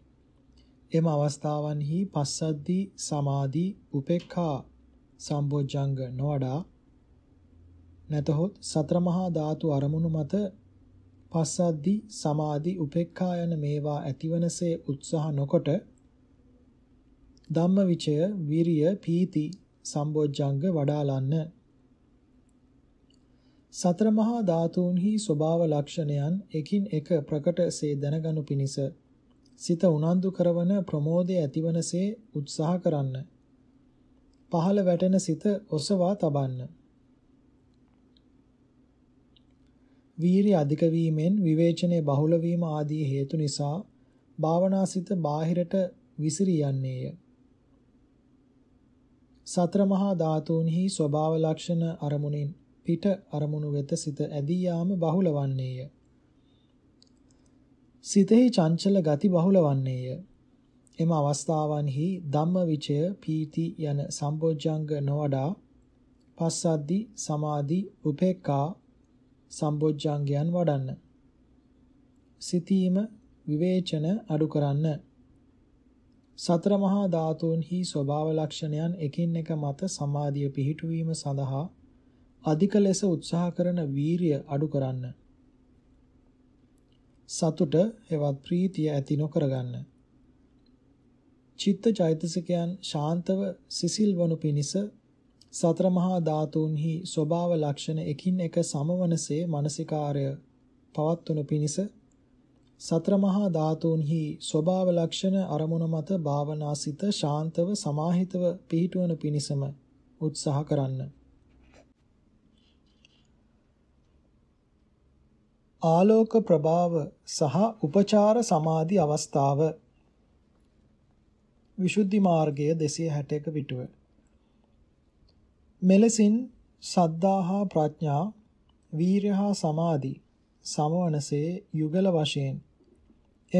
එම අවස්ථාවන්හි පස්සද්දී සමාධි උපේක්ඛා සම්බොජ්ජංග නොවඩා නැතහොත් සතර මහා ධාතු අරමුණු මත පස්සද්ධි, සමාධි, උපේක්ඛා යන මේවා ඇතිවනසේ උත්සාහ නොකොට ධම්මවිචය, විරිය, පීති, සම්බොජ්ජංග වඩාලන්න. සතර මහා ධාතුන්හි ස්වභාව ලක්ෂණයන් එකින් එක ප්‍රකටසේ දැනගනු පිණිස සිත උනන්දු කරවන ප්‍රමෝදය ඇතිවනසේ උත්සාහ කරන්න. පහළ වැටෙන සිත ඔසවා තබන්න. වීරිය අධික වීමෙන් විවේචනයේ බහුල වීම ආදී හේතු නිසා භාවනාසිත බාහිරට විසිරී යන්නේය. සතර මහා ධාතුන්හි ස්වභාව ලක්ෂණ අරමුණින් පිට අරමුණු වෙත සිත ඇදී යාම බහුල වන්නේය. සිතෙහි චංචල ගති බහුල වන්නේය. එම අවස්ථාවන්හි ධම්ම විචය පීති යන සම්බෝජ්ජංග නොවඩා පස්සද්දි සමාධි උපේක්ඛා සම්බොජ්ජංගයන් වඩන්න. සිතීම විවේචන අඩු කරන්න. සතර මහා ධාතුන්හි ස්වභාව ලක්ෂණයන් එකින් එක මත සමාධිය පිහිටුවීම සඳහා අධික ලෙස උත්සාහ කරන වීරිය අඩු කරන්න. සතුට හෙවත් ප්‍රීතිය ඇති නොකරගන්න. චිත්ත චෛතසිකයන් ශාන්තව සිසිල් වනු පිණිස සතර මහා ධාතුන්හි ස්වභාව ලක්ෂණ එකින් එක සමවනසේ මානසිකාර්ය පවත්වනු පිණිස සතර මහා ධාතුන්හි ස්වභාව ලක්ෂණ අරමුණ මත භාවනාසිත ශාන්තව සමාහිතව පිහිටවන පිණිසම උත්සාහ කරන්න. ආලෝක ප්‍රභාව සහ උපචාර සමාධි අවස්ථාව විසුද්ධි මාර්ගය 261 පිටුවේ මෙලෙසින් සද්ධා හා ප්‍රඥා වීරය හා සමාධි සමවනසේ යුගල වශයෙන්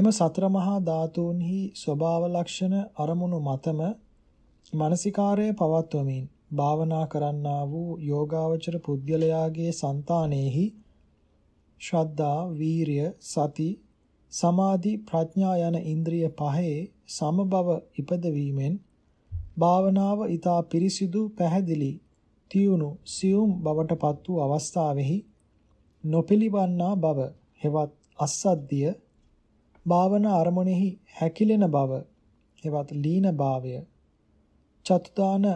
එම සතර මහා ධාතුන්හි ස්වභාව ලක්ෂණ අරමුණු මතම මානසිකාරය පවත්වමින් භාවනා කරන්නා වූ යෝගාවචර පුද්ගලයාගේ సంతානෙහි ශ්‍රද්ධා වීරිය සති සමාධි ප්‍රඥා යන ඉන්ද්‍රිය පහේ සමබව ඉපදවීමෙන් භාවනාව ඊතා පිරිසිදු පැහැදිලි තියුණු සියුම් බවට පත් වූ අවස්ථාවෙහි නොපිලිවන්නා බව හෙවත් අස්සද්ධිය භාවනා අරමුණෙහි හැකිලෙන බව හෙවත් ලීන භාවය චතුදාන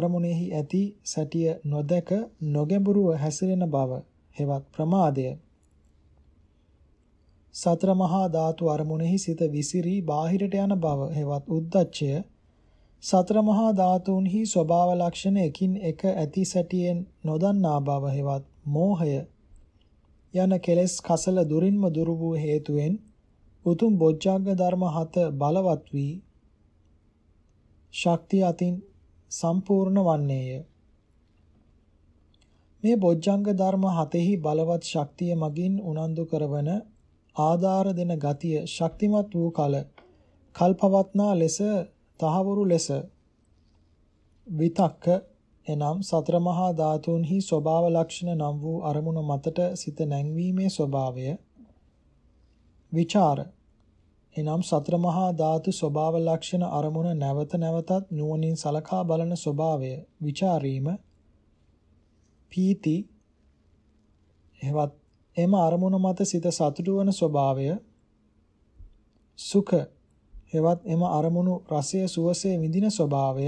අරමුණෙහි ඇති සැටිය නොදක නොගැඹුරුව හැසිරෙන බව හෙවත් ප්‍රමාදය සතර මහා ධාතු අරමුණෙහි සිත විසිරී බාහිරට යන බව හෙවත් උද්දච්චය සතර මහා ධාතුන්හි ස්වභාව ලක්ෂණ එකින් එක ඇති සැටියෙන් නොදන්නා බව හෙවත් මෝහය යන කෙලෙස් කසල දුරින්ම දුරු වූ හේතුවෙන් උතුම් බොජ්ජංග ධර්ම හත බලවත් වී ශක්තිය අතින් සම්පූර්ණ වන්නේය මේ බොජ්ජංග ධර්ම හතෙහි බලවත් ශක්තිය මගින් උනන්දු කරවන ආධාර දෙන ගතිය ශක්තිමත් වූ කල කල්පවත්නා ලෙස තහවුරු ලෙස විතක්ක එනම් සතර මහා ධාතුන්හි ස්වභාව ලක්ෂණ නම් වූ අරමුණ මතට සිත නැංවීමේ ස්වභාවය විචාර එනම් සතර මහා ධාතු ස්වභාව ලක්ෂණ අරමුණ නැවත නැවතත් නුවණින් සලකා බලන ස්වභාවය විචාරීම පීති එවත් එම අරමුණ මත සිත සතුටු වන ස්වභාවය සුඛ හෙවත් එම අරමුණු රසය සුවසේ විඳින ස්වභාවය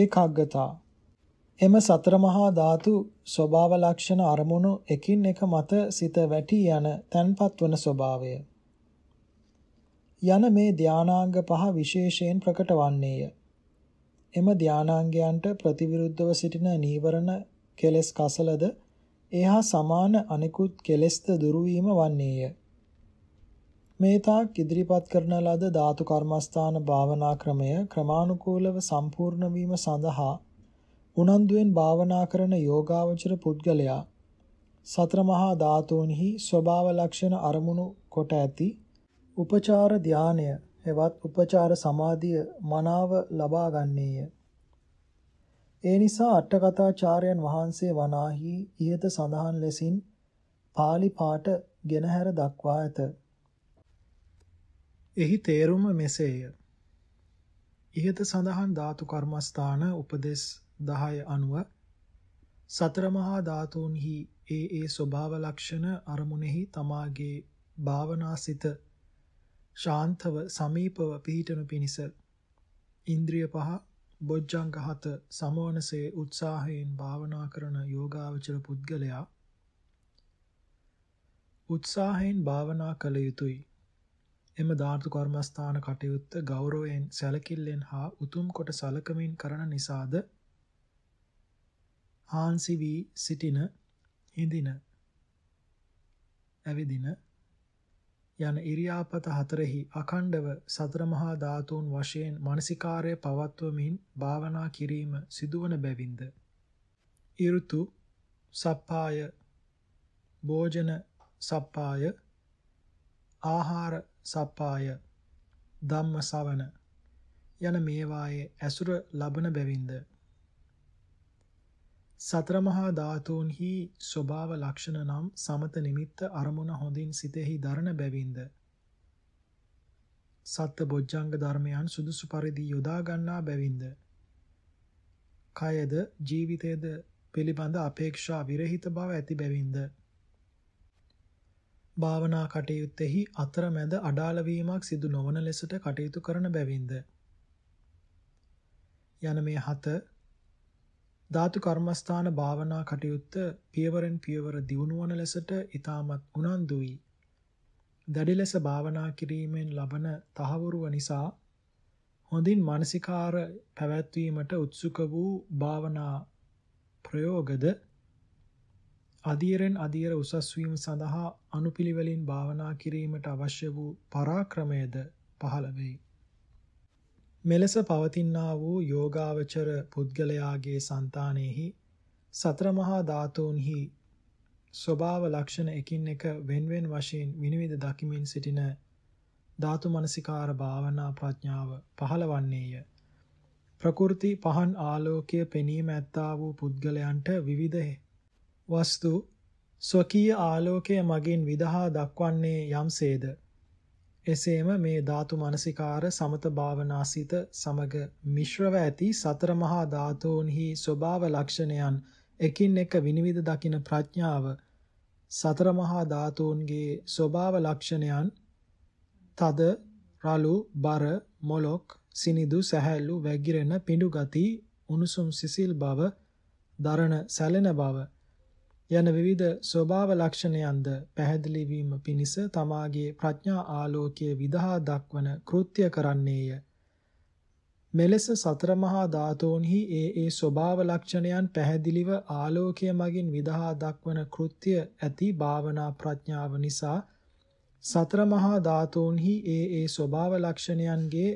ඒකාග්‍රතා එම සතර මහා ධාතු ස්වභාව ලක්ෂණ අරමුණු එකින් එක මත සිත වැටි යන තන්පත් වන ස්වභාවය යන මේ ධානාංග පහ විශේෂයෙන් ප්‍රකට වන්නේය. එම ධානාංගයන්ට ප්‍රතිවිරුද්ධව සිටින නීවරණ කෙලෙස් කසලද එහා සමාන අනිකුත් කෙලෙස්ද දුරු වන්නේය. මේ තාක් ඉදිරිපත් කරන ලද ධාතු කර්මස්ථාන භාවනා ක්‍රමය ක්‍රමානුකූලව සම්පූර්ණ වීම සඳහා උනන්දුවෙන් භාවනා කරන යෝගාවචර පුද්ගලයා සතර මහා ධාතුන්හි ස්වභාව ලක්ෂණ අරමුණු කොට ඇති උපචාර ධානය එවත් උපචාර සමාධිය මනාව ලබා ගන්නේය. ඒ නිසා අටකථාචාර්යයන් වහන්සේ වනාහි ඉහත සඳහන් ලෙසින් pāli පාඨ ගෙනහැර දක්වා ඇත. එහි තේරුම මෙසේය. ඉහත සඳහන් ධාතු කර්මස්ථාන උපදේශ 10 අනුව සතර මහා ධාතුන්හි ඒ ඒ ස්වභාව ලක්ෂණ අරමුණෙහි තමාගේ භාවනාසිත ශාන්තව සමීපව පිහිටනු පිණිස ඉන්ද්‍රිය පහ බොජ්ජංග හත සමවනසේ උත්සාහයෙන් භාවනා කරන යෝගාවචර පුද්ගලයා උත්සාහයෙන් භාවනා කළ යුතුය එම ධාතු කර්මස්ථාන කටයුත්ත ගෞරවයෙන් සැලකිල්ලෙන් හා උතුම් කොට සලකමින් කරන නිසාද හාන්සි වී සිටින හිඳින ඇවිදින යන ඉරියාපත හතරෙහි අඛණ්ඩව සතර මහා ධාතුන් වශයෙන් මානසිකාර්ය පවත්වමින් භාවනා කිරීම සිදුවන බැවින්ද ඍතු සප්පාය භෝජන සප්පාය ආහාර සප්පාය ධම්ම සවන යන මේවායේ ඇසුර ලබන බැවින්ද සතර මහා ධාතුන්හි ස්වභාව ලක්ෂණ නම් සමත නිමිත්ත අරමුණ හොඳින් සිතෙහි දරණ බැවින්ද සත්ත්ව බොජ්ජංග ධර්මයන් සුදුසු පරිදි යොදා ගන්නා බැවින්ද කයද ජීවිතයද පිළිබඳ අපේක්ෂා විරහිත බව ඇති බැවින්ද භාවනා කටයුත්තෙහි අතරමැද අඩාල වීමක් සිදු නොවන ලෙසට කටයුතු කරන බැවින්ද යන මේ හත ධාතු කර්මස්ථාන භාවනා කටයුත්ත පියවරෙන් පියවර දියුණුවන ලෙසට ඊටමත් උනන්දුයි දැඩි ලෙස භාවනා කිරීමෙන් ලබන තහවුරුව නිසා හොඳින් මානසිකාර පැවැත්වීමට උත්සුක වූ භාවනා ප්‍රයෝගද අධීරෙන් අධීර උසස් වීම සඳහා අනුපිළිවෙලින් භාවනා කිරීමට අවශ්‍ය වූ පරාක්‍රමයද පහළ වෙයි. මෙලෙස පවතිනා වූ යෝගාවචර පුද්ගලයාගේ సంతානෙහි සතර මහා ධාතුන්හි ස්වභාව ලක්ෂණ එකින් එක වෙන්වෙන් වශයෙන් විනිවිද දකිමින් සිටින ධාතු මනසිකාර භාවනා ප්‍රඥාව පහළවන්නේය. ප්‍රකෘති පහන් ආලෝකය පෙනීම ඇත්තා වූ පුද්ගලයන්ට විවිධ වස්තු ස්වකීය ආලෝකය මගින් විදහා දක්වන්නේ යම්සේද එසේම මේ ධාතු මනසිකාර සමත භාවනාසිත සමග මිශ්‍රව ඇති සතර මහා ධාතෝන්හි ස්වභාව ලක්ෂණයන් එකින් එක විනිවිද දකින ප්‍රඥාව සතර මහා ධාතූන්ගේ ස්වභාව ලක්ෂණයන් තද රළු බර මොලොක් සිනිදු සැහැල්ලු වැගිරෙන පිඬු ගති උණුසුම් සිසිල් බව දරණ සැලෙන බව යන විවිධ ස්වභාව ලක්ෂණයන්ද පැහැදිලි වීම පිණිස තමාගේ ප්‍රඥා ආලෝකයේ විදහා දක්වන කෘත්‍ය කරන්නේය. මෙලෙස සතර මහා ධාතෝන්හි ඒ ඒ ස්වභාව ලක්ෂණයන් පැහැදිලිව ආලෝකය මගින් විදහා දක්වන කෘත්‍ය ඇති භාවනා ප්‍රඥාව නිසා සතර මහා ධාතෝන්හි ඒ ඒ ස්වභාව ලක්ෂණයන්ගේ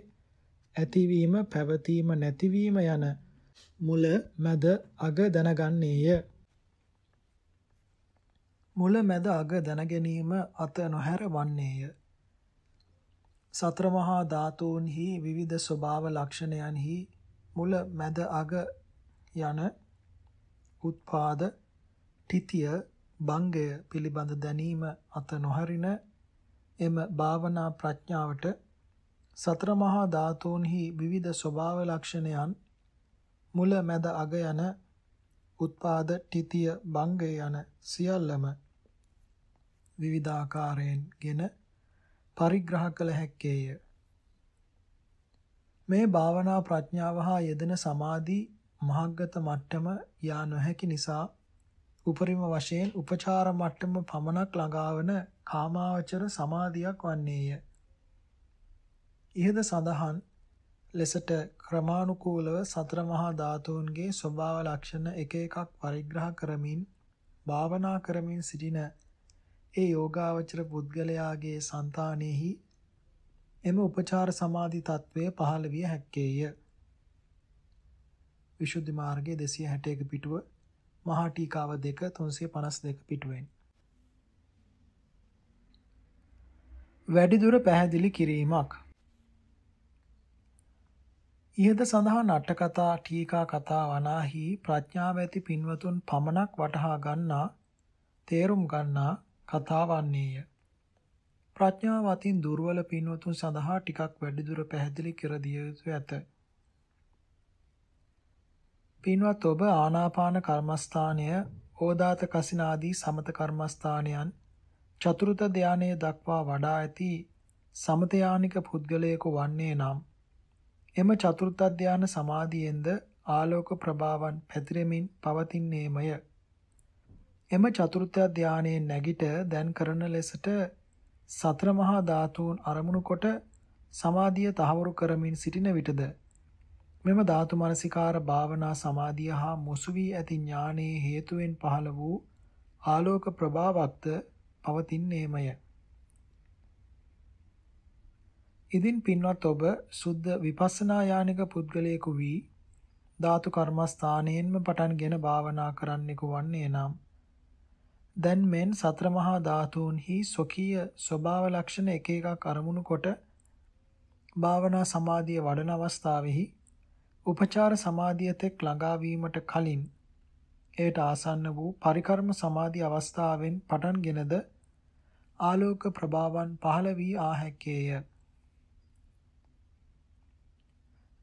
ඇතිවීම පැවතීම නැතිවීම යන මුල මැද අග දැනගන්නේය. මුල මැද අග දැනගැනීම අත නොහැර වන්නේය. සතර මහා ධාතුන්හි විවිධ ස්වභාව ලක්ෂණයන්හි මුල මැද අග යන උත්පාද තිතිය භංගය පිළිබඳ දැනීම අත නොහරින එම භාවනා ප්‍රඥාවට සතර මහා ධාතුන්හි විවිධ ස්වභාව ලක්ෂණයන් මුල මැද අග යන උත්පාද තිතිය භංගය යන සියල්ලම විවිධාකාරයෙන් ගෙන පරිග්‍රහ කළ හැක්කේය. මේ භාවනා ප්‍රඥාව හා යෙදෙන සමාධි මහග්ගත මට්ටම යා නොහැකි නිසා උපරිම වශයෙන් උපචාර මට්ටම පමණක් ළඟාවන කාමාවචර සමාධියක් වන්නේය. ඉහද සඳහන් ලෙසට ක්‍රමානුකූලව සතර මහා ධාතුන්ගේ ස්වභාව ලක්ෂණ එක එකක් පරිග්‍රහ කරමින් භාවනා කරමින් සිටින ඒ යෝගාවචර පුද්ගලයාගේ సంతානෙහි එම උපචාර සමාධි తත්වය පහළ විය හැක්කේය. විසුද්ධි මාර්ගයේ 261 පිටුව මහා ටීකාව 2 352 පිටුවෙන් වැඩිදුර පැහැදිලි කිරීමක් ඉහත සඳහන් අට කතා ටීකා කතා වනාහි ප්‍රඥාව ඇති පින්වතුන් පමණක් වටහා ගන්නා තේරුම් ගන්නා කතා වන්නේය. ප්‍රඥාව අතින් දුර්වල පින්වතුන් සඳහා ටිකක් වැඩිදුර පැහැදිලි කර දිය යුතු ඇත. පින්වත් ඔබ ආනාපාන කර්මස්ථානය, ඕදාත කසින ආදී සමත කර්මස්ථානයන් චතුර්ථ ධානයේ දක්වා වඩා ඇති සමත යානික පුද්ගලයෙකු වන්නේ නම් එම චතුර්ථ ධාන සමාධියෙන්ද ආලෝක ප්‍රභාවන් පැතිරෙමින් පවතින්නේමය. එම චතුර්ථ ධානයේ නැගිට දැන් කරන ලෙසට සතර මහා ධාතුන් අරමුණු කොට සමාධිය තහවුරු කරමින් සිටින විටද මෙම ධාතු මනසිකාර භාවනා සමාධිය හා මුසු වී ඇති ඥානයේ හේතුවෙන් පහළ වූ ආලෝක ප්‍රභාවක්ද පවතින්නේමය. ඉදින් පින්වත් ඔබ සුද්ධ විපස්සනා යානික පුද්ගලයෙකු වී ධාතු කර්මස්ථානයෙන්ම පටන්ගෙන භාවනා කරන්නෙකු වන්නේ නම් දැන් මෙන් සතර මහා ධාතුන්හි සොකීය ස්වභාව ලක්ෂණ එක එකක් අරමුණු කොට භාවනා සමාධිය වඩන අවස්ථාවෙහි උපචාර සමාධිය තෙක් ළඟා වීමට කලින් එයට ආසන්න වූ පරිකර්ම සමාධි අවස්ථාවෙන් පටන්ගෙනද ආලෝක ප්‍රභාවන් පහළ වී ආ හැකේය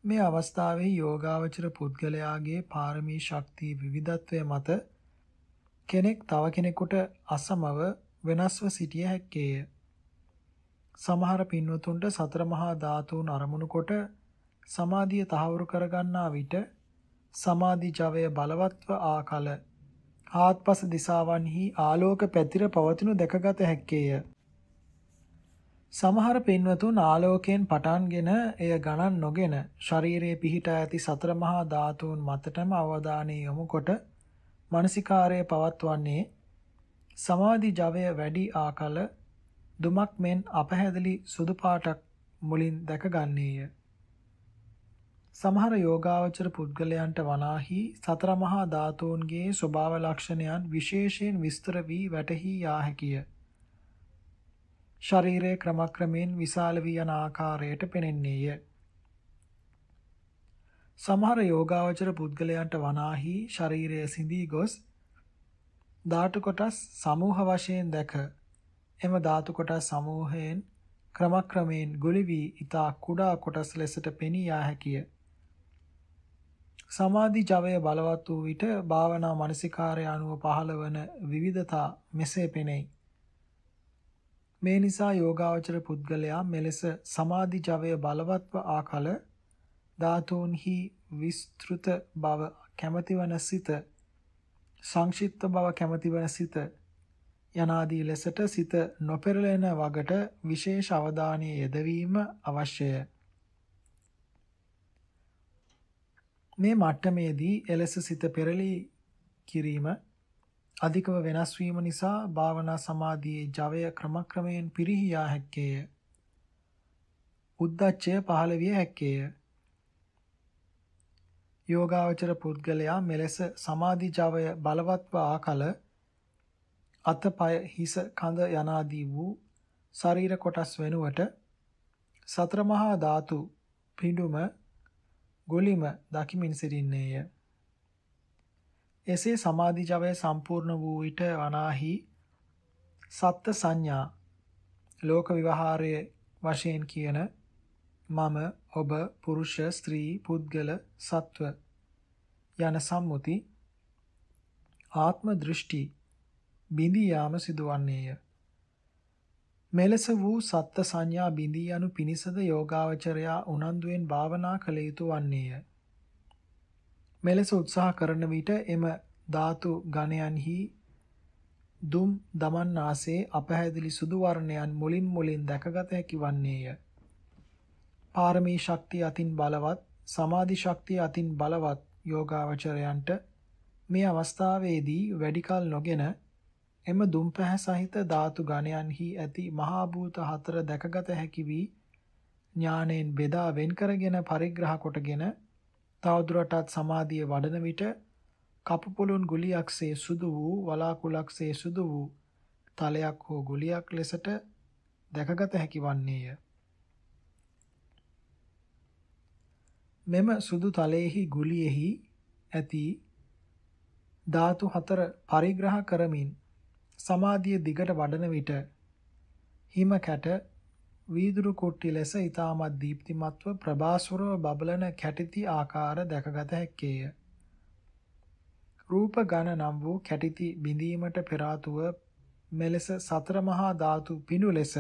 මේ අවස්ථාවේ යෝගාවචර පුද්ගලයාගේ පාරමී ශක්තිය විවිධත්වය මත කෙනෙක් තව කෙනෙකුට අසමව වෙනස්ව සිටිය හැක්කේය. සමහර පින්වතුන්ට සතර මහා ධාතුන් අරමුණු කොට සමාධිය තහවුරු කරගන්නා විට සමාධි ජවය බලවත්ව ආකල ආත්පස දිසාවන්හි ආලෝක පැතිර පවතිනු දැකගත හැක්කේය. සමහර පින්වතුන් ආලෝකයෙන් පටන්ගෙන එය ගණන් නොගෙන ශරීරයේ පිහිටා ඇති සතර මහා ධාතුන් මතටම අවධානය යොමුකොට මානසිකාරය පවත්වන්නේ සමාධි ජවය වැඩි ආකල දුමක් මෙන් අපහැදලි සුදු පාටක් මුලින් දැකගන්නේය. සමහර යෝගාවචර පුද්ගලයන්ට වනාහි සතර මහා ධාතුන්ගේ ස්වභාව ලක්ෂණයන් විශේෂයෙන් විස්තර වී වැටහි යා හැකිය. ශරීරයේ ක්‍රමක්‍රමයෙන් විශාල වී යන ආකාරයට පෙනෙන්නේය. සමහර යෝගාවචර පුද්ගලයන්ට වනාහි ශරීරය සිඳී ගොස් ධාතු කොටස් සමූහ වශයෙන් දැක එම ධාතු කොටස් සමූහයෙන් ක්‍රමක්‍රමයෙන් ගොළි වී ඊතා කුඩා කොටස් ලෙසට පෙනී යා හැකිය. සමාධි ජවය බලවත් වූ විට භාවනා මානසිකාරය අනුව පහළවන විවිධතා මෙසේ පෙනෙයි. මේ නිසා යෝගාවචර පුද්ගලයා මෙලෙස සමාධි ජවය බලවත්ව ආකල ධාතුන්හි විස්තృత බව කැමැතිවන සිත සංක්ෂිප්ත බව කැමැතිවන සිත යනාදී ලෙසට සිත නොපෙරළෙන වගට විශේෂ අවධානය යෙදවීම අවශ්‍යය. මේ මට්ටමේදී එලෙස සිත පෙරළී කිරීම අධිකව වෙනස් වීම නිසා භාවනා සමාධියේ ජවය ක්‍රමක්‍රමයෙන් පිරිහියා හැක්කේය. උද්දච්චය පහළ විය හැක්කේය. යෝගාවචර පුද්ගලයා මෙලෙස සමාධිජවය බලවත්ව ආකල අතපය හිස කඳ යනාදී වූ ශරීර කොටස් වෙනුවට සතර මහා ධාතු පිඬුම ගොලිම දකිමින් සිටින්නේය. එසේ සමාධිජවය සම්පූර්ණ වූ විට වනාහි සත්ත්‍ය සංඥා ලෝක විවහාරයේ වශයෙන් කියන මම ඔබ පුරුෂ ස්ත්‍රී පුද්ගල සත්ව යන සම්මුති ආත්ම දෘෂ්ටි බිඳී යාම සිදුවන්නේය. මෙලෙස වූ සත්ත්ව සංඥා බිඳී යනු පිණිසද යෝගාවචරයා උනන්දුවෙන් භාවනා කළ යුතු වන්නේය. මෙලෙස උත්සාහ කරන විට එම ධාතු ගණයන්හි දුම් දමන්නාසේ අපහැදිලි සුදු වර්ණයන් මුලින් මුලින් දැකගත හැකි වන්නේය. පාරමී ශක්තිය අතින් බලවත් සමාධි ශක්තිය අතින් බලවත් යෝගාවචරයන්ට මේ අවස්ථාවේදී වැඩිකල් නොගෙන එම දුම්පැහැ සහිත ධාතු ගණයන්හි ඇති මහා භූත හතර දැකගත හැකි වී ඥාණයෙන් බෙදා වෙන් කරගෙන පරිග්‍රහ කොටගෙන තවදුරටත් සමාධිය වඩන විට කපුපුලුන් ගුලියක්සේ සුදු වූ වලාකුලක්සේ සුදු වූ තලයක් හෝ ගුලියක් ලෙසට දැකගත හැකි වන්නේය. මෙම සුදු තලයේහි ගුලියෙහි ඇති ධාතු හතර පරිග්‍රහ කරමින් සමාධිය දිගට වඩන විට හිම කැට වීදුරු කුට්ටි ලෙස ඊටමත් දීප්තිමත්ව ප්‍රභාසුරව බබලන කැටිති ආකාර දැකගත හැක්කේය. රූප ඝන නම් වූ කැටිති බිඳීමට පෙර ආතුව මෙලෙස සතර මහා ධාතු පිණු ලෙස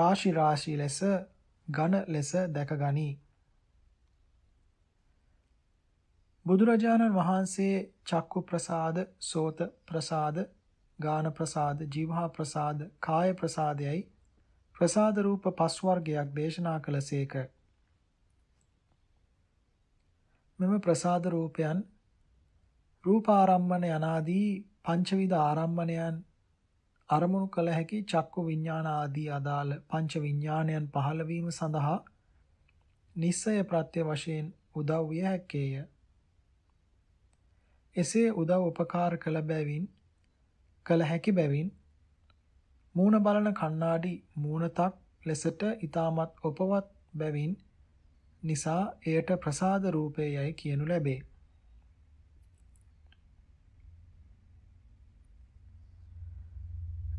රාශි රාශි ලෙස ඝන ලෙස දැකගනී. බුදුරජාණන් වහන්සේ චක්කු ප්‍රසාද, සෝත ප්‍රසාද, ගාන ප්‍රසාද, ජීවහා ප්‍රසාද, කාය ප්‍රසාදයයි ප්‍රසාද රූප පස් වර්ගයක් දේශනා කළසේක. මෙම ප්‍රසාද රූපයන් රූපාරම්මන යනාදී පංචවිධ ආරම්මණයන් අරමුණු කළ හැකි චක්කු විඥාන ආදී අදාළ පංච විඥානයන් පහළ වීම සඳහා නිස්සය ප්‍රත්‍ය වශයෙන් උදව් විය හැකේය. එසේ උදව් උපකාර කළ බැවින් කළ හැකි බැවින් මූණ බලන කණ්ණාඩි මූණතක් ලෙසට ඊටමත් උපවත් බැවින් නිසා එයට ප්‍රසාද රූපය යයි කියනු ලැබේ.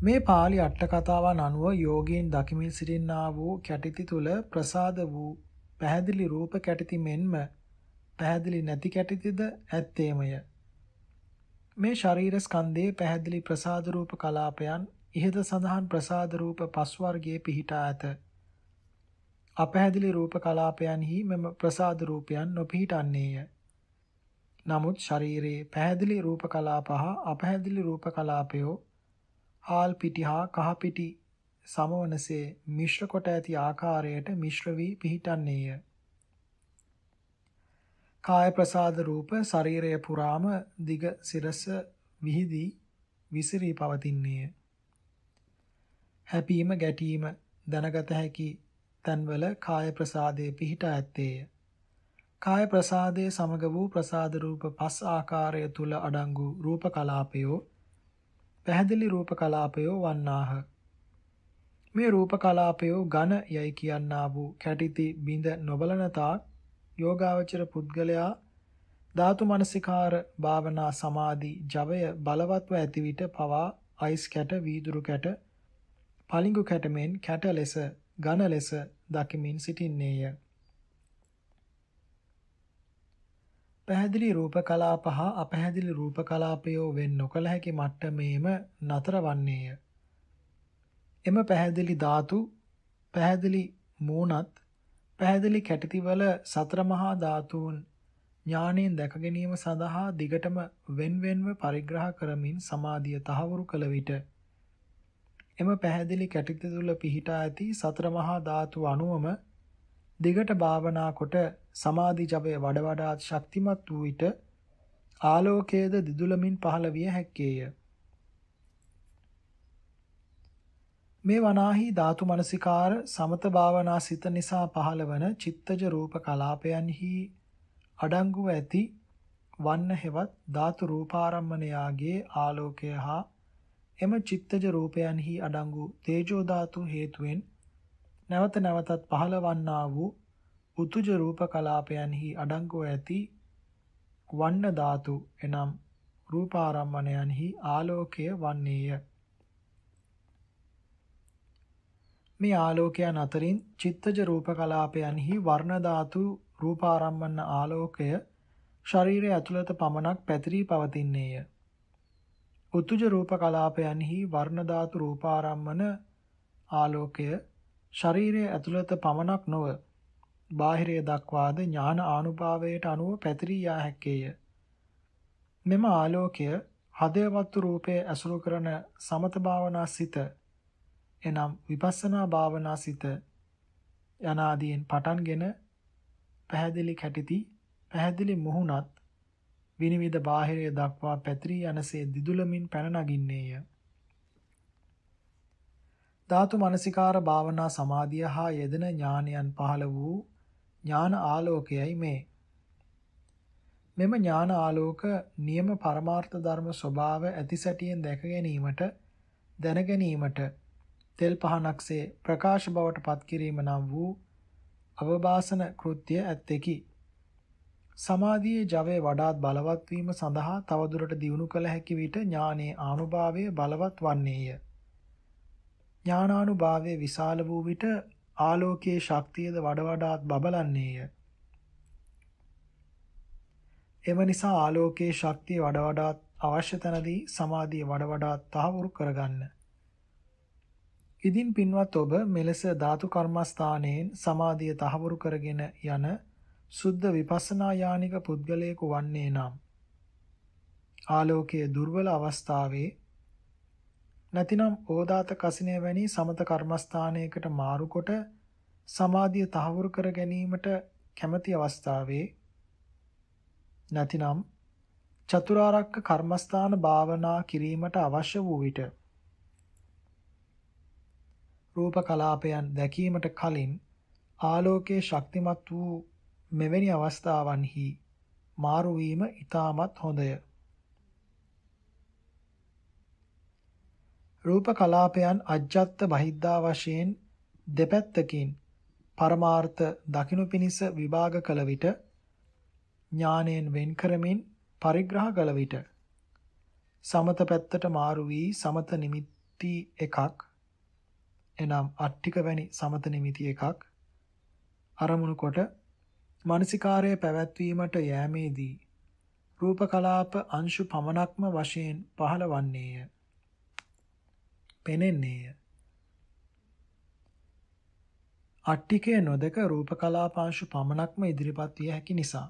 මේ pāli අට්ඨකතාවන් අනුව යෝගීන් දකිමින් සිටින්නා වූ කැටිති තුල ප්‍රසාද වූ පැහැදිලි රූප කැටිති මෙන්ම පැහැදිලි නැති කැටිතිද ඇත්තේමය. මේ ශරීර ස්කන්ධයේ පැහැදිලි ප්‍රසාද රූප කලාපයන් ඉහත සඳහන් ප්‍රසාද රූප පස් වර්ගයේ පිහිටා ඇත. අපැහැදිලි රූප කලාපයන්හි මෙම ප්‍රසාද රූපයන් නොපිහිටන්නේය. නමුත් ශරීරයේ පැහැදිලි රූප කලාප හා අපැහැදිලි රූප කලාපයෝ හාල් පිටි හා කහ පිටි සමවනසේ මිශ්‍ර කොට ඇති ආකාරයට මිශ්‍ර වී පිහිටන්නේය. කාය ප්‍රසාද රූප ශරීරය පුරාම දිග සිරස විහිදී විසිරී පවතින්නේය. හැපීම ගැටීම දැනගත හැකි තන්වල කාය ප්‍රසාදයේ පිහිට ඇත්තේය. කාය ප්‍රසාදයේ සමග වූ ප්‍රසාද රූප පස් ආකාරය තුල අඩංගු රූප කලාපයෝ පැහැදිලි රූප කලාපයෝ වන්නාහ. මේ රූප කලාපයෝ ඝන යයි කියන්නා වූ කැටිති බිඳ නොබලන තාක් යෝගාවචර පුද්ගලයා ධාතු මනසිකාර භාවනා සමාධි ජවය බලවත්ව ඇති විට පවා අයිස් කැට වීදුරු කැට පලිඟු කැට මෙන් කැට ලෙස ඝන ලෙස දකිමින් සිටින්නේය. පැහැදිලි රූප කලාප හා අපැහැදිලි රූප කලාපයෝ වෙන් නොකළ හැකි මට්ටමේම නතර වන්නේය. එම පැහැදිලි ධාතු පැහැදිලි මූණත් පැහැදිලි කැටිතිවල සතර මහා ධාතුන් ඥාණයෙන් දැක ගැනීම සඳහා දිගටම wenwenව පරිග්‍රහ කරමින් සමාධිය තහවුරු කළ විට එම පැහැදිලි කැටිත තුළ පිහිටා ඇති සතර මහා ධාතු අණුවම දිගට භාවනා කොට සමාධි ජපය වඩ වඩාත් ශක්තිමත් වූ විට ආලෝකයේද දිදුලමින් පහළ විය හැක්කේය. මේ වනාහි ධාතු මනසිකාර සමත භාවනා සිත නිසා පහළවන චිත්තජ රූප කලාපයන්හි අඩංගුව ඇති වන්න හෙවත් ධාතු රූපාරම්මණයාගේ ආලෝකය හා එම චිත්තජ රූපයන්හි අඩංගු තේජෝ ධාතු හේතුවෙන් නැවත නැවතත් පහළවන්නා වූ උතුජ රූප කලාපයන්හි අඩංගුව ඇති වන්න ධාතු එනම් රූපාරම්මණයන්හි ආලෝකය වන්නේය මේ ආලෝකයන් අතරින් චිත්තජ රූප කලාපයන්හි වර්ණ ධාතු රූපාරම්මන ආලෝකය ශරීරය ඇතුළත පමණක් පැතිරී පවතින්නේය. උතුජ රූප කලාපයන්හි වර්ණ ධාතු රූපාරම්මන ආලෝකය ශරීරය ඇතුළත පමණක් නොව බාහිරය දක්වාද ඥාන ආනුභාවයට අනුව පැතිරී යා හැක්කේය. මෙම ආලෝකය හදයවත්තු රූපය ඇසුරු කරන සමත භාවනා සිත එනම් විපස්සනා භාවනා සිත යනාදීන් පටන්ගෙන පැහැදිලි කැටිති පැහැදිලි මුහුණත් විනිවිද බාහිරය දක්වා පැතිරී යනසේ දිදුලමින් පැන නගින්නේය. ධාතු මනසිකාර භාවනා සමාධිය හා යෙදෙන ඥානයන් පහළ වූ ඥාන ආලෝකයයි මේ. මෙම ඥාන ආලෝක නියම පරමාර්ථ ධර්ම ස්වභාව ඇතිසැටියෙන් දැක ගැනීමට දැන ගැනීමට තෙල් පහනක්සේ ප්‍රකාශ බවට පත්කිරීම නම් වූ අවබාසන කෘත්‍ය ඇත්තෙකි. සමාධියේ ජවය වඩාත් බලවත් වීම සඳහා තවදුරට දියුණු කළ හැකි විට ඥානයේ ආනුභාවය බලවත් වන්නේය. ඥානානුභාවය විශාල වූ විට ආලෝකයේ ශක්තියද වඩවඩාත් බබලන්නේය. එම නිසා ආලෝකයේ ශක්තිය වඩවඩාත් අවශ්‍ය තැනදී සමාධිය වඩවඩාත් තහවුරු කරගන්න. ඉදින් පින්වත් ඔබ මෙලෙස ධාතු කර්මස්ථානයෙන් සමාධිය තහවුරු කරගෙන යන සුද්ධ විපස්සනා යානික පුද්ගලයෙකු වන්නේ නම් ආලෝකයේ දුර්වල අවස්ථාවේ නැතිනම් ඕදාත කසිනය වැනි සමත කර්මස්ථානයකට මාරුකොට සමාධිය තහවුරු කර ගැනීමට කැමැති අවස්ථාවේ නැතිනම් චතුරාර්යක කර්මස්ථාන භාවනා කිරීමට අවශ්‍ය වූ විට රූප කලාපයන් දැකීමට කලින් ආලෝකයේ ශක්තිමත් වූ මෙවැනි අවස්ථාවන්හි මාරු වීම ඊටමත් හොඳය. රූප කලාපයන් අජ්ජත්ත බහිද්දා වශයෙන් දෙපැත්තකින් පරමාර්ථ දකිනු පිණිස විභාග කළ විට ඥානයෙන් වෙන් කරමින් පරිග්‍රහ කළ විට සමත පැත්තට මාරු වී සමත නිමිති එකක් එනම් අට්ටික වැනි සමත නිමිති එකක් අරමුණු කොට මානසිකාර්යය පැවැත්වීමට යෑමේදී රූප කලාප අංශු පමණක්ම වශයෙන් පහළවන්නේය. පෙනෙන්නේය. අට්ටිකය නොදක රූප කලාපාංශු පමණක්ම ඉදිරිපත් විය හැකි නිසා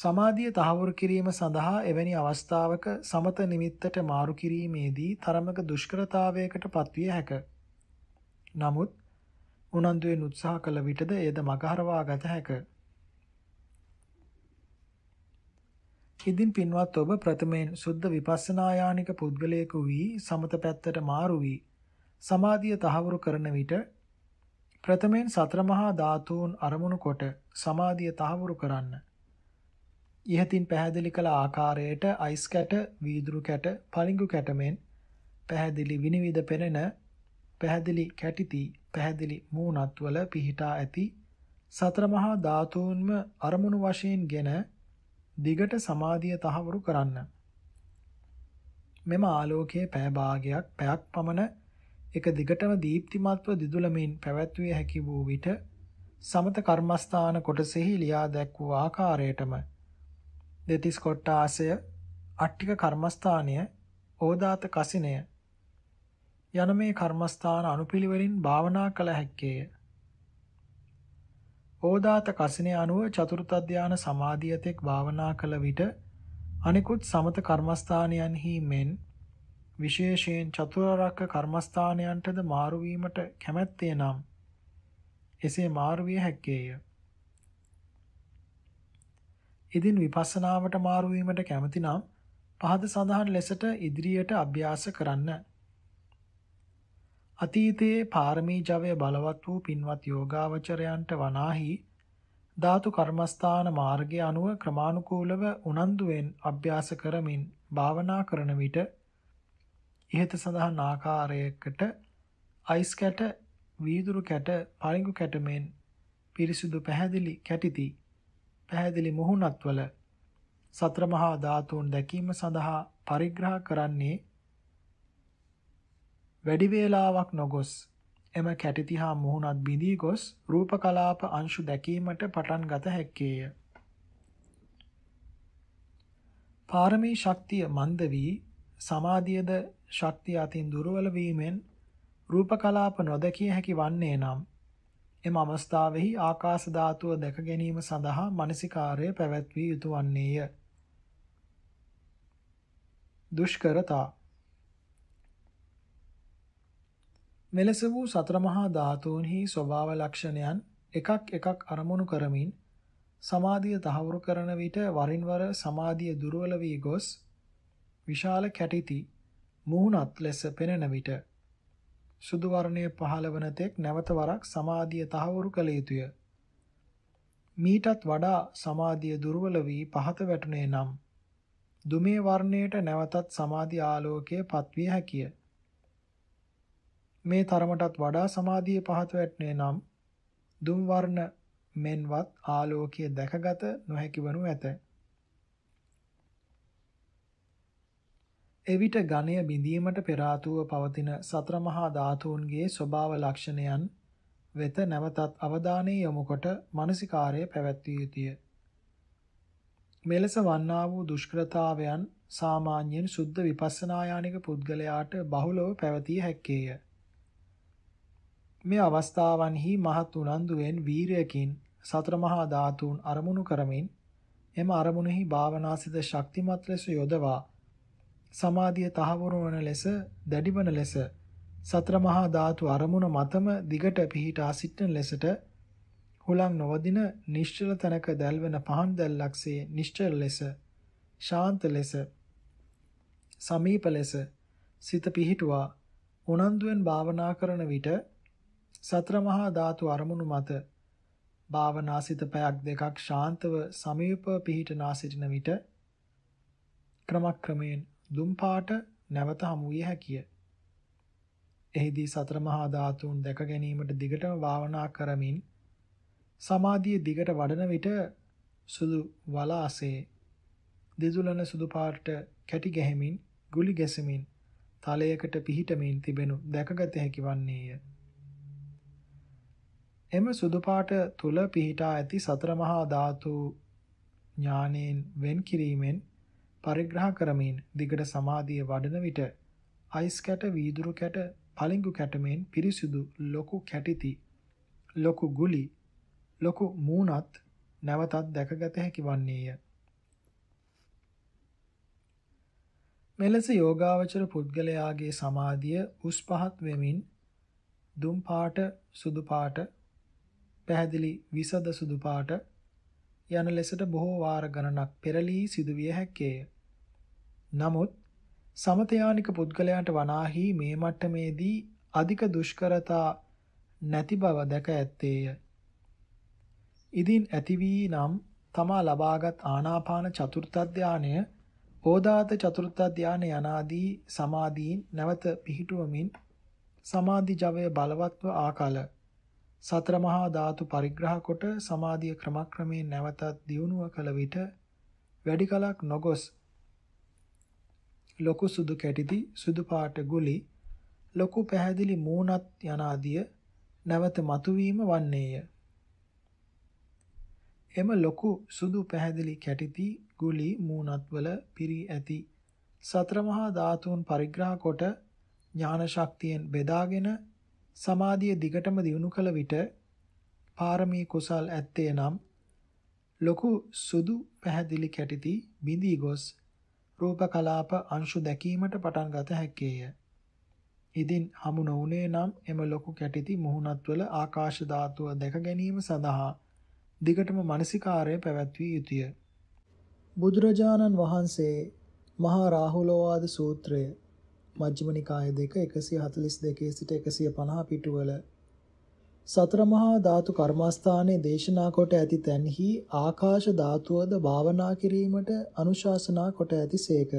සමාධිය තහවුරු කිරීම සඳහා එවැනි අවස්ථාවක සමත නිමිත්තට මාරු කිරීමේදී තරමක දුෂ්කරතාවයකට පත්විය හැක. නමුත් උනන්දුවෙන් උත්සාහ කළ විටද එයද මගහරවා ගත හැක. ඉදින් පින්වත් ඔබ ප්‍රථමයෙන් සුද්ධ විපස්සනා යානික පුද්ගලයෙකු වී සමත පැත්තට මාරු වී සමාධිය තහවුරු කරන විට ප්‍රථමයෙන් සතර මහා ධාතුන් අරමුණු කොට සමාධිය තහවුරු කරන්න. ඉහතින් පැහැදිලි කළ ආකාරයට අයිස් කැට, වීදුරු කැට, පළිඟු කැටමෙන් පැහැදිලි විනිවිද පෙනෙන පැහැදිලි කැටිති පැහැදිලි මූණත්වල පිහිටා ඇති සතර මහා ධාතුන්ම අරමුණු වශයෙන්ගෙන දිගට සමාධිය තහවුරු කරන්න. මෙම ආලෝකයේ පැය භාගයක් පැයක් පමණ එක දිගටම දීප්තිමත්ව දිදුලමින් පැවැත්විය හැකි වූ විට සමත කර්මස්ථාන කොටසෙහි ලියා දැක්වූ ආකාරයටම දෙතිස් කොට්ටාසය අට්ටික කර්මස්ථානය ඕදාත කසිනය යන මේ කර්මස්ථාන අනුපිළිවෙලින් භාවනා කළ හැක්කේය. ඕදාත කසිනය අනුව චතුර්ථ ධාන සමාධියතෙක් භාවනා කළ විට අනිකුත් සමත කර්මස්ථානයන්හි මෙන් විශේෂයෙන් චතුරාර්ය කර්මස්ථානයන්ටද මාරු වීමට කැමැත්තේ නම් එසේ මාරු විය හැක්කේය. එදින් විපස්සනාවට මාරු වීමට කැමති නම් පහත සඳහන් ලෙසට ඉදිරියට අභ්‍යාස කරන්න. අතීතයේ පාරමී ජවය බලවත් වූ පින්වත් යෝගාවචරයන්ට වනාහි ධාතු කර්මස්ථාන මාර්ගය අනුව ක්‍රමානුකූලව උනන්දුවෙන් අභ්‍යාස කරමින් භාවනා කරන විට ඉහත සඳහන් ආකාරයකට අයිස් කැට වීදුරු කැට පරිඟු කැට මෙන් පිරිසුදු පැහැදිලි කැටිති පැහැදිලි මුහුණත්වල සතර මහා ධාතුන් දැකීම සඳහා පරිග්‍රහ කරන්නේ වැඩි වේලාවක් නොගොස් එම කැටිතිහා මුහුණත් බිඳී ගොස් රූප කලාප අංශු දැකීමට පටන් ගත හැක්කේය. පාරමී ශක්තිය මන්ද වී සමාධියද ශක්තිය අතින් දුර්වල වීමෙන් රූප කලාප නොදකිය හැකි වන්නේ නම් එම අවස්ථාවෙහි ආකාශ ධාතුව දැක ගැනීම සඳහා මනසිකාර්ය පැවැත්විය යුතු වන්නේය. දුෂ්කරතා මෙලෙස වූ සතර මහා ධාතුන්හි ස්වභාව ලක්ෂණයන් එකක් එකක් අරමුණු කරමින් සමාධිය තහවුරු කරන විට වරින් වර සමාධිය දුර්වල වී ගොස් විශාල කැටිති මුහුණත් ලෙස පෙනෙන විට සුදු වර්ණය පහළ වන තෙක් නැවත වරක් සමාධිය තහවුරු කළ යුතුය. මීටත් වඩා සමාධිය දුර්වල වී පහත වැටුනේ නම් දුමේ වර්ණයට නැවතත් සමාධි ආලෝකයේ පත්විය හැකිය. මේ තරමටත් වඩා සමාධිය පහත වැටුනේ නම් දුම් වර්ණ මෙන්වත් ආලෝකයේ දැකගත නොහැකි වනු ඇත. එවිට ඝණය බිඳීමට පෙර පවතින සතර මහා ධාතුන්ගේ ස්වභාව ලක්ෂණයන් වෙත නැවතත් අවධානය යොමු කොට මානසිකාර්ය පැවැත්විය යුතුය. මෙලෙස වන්නා වූ දුෂ්කරතාවයන් සාමාන්‍යයෙන් සුද්ධ විපස්සනායානික පුද්ගලයාට බහුලව පැවතිය හැක්කේය. මේ අවස්ථාවන්හි මහත් උනන්දුවෙන් වීරයකින් සතර මහා ධාතුන් අරමුණු කරමින් එම අරමුණෙහි භාවනාසිත ශක්තිමත් ලෙස යොදවා සමාධිය තහවුරු වන ලෙස දැඩිවන ලෙස සතර මහා ධාතු අරමුණ මතම දිගට පිහිටා සිටින ලෙසට හුලං නොවදින නිශ්චල තනක දැල්වෙන පහන් දැල්ලක්සේ නිශ්චල ලෙස ශාන්ත ලෙස සමීප ලෙස සිත පිහිටුවා උනන්දුවෙන් භාවනා කරන විට සතර මහා ධාතු අරමුණු මත භාවනාසිත පැයක් දෙකක් ශාන්තව සමීප පිහිටනා සිටින විට ක්‍රමක්‍රමයෙන් දුම්පාට නැවත හමු විය හැකිය. එෙහිදී සතර මහා ධාතුන් දැක ගැනීමට දිගටම භාවනා කරමින් සමාධිය දිගට වඩන විට සුදු වලාසේ දෙදුලන සුදු පාට කැටි ගැහෙමින් ගුලි ගැසෙමින් තලයකට පිහිටමින් තිබෙනු දැකගත හැකි වන්නේය. එම සුදු පාට තුල පිහිටා ඇති සතර මහා ධාතු ඥානෙන් වෙන් කිරීමෙන් පරිග්‍රහ කරමින් දිගට සමාධිය වඩන විට අයිස් කැට වීදුරු කැට පලිඟු කැටමෙන් පිරිසිදු ලොකු කැටිති ලොකු ගුලි ලොකු මූණත් නැවතත් දැකගත හැකි වන්නේය මෙලෙස යෝගාවචර පුද්ගලයාගේ සමාධිය උස් පහත් වෙමින් දුම් පාට සුදු පාට පැහැදිලි විසද සුදු පාට යන ලෙසට බොහෝ වාර ගණනක් පෙරලී සිදුවිය හැකේය. නමුත් සමතයානික පුද්ගලයන්ට වනාහි මේ මට්ටමේදී අධික දුෂ්කරතා නැති බව දැක ඇත්තේය. ඉදින් ඇති වී නම් තමා ලබාගත් ආනාපාන චතුර්ථ ධානය ඕදාත චතුර්ථ ධානය යනාදී සමාධීන් නැවත පිහිටුවමින් සමාධි ජවය බලවත්ව ආකල සතර මහා ධාතු පරිග්‍රහ කොට සමාධිය ක්‍රමක්‍රමයෙන් නැවතත් දියුණුව කළ විට වැඩි කලක් නොගොස් ලොකු සුදු කැටිති සුදු පාට ගුලි ලොකු පැහැදිලි මූණත් යනාදිය නැවත මතුවීම වන්නේය. එම ලොකු සුදු පැහැදිලි කැටිති ගුලි මූණත්වල පිරී ඇති සතර මහා ධාතුන් පරිග්‍රහ කොට ඥාන ශක්තියෙන් බෙදාගෙන සමාධිය දිගටම දියුණු කළ විට පාරමී කුසල් ඇත්තේ නම් ලොකු සුදු පැහැදිලි කැටිති බිඳී ගොස් රූප කලාප අංශු දැකීමට පටන් ගත හැකේය. ඉදින් හමු නොවුනේ නම් එම ලොකු කැටිති මුහුණත්වල ආකාශ ධාතුව දැක ගැනීම සඳහා දිගටම මානසිකාර්යය පැවැත්විය යුතුය. බුදුරජාණන් වහන්සේ මහා රාහුලෝවාද සූත්‍රය මජ්ක්‍ධිම නිකාය 2 142 සිට 150 පිටුවල සතර මහා ධාතු කර්මස්ථානයේ දේශනා කොට ඇති තැන්හි ආකාශ ධාතුවද භාවනා කිරීමට අනුශාසනා කොට ඇතිසේක.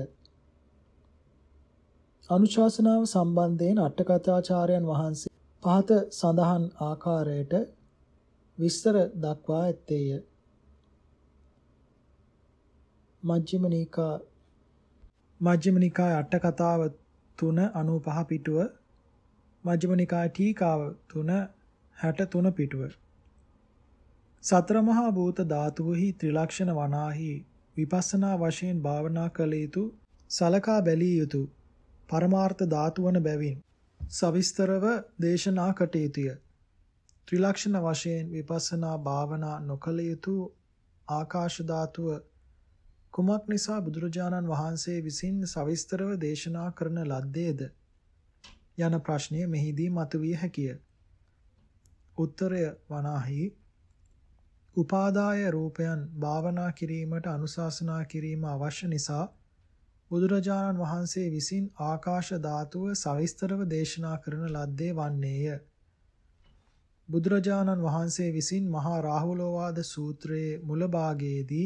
අනුශාසනාව සම්බන්ධයෙන් අටකථාචාර්යයන් වහන්සේ පහත සඳහන් ආකාරයට විස්තර දක්වා ඇත්තේය. මජ්ක්‍ධිම නිකා මජ්ක්‍ධිම නිකාය අට කතාව 3 95 පිටුව මජ්ක්‍ධිම නිකාය ටීකාව 3 63 පිටුව සතර මහා භූත ධාතුෙහි ත්‍රිලක්ෂණ වනාහි විපස්සනා වශයෙන් භාවනා කළ යුතු සලකා බැලිය යුතු පරමාර්ථ ධාතු වන බැවින් සවිස්තරව දේශනා කට යුතුය ත්‍රිලක්ෂණ වශයෙන් විපස්සනා භාවනා නොකළ යුතු ආකාශ ධාතුව කුමක් නිසා බුදුරජාණන් වහන්සේ විසින් සවිස්තරව දේශනා කරන ලද්දේද යන ප්‍රශ්නය මෙහිදී මතුවිය හැකිය. උත්තරය වනාහි උපාදාය රූපයන් භාවනා කිරීමට අනුශාසනා කිරීම අවශ්‍ය නිසා බුදුරජාණන් වහන්සේ විසින් ආකාශ ධාතුව සවිස්තරව දේශනා කරන ලද්දේ වන්නේය. බුදුරජාණන් වහන්සේ විසින් මහා රාහුලෝවාද සූත්‍රයේ මුල භාගයේදී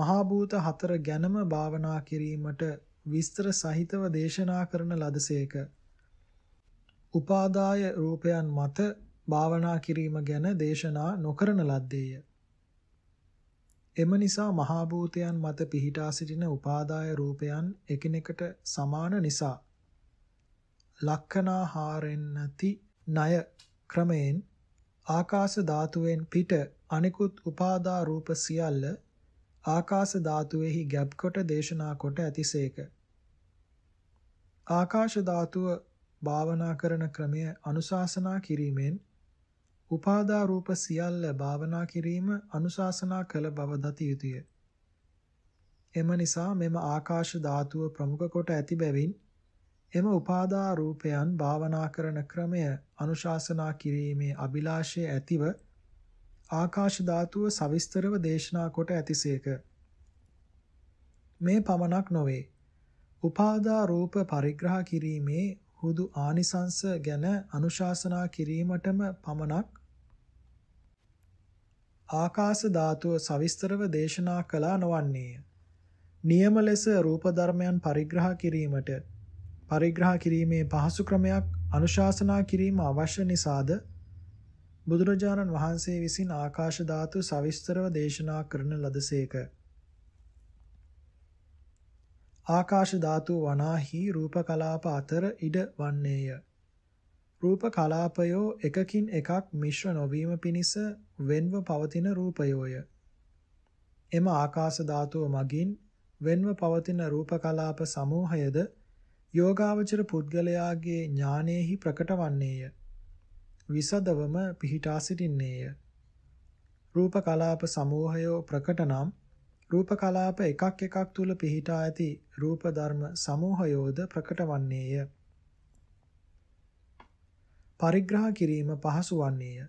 මහා භූත හතර ගැනම භාවනා කිරීමට විස්තර සහිතව දේශනා කරන ලදසේක. උපාදාය රූපයන් මත භාවනා කිරීම ගැන දේශනා නොකරන ලද්දේය. එම නිසා මහා භූතයන් මත පිහිටා සිටින උපාදාය රූපයන් එකිනෙකට සමාන නිසා ලක්ෂණාහාරෙන්නති ණය ක්‍රමයෙන් ආකාශ ධාතුවෙන් පිට අනිකුත් උපාදා රූප සියල්ල ආකාශ ධාතුවේහි ගැබ් කොට දේශනා කොට ඇතිසේක. ආකාශ ධාතුව භාවනා කරන ක්‍රමය අනුශාසනා කිරීමෙන් උපාදා රූප සියල්ල භාවනා කිරීම අනුශාසනා කළ බව දති යුතුය. එම නිසා මෙම ආකාශ ධාතුව ප්‍රමුඛ කොට ඇති බැවින් එම උපාදා රූපයන් භාවනා කරන ක්‍රමය අනුශාසනා කිරීමේ අභිලාෂය ඇතිව ආකාශ ධාතුව සවිස්තරව දේශනා කොට ඇතිසේක. මේ පමණක් නොවේ. උපාදා රූප පරිග්‍රහ කිරීමේ හුදු ආනිසංස ගැන අනුශාසනා කිරීමටම පමණක් ආකාශ ධාතුව සවිස්තරව දේශනා කළා නොවන්නේය. නියම ලෙස රූප ධර්මයන් පරිග්‍රහ කිරීමට පරිග්‍රහ කිරීමේ පහසු ක්‍රමයක් අනුශාසනා කිරීම අවශ්‍ය නිසාද බුදුරජාණන් වහන්සේ විසින් ආකාශ ධාතු සවිස්තරව දේශනා කරන ලදසේක. ආකාශ ධාතු වනාහි රූප කලාප අතර ඉඩ වන්නේය. රූප කලාපයෝ එකකින් එකක් මිශ්‍ර නොවීම පිණිස වෙන්ව පවතින රූපයෝය. එම ආකාශ ධාතුව මගින් වෙන්ව පවතින රූප කලාප සමූහයද යෝගාවචර පුද්ගලයාගේ ඥානෙහි ප්‍රකට වන්නේය. විසදවම පිහිටා සිටින්නේය. රූප කලාප සමූහයෝ ප්‍රකට නම් රූප කලාප එකක් එකක් තුල පිහිටා ඇති රූප ධර්ම සමූහයෝද ප්‍රකට වන්නේය. පරිග්‍රහ කිරීම පහසු වන්නේය.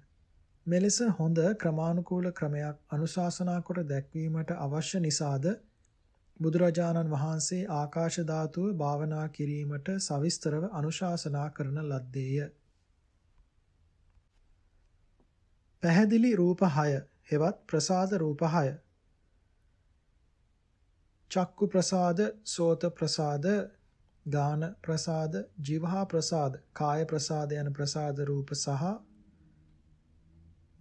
මෙලෙස හොඳ ක්‍රමානුකූල ක්‍රමයක් අනුශාසනා කොට දැක්වීමට අවශ්‍ය නිසාද බුදුරජාණන් වහන්සේ ආකාශ ධාතුව භාවනා කිරීමට සවිස්තරව අනුශාසනා කරන ලද්දේය. පැහැදිලි රූප 6 හෙවත් ප්‍රසාද රූප 6 චක්කු ප්‍රසාද, සෝත ප්‍රසාද, ගාන ප්‍රසාද, જીවහා ප්‍රසාද, කාය ප්‍රසාද යන ප්‍රසාද රූප සහ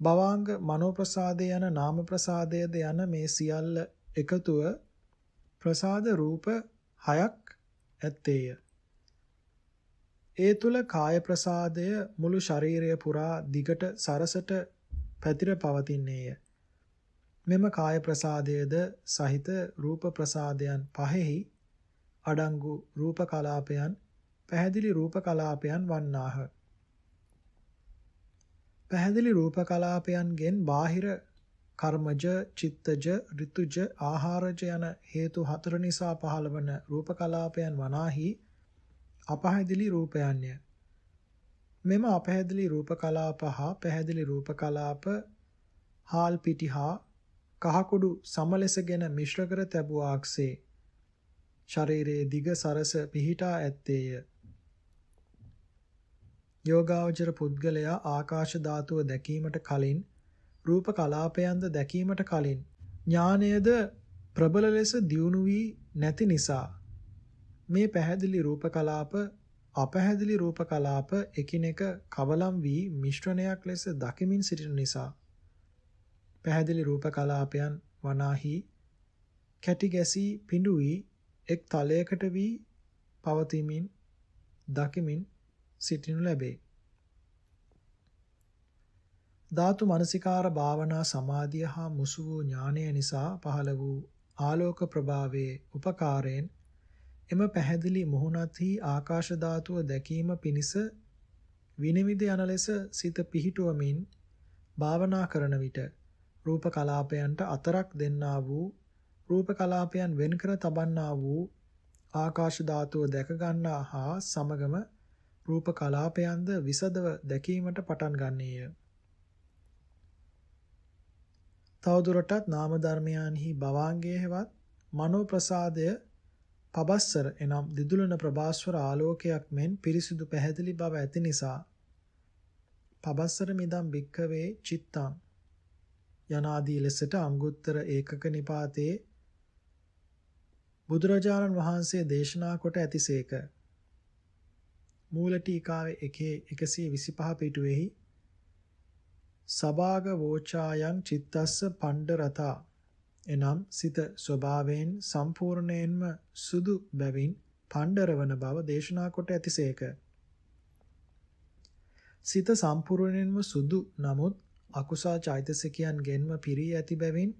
භවාංග මනෝ ප්‍රසාද යන නාම ප්‍රසාදයේද යන මේ සියල්ල එකතුව ප්‍රසාද රූප හයක් ඇත්තේය. ඒ තුල කාය ප්‍රසාදය මුළු ශරීරය පුරා දිගට සරසට පැතිර පවතින්නේය. මෙම කාය ප්‍රසාදයේද සහිත රූප ප්‍රසාදයන් පහෙහි අඩංගු රූප කලාපයන් පැහැදිලි රූප කලාපයන් වන්නාහ. පැහැදිලි රූප කලාපයන්ගෙන් බාහිර කර්මජ, චිත්තජ, ඍතුජ, ආහාරජ යන හේතු හතර නිසා පහළවන රූප කලාපයන් වනාහි අපහැදිලි රූපයන්ය. මෙම අපහැදිලි රූප කලාප හා පැහැදිලි රූප කලාප හාල් පිටි හා කහකුඩු සමලෙසගෙන මිශ්‍ර කර තැබූ ආක්සේ ශරීරයේ දිග සරස පිහිටා ඇත්තේය. යෝගාවචර පුද්ගලයා ආකාශ ධාතුව දැකීමට කලින් රූප කලාපයන්ද දැකීමට කලින් ඥානයද ප්‍රබල ලෙස දියුණු වී නැති නිසා මේ පැහැදිලි රූප කලාප අපැහැදිලි රූප කලාප එකිනෙක කවලම් වී මිශ්‍රණයක් ලෙස දකිමින් සිටින නිසා පැහැදිලි රූප කලාපයන් වනාහි කැටි ගැසී පිඬු වී එක් තලයකට වී පවතිමින් දකිමින් සිටිනු ලැබේ. ධාතු මනසිකාර භාවනා සමාධිය හා මුසු වූ ඥානය නිසා පහළ වූ ආලෝක ප්‍රභාවයේ උපකාරයෙන් එම පැහැදිලි මොහොනත්හි ආකාශ ධාතුව දැකීම පිණිස විනිවිද යන ලෙස සිත පිහිටුවමින් භාවනා කරන විට රූප කලාපයන්ට අතරක් දෙන්නා වූ රූප කලාපයන් වෙන්කර තබන්නා වූ ආකාශ ධාතුව දැක ගන්නා හා සමගම රූප කලාපයන්ද විසදව දැකීමට පටන් ගන්නේය. තවදුරටත් නාම ධර්මයන්හි භවාංගයේවත් මනෝ ප්‍රසාදය පබස්සර එනම් දිදුලන ප්‍රභාස්වර ආලෝකයක් මෙන් පිරිසිදු පැහැදිලි බව ඇති නිසා පබස්සර මිදම් භික්කවේ චිත්තං යනාදී ලෙසට අංගුත්තර ඒකක නිපාතේ බුදුරජාණන් වහන්සේ දේශනා කොට ඇතිසේක. මූල ටීකාවේ එකේ 125 පිටුවේහි සබාග වෝචායන් චිත්තස්ස පණ්ඩ රතා එනම් සිත ස්වභාවයෙන් සම්පූර්ණයෙන්ම සුදු බැවින් පණ්ඩරවන බව දේශනා කොට ඇතිසේක. සිත සම්පූර්ණයෙන්ම සුදු නමුත් අකුසල චෛතසිකයන්ගෙන්ම පිරී ඇති බැවින්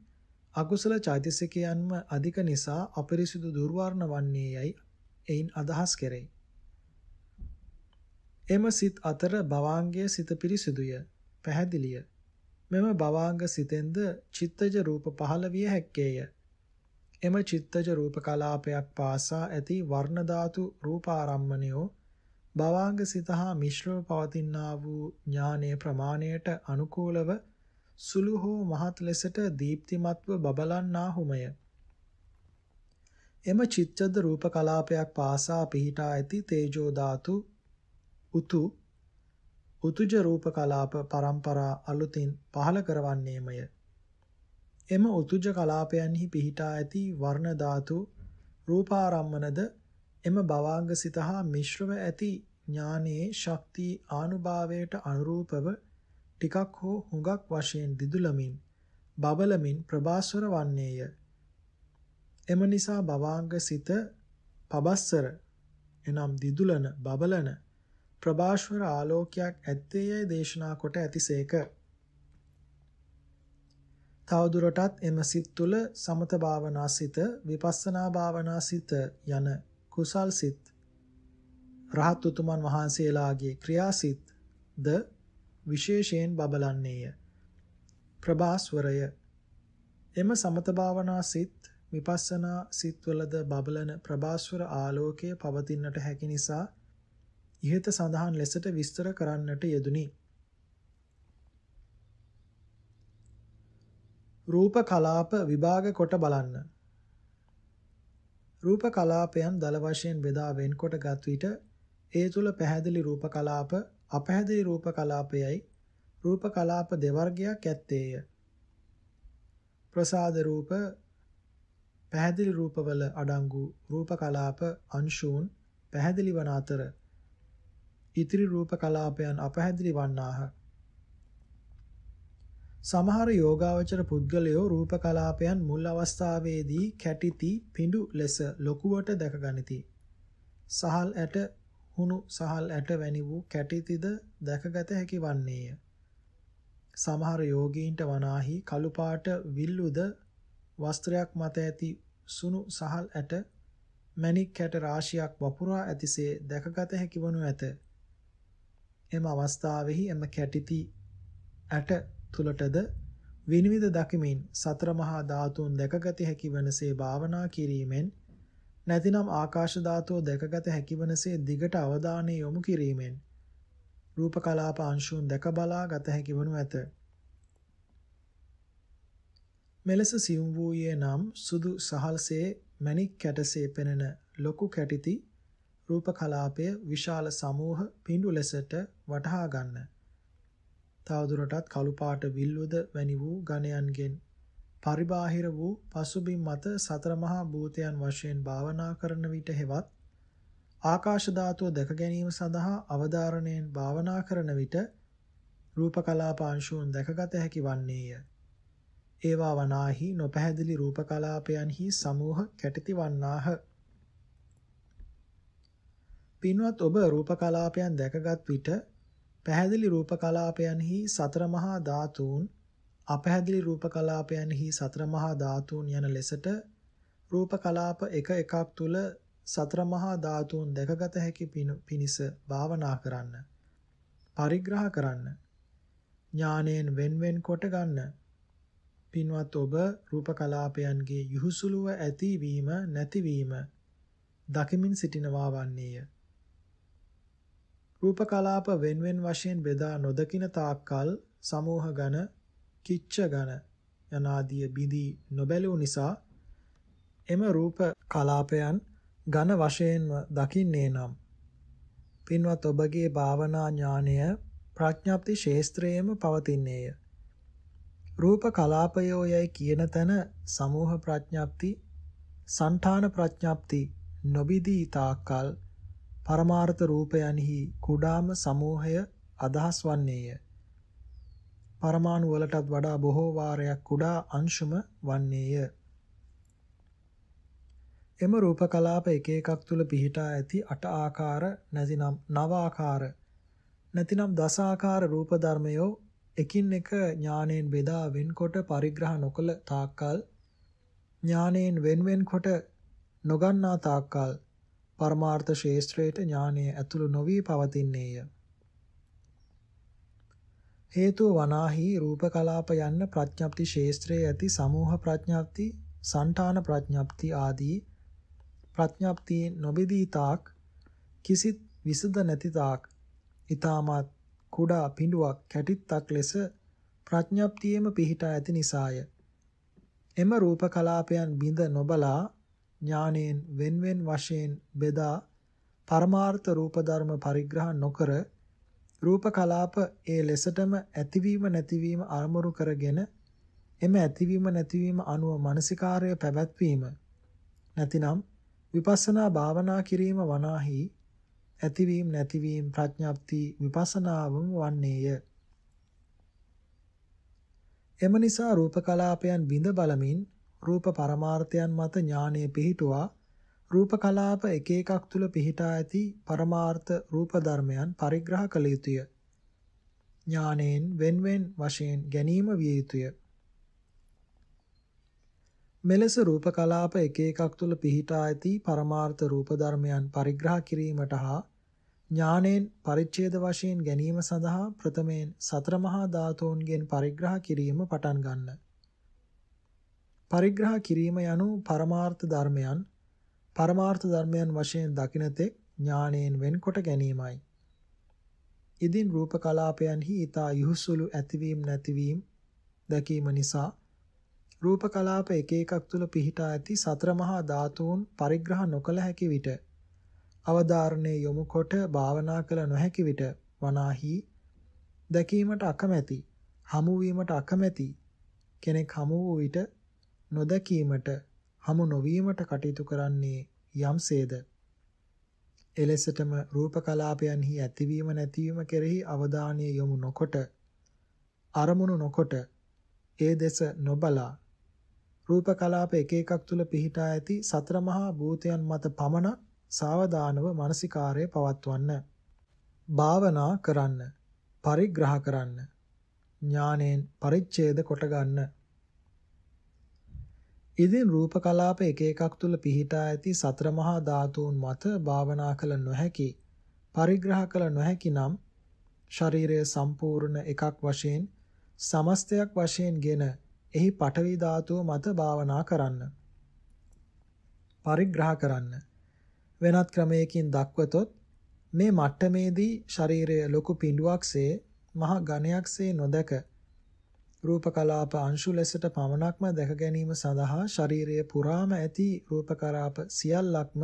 අකුසල චෛතසිකයන්ම අධික නිසා අපිරිසුදු දුර්වර්ණ වන්නේ යයි එයින් අදහස් කෙරේ. එම සිත් අතර භවාංගයේ සිත පිරිසුදුය, පැහැදිලිය. මෙම භවාංග සිතෙන්ද චිත්තජ රූප පහළ විය හැක්කේය. එම චිත්තජ රූප කලාපයක් පාසා ඇති වර්ණ ධාතු රූපාරම්මණයෝ භවාංග සිත හා මිශ්‍රව පවතිනා වූ ඥානයේ ප්‍රමාණයට අනුකූලව සුළු හෝ මහත් ලෙසට දීප්තිමත්ව බබලන්නාහුමය. එම චිත්තද රූප කලාපයක් පාසා පිහිටා ඇති තේජෝ ධාතු උතු උතුජ රූප කලාප પરම්පරා අලුතින් පහළ කරවන්නේමය. එම උතුජ කලාපයන්හි පිහිටා ඇති වර්ණ ධාතු රූපාරම්මනද එම භවාංග සිත හා මිශ්‍රව ඇති ඥානයේ ශක්තිය ආනුභාවයට අනුරූපව ටිකක් හෝ හුඟක් වශයෙන් දිදුලමින් බබලමින් ප්‍රභාස්වර වන්නේය. එම නිසා භවාංග සිත පබස්සර එනම් දිදුලන බබලන ප්‍රභාස්වර ආලෝකයක් ඇත්තේයයි දේශනා කොට ඇතිසේක. තවදුරටත් එම සිත් තුළ සමත භාවනා සිත විපස්සනා භාවනා සිත යන කුසල් සිත් රහත් උතුමන් වහන්සේලාගේ ක්‍රියාසිත් ද විශේෂයෙන් බබලන්නේය. ප්‍රභාස්වරය එම සමත භාවනා සිත් විපස්සනා සිත්වලද බබලන ප්‍රභාස්වර ආලෝකය පවතින්නට හැකි නිසා ඉහත සඳහන් ලෙසට විස්තර කරන්නට යෙදුනි. රූප කලාප විභාග කොට බලන්න. රූප කලාපයන් දල වශයෙන් බෙදා වෙන්කොට ගත් විට ඒ තුල පැහැදිලි රූප කලාප අපැහැදිලි රූප කලාපයයි රූප කලාප දෙවර්ගයක් ඇත්තේය. ප්‍රසාද රූප පැහැදිලි රූපවල අඩංගු රූප කලාප අංශූන් පැහැදිලි වන අතර ඉතිරි රූප කලාපයන් අපැහැදිලි වන්නාහ. සමහර යෝගාවචර පුද්ගලයෝ රූප කලාපයන් මුල් අවස්ථාවේදී කැටිති පිඬු ලෙස ලොකුවට දැකගනිති. සහල් ඇට හුණු සහල් ඇට වැනි වූ කැටිතිද දැකගත හැකි වන්නේය. සමහර යෝගීන්ට වනාහි කළු පාට විල්ලුද වස්ත්‍රයක් මත ඇති සුණු සහල් ඇට මණික් කැට රාශියක් වපුරා ඇතිසේ දැකගත හැකි වනු ඇත. එම අවස්ථාවෙහි එම කැටිති ඇට තුලටද විනිවිද දකිමින් සතර මහා ධාතුන් දැකගත හැකි වනසේ භාවනා කිරීමෙන් නැතිනම් ආකාශ ධාතුව දැකගත හැකි වනසේ දිගට අවධානය යොමු කිරීමෙන් රූප කලාප අංශුන් දැක බලා ගත හැකි වනු ඇත. මෙලෙස සියුම් වූයේ නම් සුදු සහල්සේ මණික් කැටසේ පෙනෙන ලොකු කැටිති රූප කලාපය විශාල සමූහ පිඬු ලෙසට වටහා ගන්නා තවදුරටත් කළු පාට විල්වද වැනි වූ ගණයන්ගෙන් පරිබාහිර වූ පසුබිම් මත සතර මහා භූතයන් වශයෙන් භාවනා කරන විට හෙවත් ආකාශ ධාතුව දැක ගැනීම සඳහා අවධාරණයෙන් භාවනා කරන විට රූප කලාපාංශූන් දැකගත හැකි වන්නේය. ඒවා වනාහි නොපැහැදිලි රූප කලාපයන්හි සමූහ කැටිති වන්නාහ. පින්වත් ඔබ රූප කලාපයන් දැකගත් විට පැහැදිලි රූප කලාපයන්හි සතර මහා ධාතුන් අපැහැදිලි රූප කලාපයන්හි සතර මහා ධාතුන් යන ලෙසට රූප කලාප එක එකක් තුල සතර මහා ධාතුන් දැකගත හැකි පිනිස භාවනා කරන්න පරිග්‍රහ කරන්න ඥාණයෙන් වෙන්වෙන් කොට ගන්න පින්වත් ඔබ රූප කලාපයන්ගේ යහුසුලුව ඇතිවීම නැතිවීම දකිමින් සිටිනවා වන්නේය රූප කලාප වෙන්වෙන් වශයෙන් බෙදා නොදකින තාක්කල් සමූහ ඝන, කිච්ච ඝන යනාදී බිඳී නොබැලූ නිසා එම රූප කලාපයන් ඝන වශයෙන්ම දකින්නේ නම් පින්වත් ඔබගේ භාවනා ඥානය ප්‍රඥාප්ති ශේස්ත්‍රයේම පවතින්නේය. රූප කලාපයෝ යයි කියන තැන සමූහ ප්‍රඥාප්ති, సంతාන ප්‍රඥාප්ති නොබිදී තාක්කල් පරමාර්ථ රූපයන්හි කුඩාම සමූහය අදහස් වන්නේය. පරමාණු වලටත් වඩා බොහෝ වාරයක් කුඩා අංශුම වන්නේය. එම රූප කලාප එක එකක් තුල පිහිටා ඇති අට ආකාර නැතිනම් නව ආකාර නැතිනම් දස ආකාර රූප ධර්මයෝ එකින් එක ඥාණයෙන් බෙදා වෙන්කොට පරිග්‍රහ නොකල තාක්කල් ඥාණයෙන් වෙන්වෙන් කොට නොගන්නා තාක්කල් පරමාර්ථ ශේස්ත්‍රයට ඥානය ඇතුළු නොවී පවතින්නේය. හේතු වනාහි රූප කලාප යන්න ප්‍රඥප්ති ශේස්ත්‍රයේ ඇති සමූහ ප්‍රඥප්ති, సంతාන ප්‍රඥප්ති ආදී ප්‍රඥප්ති නොබෙදී තාක් කිසිත් විසඳ නැති තාක් ඊ타මත් කුඩා පිඬුවක් කැටිත්තක් ලෙස ප්‍රඥප්තියෙම පිහිටා ඇති නිසාය. එම රූප කලාපයන් බිඳ නොබලා ඥානයෙන් wenwen වශයෙන් බෙදා පරමාර්ථ රූප ධර්ම පරිග්‍රහ නොකර රූප කලාප ඒ ලෙසටම ඇතිවීම නැතිවීම අරමුණු කරගෙන එම ඇතිවීම නැතිවීම අනුව මානසිකාර්ය පැවැත්වීම නැතිනම් විපස්සනා භාවනා කිරීම වනාහි ඇතිවීම නැතිවීම ප්‍රඥාප්ති විපස්සනාවම වන්නේය. එම නිසා රූප කලාපයන් බිඳ බලමින් රූප පරමාර්ථයන් මත ඥානය පිහිටුවා රූප කලාප එක එකක් තුල පිහිටා ඇති පරමාර්ථ රූප ධර්මයන් පරිග්‍රහ කළ යුතුය. ඥානෙන් wenwen වශයෙන් ගැනීම විය යුතුය. මෙලෙස රූප කලාප එක එකක් තුල පිහිටා ඇති පරමාර්ථ රූප ධර්මයන් පරිග්‍රහ කිරීමට හා ඥානෙන් පරිච්ඡේද වශයෙන් ගැනීම සඳහා ප්‍රථමයෙන් සතර මහා ධාතුන්ගෙන් පරිග්‍රහ කිරීම පටන් ගන්නවා. පරිග්‍රහ කිරීම යනු පරමාර්ථ ධර්මයන් පරමාර්ථ ධර්මයන් වශයෙන් දකිනතෙක් ඥාණයෙන් වෙන්කොට ගැනීමයි. ඉදින් රූප කලාපයන්හි ඊතා යහුසුළු ඇතිවීම නැතිවීම දැකීම නිසා රූප කලාප එක එකක් තුල පිහිටා ඇති සතර මහා ධාතුන් පරිග්‍රහ නොකළ හැකි විට අවධාරණේ යොමු කොට භාවනා කළ නොහැකි විට වනාහි දැකීමට අකමැති හමු වීමට අකමැති කෙනෙක් හමු වූ විට නොදැකීමට හමු නොවීමට කටයුතු කරන්නේ යම්සේද එලෙසටම රූප කලාපයන්හි ඇතිවීම නැතිවීම කෙරෙහි අවධානය යොමු නොකොට අරමුණු නොකොට ඒ දෙස නොබලා රූප කලාප එක එකක් තුල පිහිටා ඇති සතර මහා භූතයන් මත පමණ සාවධානව මානසිකාරය පවත්වන්න භාවනා කරන්න පරිග්‍රහ කරන්න ඥානෙන් පරිච්ඡේද කොට ගන්න ඉදින් රූප කලාප එක එකක් තුල පිහිටා ඇති සතර මහා ධාතුන් මත භාවනා කළ නොහැකි පරිග්‍රහ කළ නොහැකි නම් ශරීරයේ සම්පූර්ණ එකක් වශයෙන් සමස්තයක් වශයෙන්ගෙන එහි පඨවි ධාතුව මත භාවනා කරන්න පරිග්‍රහ කරන්න වෙනත් ක්‍රමයකින් දක්වතොත් මේ මට්ටමේදී ශරීරය ලොකු පිඬුවක්සේ මහ ඝණයක්සේ නොදක රූප කලාප අංශු ලෙසට පමණක්ම දැක ගැනීම සඳහා ශරීරය පුරාම ඇති රූප කලාප සියල්ලක්ම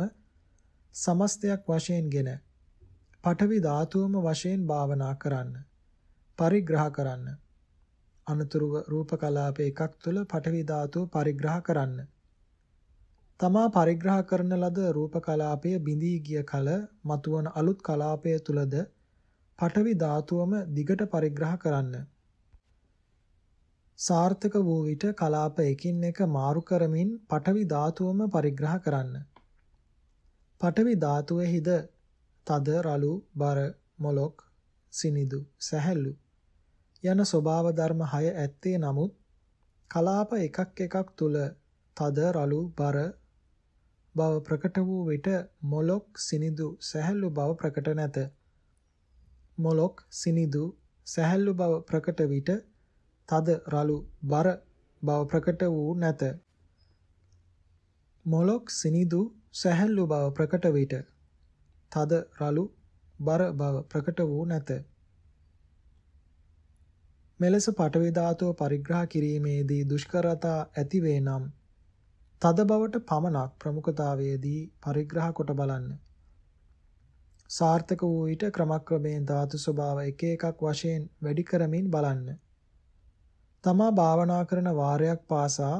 සමස්තයක් වශයෙන්ගෙන පඨවි ධාතුවම වශයෙන් භාවනා කරන්න. පරිග්‍රහ කරන්න. අනතුරුව රූප කලාප එකක් තුළ පඨවි ධාතුව පරිග්‍රහ කරන්න. තමා පරිග්‍රහ කරන ලද රූප කලාපය බිඳී ගිය කල මතුවන අලුත් කලාපය තුළද පඨවි ධාතුවම දිගට පරිග්‍රහ කරන්න. සාර්ථක වූ විට කලාප එකින් එක මාරු කරමින් පටවි ධාතුවම පරිග්‍රහ කරන්න. පටවි ධාතුවේහිද තද රළු බර මොලොක් සිනිදු සැහැල්ලු යන ස්වභාව ධර්ම 6 ඇත්තේ නමුත් කලාප එකක් එකක් තුල තද රළු බර බව ප්‍රකට වූ විට මොලොක් සිනිදු සැහැල්ලු බව ප්‍රකට නැත මොලොක් සිනිදු සැහැල්ලු බව ප්‍රකට විට තද රළු බර බව ප්‍රකට වූ නැත. මොලොක් සිනිදු සැහැල්ලු බව ප්‍රකට විට තද රළු බර බව ප්‍රකට වූ නැත. මෙලෙස පටවි ධාතුව පරිග්‍රහ කිරීමේදී දුෂ්කරතා ඇති වේ නම් තද බවට පමණක් ප්‍රමුඛතාවයේදී පරිග්‍රහ කොට බලන්න. සාර්ථක වූ විට ක්‍රමක්‍රමයෙන් ධාතු ස්වභාව එක එකක් වශයෙන් වැඩි කරමින් බලන්න. තමා භාවනා කරන වාරයක් පාසා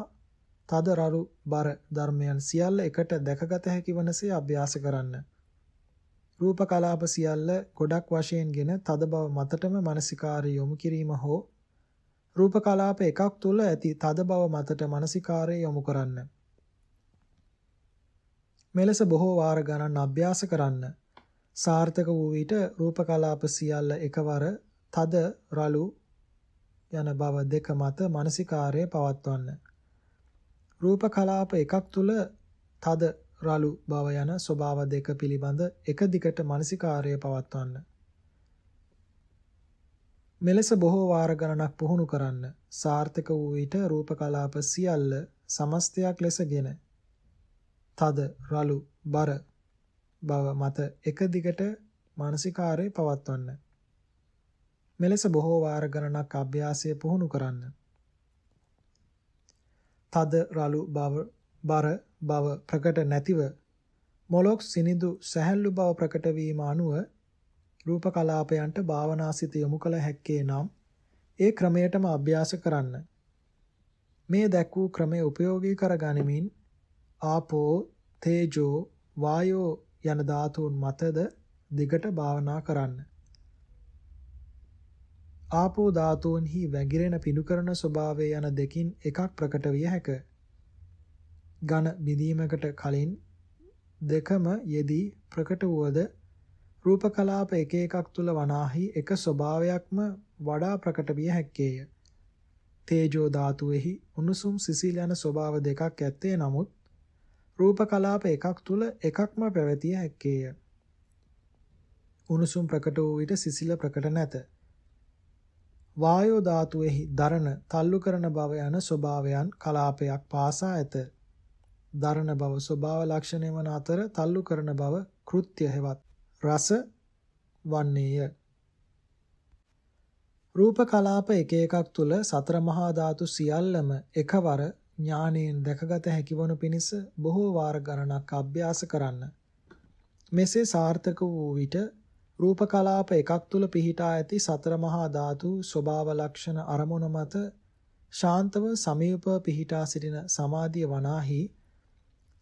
තදරරු බර ධර්මයන් සියල්ල එකට දැකගත හැකි වනසේ අභ්‍යාස කරන්න. රූප කලාප සියල්ල ගොඩක් වශයෙන්ගෙන තද බව මතටම මානසිකාරය යොමු කිරීම හෝ රූප කලාප එකක් තුල ඇති තද බව මතට මානසිකාරය යොමු කරන්න. මෙලෙස බොහෝ වාර ගණන් අභ්‍යාස කරන්න. සාර්ථක වූ විට රූප කලාප සියල්ල එකවර තද රළු යන බව දෙක මත මානසිකාර්යය පවත්වන්න. රූප කලාප එකක් තුල තද රළු බව යන ස්වභාව දෙක පිළිබඳ එක දිගට මානසිකාර්යය පවත්වන්න. මෙලෙස බොහෝ වාර ගණනක් පුහුණු කරන්න සාර්ථක වූ විට රූප කලාප සියල්ල සමස්තයක් ලෙසගෙන තද රළු බර බව මත එක දිගට මානසිකාර්යය පවත්වන්න. මෙලෙස බොහෝ වාර ගණනක් අභ්‍යාසය පුහුණු කරන්න. තද රළු බව බර බව ප්‍රකට නැතිව මොලොක් සිනිදු සැහැල්ලු බව ප්‍රකට වීම අනුව රූප කලාපයන්ට භාවනාසිත යොමු කළ හැක්කේ නම් ඒ ක්‍රමයටම අභ්‍යාස කරන්න. මේ දැක් වූ ක්‍රමය උපයෝගී කර ගනිමින් ආපෝ තේජෝ වායෝ යන ධාතුන් මතද දිගට භාවනා කරන්න. ආපෝ ධාතුන්හි වැగిරෙන පිඩු කරන ස්වභාවය යන දෙකින් එකක් ප්‍රකට විය හැක. ඝන බිඳීමකට කලින් දෙකම යෙදී ප්‍රකට වූද රූප කලාප එක එකක් තුල වනාහි එක ස්වභාවයක්ම වඩා ප්‍රකට විය හැක්කේය. තේජෝ ධාතුවේහි උණුසුම් සිසිල් යන ස්වභාව දෙකක් ඇත්තේ නමුත් රූප කලාප එකක් තුල එකක්ම පැවතිය හැක්කේය. උණුසුම් ප්‍රකට වූ විට සිසිල ප්‍රකට නැත. වායෝ ධාතුවේහි දරණ තල්ලු කරන බව යන ස්වභාවයන් කලාපයක් පාසා ඇත. දරණ බව ස්වභාව ලක්ෂණය වන අතර තල්ලු කරන බව කෘත්‍ය හෙවත් රස වන්නේය. රූප කලාප එක එකක් තුල සතර මහා ධාතු සියල්ලම එකවර ඥානයෙන් දැකගත හැකිවනු පිණිස බොහෝ වාර ගණනක් අභ්‍යාස කරන්න. මෙසේ සාර්ථක වූ විට රූප කලාප එකක් තුල පිහිටා ඇති සතර මහා ධාතු ස්වභාව ලක්ෂණ අරමුණ මත ශාන්තව සමීප පිහිටා සිටින සමාධිය වනාහි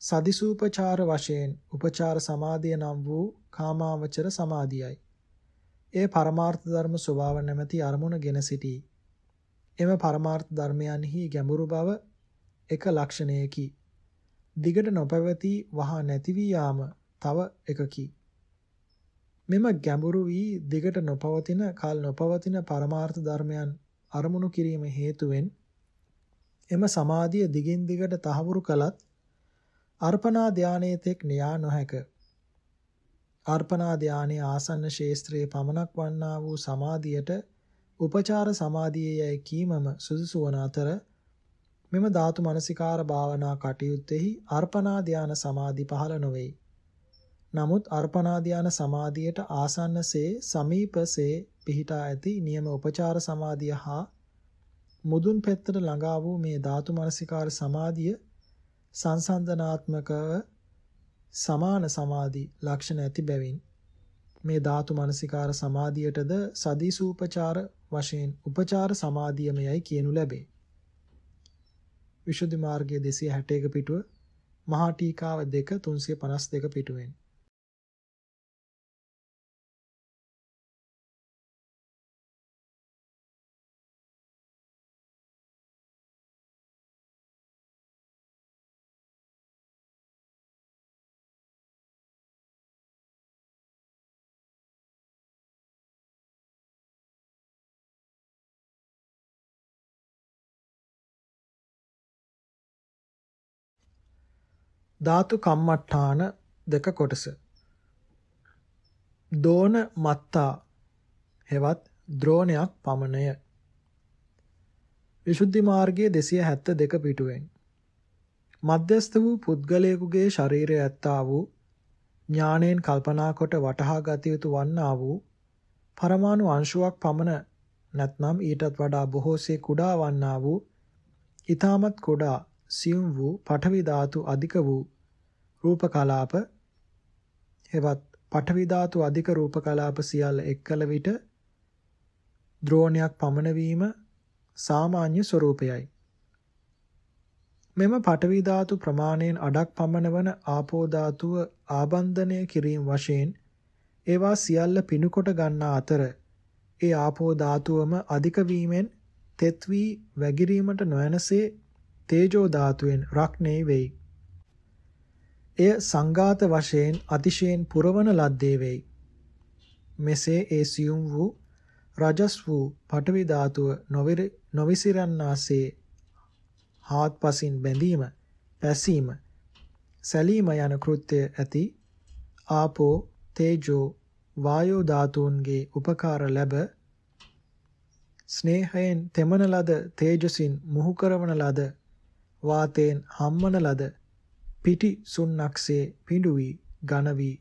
සදිසූපචාර වශයෙන් උපචාර සමාධිය නම් වූ කාමාවචර සමාධියයි. ඒ පරමාර්ථ ධර්ම ස්වභාව නැමැති අරමුණගෙන සිටී. එම පරමාර්ථ ධර්මයන්හි ගැඹුරු බව එක ලක්ෂණයකි. දිගට නොපැවති වහා නැති වී යාම තව එකකි. මෙම ගැඹුරු වී දිගට නොපවතින කල් නොපවතින පරමාර්ථ ධර්මයන් අරමුණු කිරීම හේතුවෙන් එම සමාධිය දිගින් දිගට තහවුරු කළත් අර්පණා ධානයේ තෙක් න්‍යා නොහැක. අර්පණා ධානයේ ආසන්න ශේස්ත්‍රයේ පමනක් වන්නා වූ සමාධියට උපචාර සමාධියයි කීමම සුදුසු වන අතර මෙම ධාතු මනසිකාර භාවනා කටයුත්තේහි අර්පණා ධාන සමාධි පහළ නොවේයි. නමුත් අර්පණා ධාන සමාධියට ආසන්නසේ සමීපසේ පිහිටා ඇති නියම උපචාර සමාධිය හා මුදුන් පැත්තට ළඟා වූ මේ ධාතු මනසිකාර සමාධිය සංසන්දනාත්මකව සමාන සමාධි ලක්ෂණ ඇති බැවින් මේ ධාතු මනසිකාර සමාධියටද සදිසූපචාර වශයෙන් උපචාර සමාධියමයයි කියනු ලැබේ. විශුද්ධි මාර්ගයේ 261 පිටුව මහා ටීකාව 2 352 පිටුවෙන් ධාතු කම්මට්ඨාන දෙක කොටස දෝන මත්තා හෙවත් ද්‍රෝණයක් පමණය විසුද්ධි මාර්ගයේ 272 පිටුවෙන් මධ්‍යස්ත වූ පුද්ගලයෙකුගේ ශරීරය ඇත්තා වූ ඥාණයෙන් කල්පනා කොට වටහා ගත යුතු වන්නා වූ පරමාණු අංශුවක් පමණ නැත්නම් ඊටත් වඩා බොහෝසේ කුඩා වන්නා වූ ඊ타මත් කුඩා සියුම් වූ පඨවි ධාතු අධික වූ රූප කලාප හෙවත් පඨවි ධාතු අධික රූප කලාප සියල්ල එක්කල විට ද්‍රෝණයක් පමණ වීම සාමාන්‍ය ස්වરૂපයයි මෙම පඨවි ධාතු ප්‍රමාණයෙන් අඩක් පමණ වන ආපෝ ධාතුව ආබන්ධනය කිරීම වශයෙන් ඒවා සියල්ල පිණුකොට ගන්නා අතර ඒ ආපෝ ධාතුවම අධික වීමෙන් තෙත් වී වැගිරීමට නොයනසේ තේජෝ ධාතුවෙන් රක්ණේ වෙයි. එය සංඝාත වශයෙන් අතිශයෙන් පුරවන ලද්දේ වෙයි. මෙසේ ඒ සියුම් වූ රජස් වූ පඨවි ධාතුව නොවිසිරන්නාසේ හාත්පසින් බැඳීම, පැසීම, සැලීම යන කෘත්‍ය ඇති ආපෝ, තේජෝ, වායෝ ධාතුන්ගේ උපකාර ලැබ ස්නේහයෙන් තෙමන ලද තේජසින් මුහු කරවන ලද වාතයෙන් හම්මන ලද පිටි සුන්නක්සේ පිඬු වී ඝන වී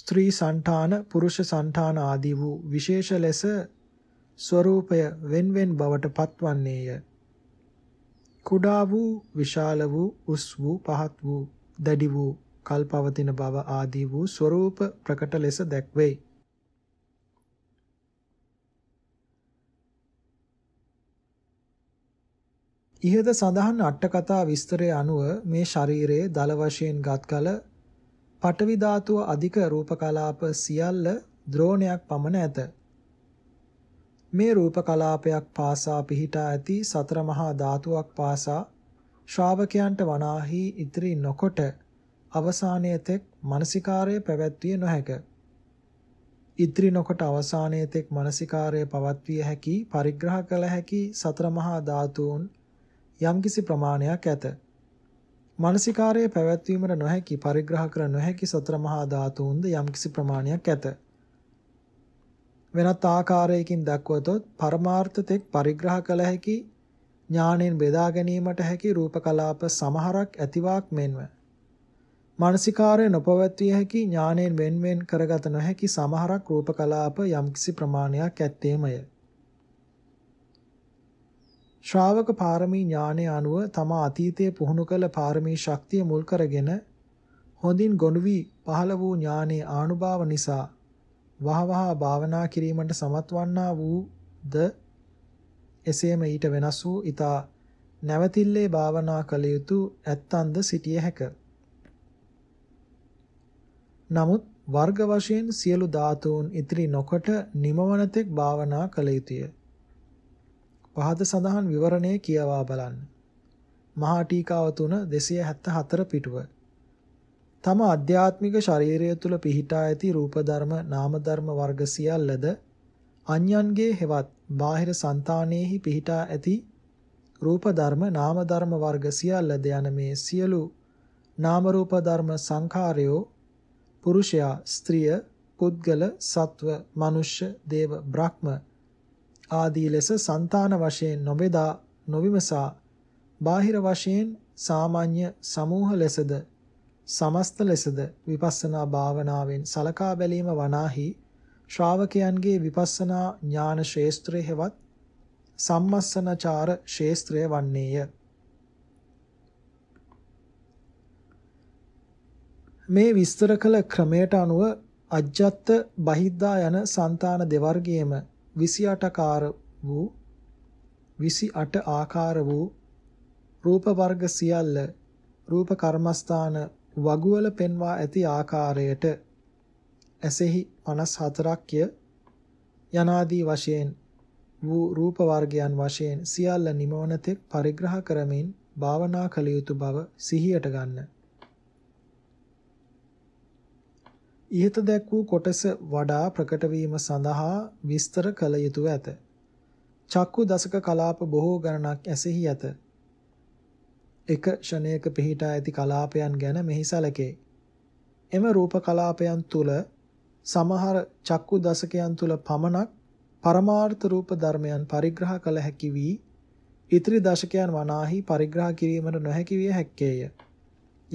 ස්ත්‍රී సంతාන පුරුෂ సంతාන ආදී වූ විශේෂ ලෙස ස්වરૂපය wenwen බවට පත්වන්නේය කුඩා වූ විශාල වූ උස් වූ පහත් වූ දැඩි වූ කල්පවතින බව ආදී වූ ස්වરૂප ප්‍රකට ලෙස දැක්වේ ඉහත සඳහන් අටකතා විස්තරය අනුව මේ ශරීරයේ දල වශයෙන් ගත් කල පටවි ධාතුව අධික රූප කලාප සියල්ල ද්‍රෝණයක් පමණ ඇත. මේ රූප කලාපයක් පාසා පිහිටා ඇති සතර මහා ධාතුවක් පාසා ශ්‍රාවකයන්ට වනාහි ඉතිරි නොකොට අවසානයේ තෙක් මානසිකාරය පැවැත්විය නොහැක. ඉදිරි නොකොට අවසානයේ තෙක් මානසිකාරය පවත්විය හැකි පරිග්‍රහ කළ හැකි සතර මහා ධාතුන් යම්කිසි ප්‍රමාණයක් ඇත. මානසිකාරයේ පැවැත්වීමට නොහැකි පරිග්‍රහ කර නොහැකි සතර මහා ධාතුන්ද යම්කිසි ප්‍රමාණයක් ඇත. වෙනත් ආකාරයකින් දක්වතොත් පරමාර්ථ තෙක් පරිග්‍රහ කළ හැකි ඥාණයෙන් බෙදා ගැනීමට හැකි රූප කලාප සමහරක් ඇතිවාක් මෙන්ව මානසිකාරය නොපවත්විය හැකි ඥාණයෙන් වෙන්වෙන් කරගත නොහැකි සමහරක් රූප කලාප යම්කිසි ප්‍රමාණයක් ඇත්තේමය. ශ්‍රාවක පාරමී ඥානය අනුව තම අතීතයේ පුහුණු කළ පාරමී ශක්තිය මුල් කරගෙන හොඳින් ගොනු වී පහළ වූ ඥානයේ ආනුභාව නිසා වහවහ භාවනා කිරීමට සමත් වන්නා වූ ද එසේම ඊට වෙනස් වූ ඊතා නැවතිල්ලේ භාවනා කළ යුතු ඇත්තන්ද සිටිය හැක. නමුත් වර්ග වශයෙන් සියලු ධාතුන් ඉතිරි නොකොට නිමවනතෙක් භාවනා කළ යුතුය. පහත සඳහන් විවරණය කියවා බලන්න. මහා ටීකාව 3 274 පිටුව. තම අධ්‍යාත්මික ශරීරය තුල පිහිටා ඇති රූප ධර්ම නාම ධර්ම වර්ග සියල්ලද අන්‍යයන්ගේ හෙවත් බාහිර సంతානෙහි පිහිටා ඇති රූප ධර්ම නාම ධර්ම වර්ග සියල්ලද යන මේ සියලු නාම රූප ධර්ම සංඛාරයෝ පුරුෂයා ස්ත්‍රිය පුද්ගල සත්ව මනුෂ්‍ය දේව බ්‍රහ්ම ආදී ලෙස సంతාන වශයෙන් නොබෙදා නොවිමසා බාහිර වශයෙන් සාමාන්‍ය සමූහ ලෙසද සමස්ත ලෙසද විපස්සනා භාවනාවෙන් සලකා බැලීම වනාහි ශ්‍රාවකයන්ගේ විපස්සනා ඥාන ශේස්ත්‍රයේ හෙවත් සම්මස්සනචාර ශේස්ත්‍රය වන්නේය. මේ විස්තර කළ ක්‍රමයට අනුව අජ්ජත්ත බහිද්දා යන సంతාන දෙවර්ගයේම 28 කාර වූ 28 ආකාර වූ රූප වර්ග සියල්ල රූප කර්මස්ථාන වගුවල පෙන්වා ඇති ආකාරයට ඇසෙහි 54ක්ය යනාදී වශයෙන් වූ රූප වර්ගයන් වශයෙන් සියල්ල නිමවනතෙක් පරිග්‍රහ කරමින් භාවනා කළ යුතු බව සිහියට ගන්න. ඉහත දැක් වූ කොටස වඩා ප්‍රකට සඳහා විස්තර කළ යුතුය ඇත. චක්කු දසක කලාප බොහෝ ගණනක් ඇසෙහි ඇත. එක ෂණයක පිහිටා ඇති කලාපයන් ගැන මෙහි සැලකේ. එම රූප කලාපයන් තුල සමහර චක්කු දසකයන් තුල පමණක් පරමාර්ථ රූප ධර්මයන් පරිග්‍රහ කළ හැකි වී ඉතිරි දශකයන් වනාහි පරිග්‍රහ කිරීමට නොහැකි විය හැක්කේය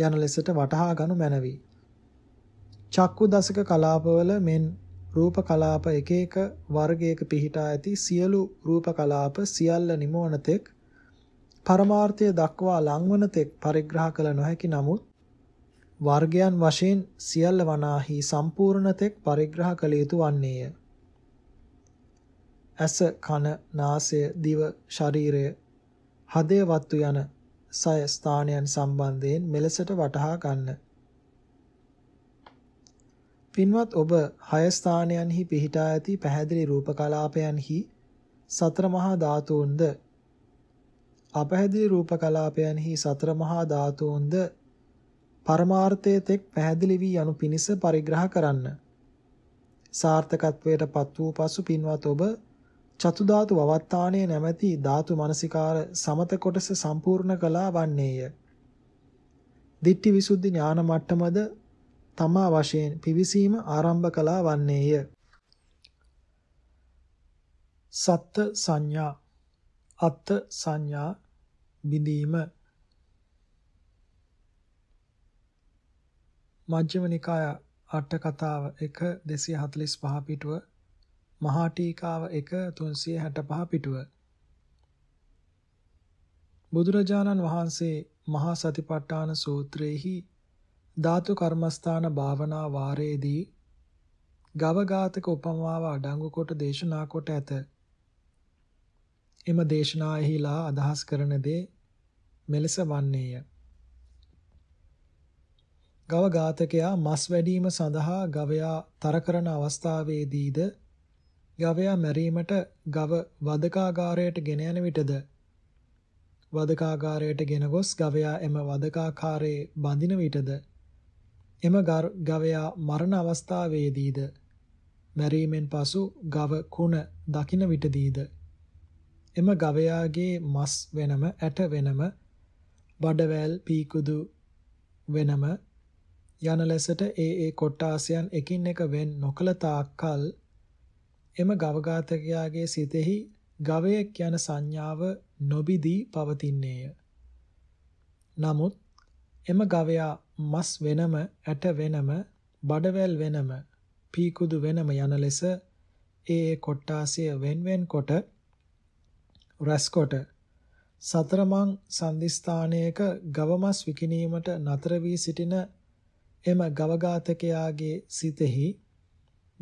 යන ලෙසට වටහා ගනු මැනවි. චක්කු දසක කලාපවල මෙන් රූප කලාප එක එක වර්ගයක පිහිටා ඇති සියලු රූප කලාප සියල්ල නිමවනතෙක් පරමාර්ථය දක්වා ලංවනතෙක් පරිග්‍රහ කළ නොහැකි නමුත් වර්ගයන් වශයෙන් සියල්ල වනාහි සම්පූර්ණතෙක් පරිග්‍රහ කළ යුතු වන්නේය. ඇස කන නාසය දිව ශරීරය හදේ වත්තු යන සය ස්ථානයන් සම්බන්ධයෙන් මෙලෙසට වටහා ගන්න. පින්වත් ඔබ හය ස්ථානයන්හි පිහිටා ඇති පැහැදිලි රූප කලාපයන්හි සතර මහා ධාතුන්ද අපැහැදිලි රූප කලාපයන්හි සතර මහා ධාතුන්ද පරමාර්ථයේ තෙක් පැහැදිලි වී යනු පිණිස පරිග්‍රහ කරන්න. සාර්ථකත්වයට පත් වූ පසු පින්වත් ඔබ චතු ධාතු වවත්තාණයේ නැමැති ධාතු මනසිකාර සමත කොටස සම්පූර්ණ කළා වන්නේය. දිට්ඨි විසුද්ධි ඥාන මට්ටමද තමා වශයෙන් පිවිසීම ආරම්භ කළා වන්නේය. සත්ත්‍ය සංඥා අත්ත් සංඥා බිඳීම මජ්ක්‍ධිම නිකාය අට කතාව 1 245 පිටුව මහා ටීකාව 1 365 පිටුව බුදුරජාණන් වහන්සේ මහා සතිපට්ඨාන සූත්‍රයේහි ධාතු කර්මස්ථාන භාවනා වාරයේදී ගවඝාතක උපමාව අඩංගු කොට දේශනා කොට ඇත. එම දේශනාෙහිලා අදහස් කරන දේ මෙලෙස වන්නේය. ගවඝාතකයා මස් වැඩීම සඳහා ගවයා තරකරන අවස්ථාවේදීද ගවයා මැරීමට ගව වදකාගාරයට ගෙන යන විටද වදකාගාරයට ගෙන ගොස් ගවයා එම වදකාකාරයේ බඳින විටද එම ගවයා මරණ අවස්ථාවේදීද මැරීමෙන් පසු ගව කුණ දකින විටදීද එම ගවයාගේ මස් වෙනම ඇට වෙනම බඩවැල් පීකුදු වෙනම යන ලෙසට ඒ ඒ කොට්ටාසයන් එකින් එක වෙන් නොකළ තාක්කල් එම ගවඝාතකයාගේ සිතෙහි ගවයෙක් යන සංඥාව නොබිදී පවතින්නේය. නමුත් එම ගවයා මස් වෙනම, ඇට වෙනම, බඩවැල් වෙනම, පීකුදු වෙනම යන ලෙස ඒ කොට්ටාසය වෙන්වෙන් කොට රැස්කොට සතරමං සන්ධිස්ථානයක ගවමස් විකිණීමට නතර වී සිටින එම ගවඝාතකයාගේ සිතෙහි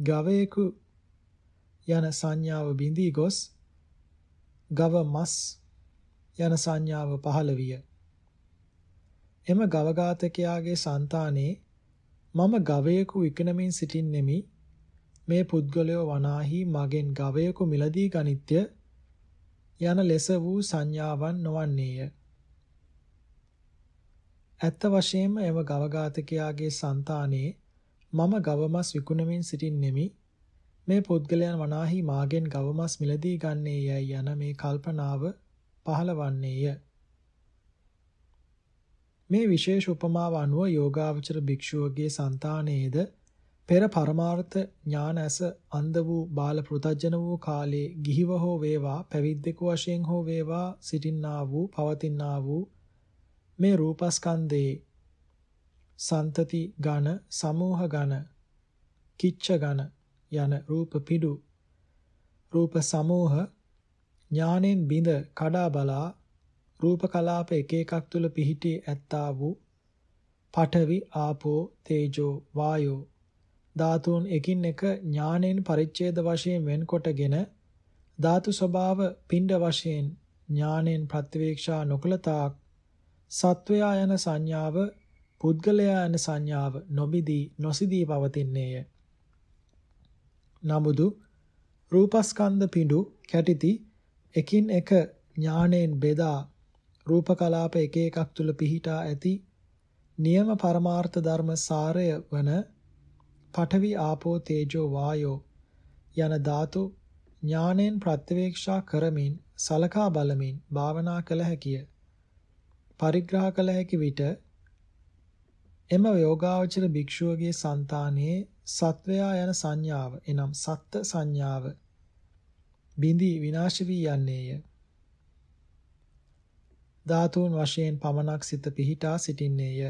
ගවයෙකු යන සංඥාව බිඳී ගොස් ගව මස් යන සංඥාව පහළ විය. එම ගවඝාතකයාගේ సంతානේ මම ගවයෙකු විකිනමින් සිටින්නෙමි මේ පුද්ගලය වනාහි මගෙන් ගවයෙකු මිලදී ගනිත්‍ය යන ලෙස වූ සංඥාවන් නොවන්නේය ඇත්ත වශයෙන්ම එම ගවඝාතකයාගේ సంతානේ මම ගවමස් විකුණමින් සිටින්නෙමි මේ පුද්ගලයන් වනාහි මාගෙන් ගවමස් මිලදී ගන්නේ යයි යන මේ කල්පනාව පහළවන්නේය මේ විශේෂ උපමාව අනුව යෝගාවචර භික්ෂුවගේ సంతානයේද පෙර පරමාර්ථ ඥාන ඇස අන්ධ වූ බාල පෘතජන වූ කාලේ ගිහිව හෝ වේවා පැවිද්දෙකු වශයෙන් හෝ වේවා සිටින්නා වූ පවතිනා වූ මේ රූපස්කන්ධේ සන්තති ඝන සමෝහ ඝන කිච්ච ඝන යන රූප පිඩු රූප සමෝහ ඥානෙන් බිඳ කඩා බලා රූප කලාප එක එකක් තුල පිහිටී ඇත්තා වූ පඨවි ආපෝ තේජෝ වායෝ ධාතුන් එකින් එක ඥානෙන් පරිච්ඡේද වශයෙන් වෙන්කොටගෙන ධාතු ස්වභාව පින්ඩ වශයෙන් ඥානෙන් ප්‍රත්‍යවේක්ෂා නොකලතාක් සත්වයා යන සංඥාව පුද්ගලයා යන සංඥාව නොබිදී නොසිදී පවතින්නේය. නමුදු රූපස්කන්ධ පිඬු කැටිති එකින් එක ඥාණයෙන් බෙදා රූප කලාප එක එකක් තුල පිහිටා ඇති නියම පරමාර්ථ ධර්ම සාරය වන පඨවි ආපෝ තේජෝ වායෝ යන ධාතු ඥානෙන් ප්‍රත්‍යවේක්ෂා කරමින් සලකා බලමින් භාවනා කළ හැකිය පරිග්‍රහ කළ හැකි විට එම යෝගාවචර භික්ෂුවගේ సంతානයේ සත්වයා යන සංඥාව එනම් සත්ත්‍ය සංඥාව බිඳි විනාශ වී යන්නේය ධාතුන් වශයෙන් පමණක් සිත පිහිටා සිටින්නේය.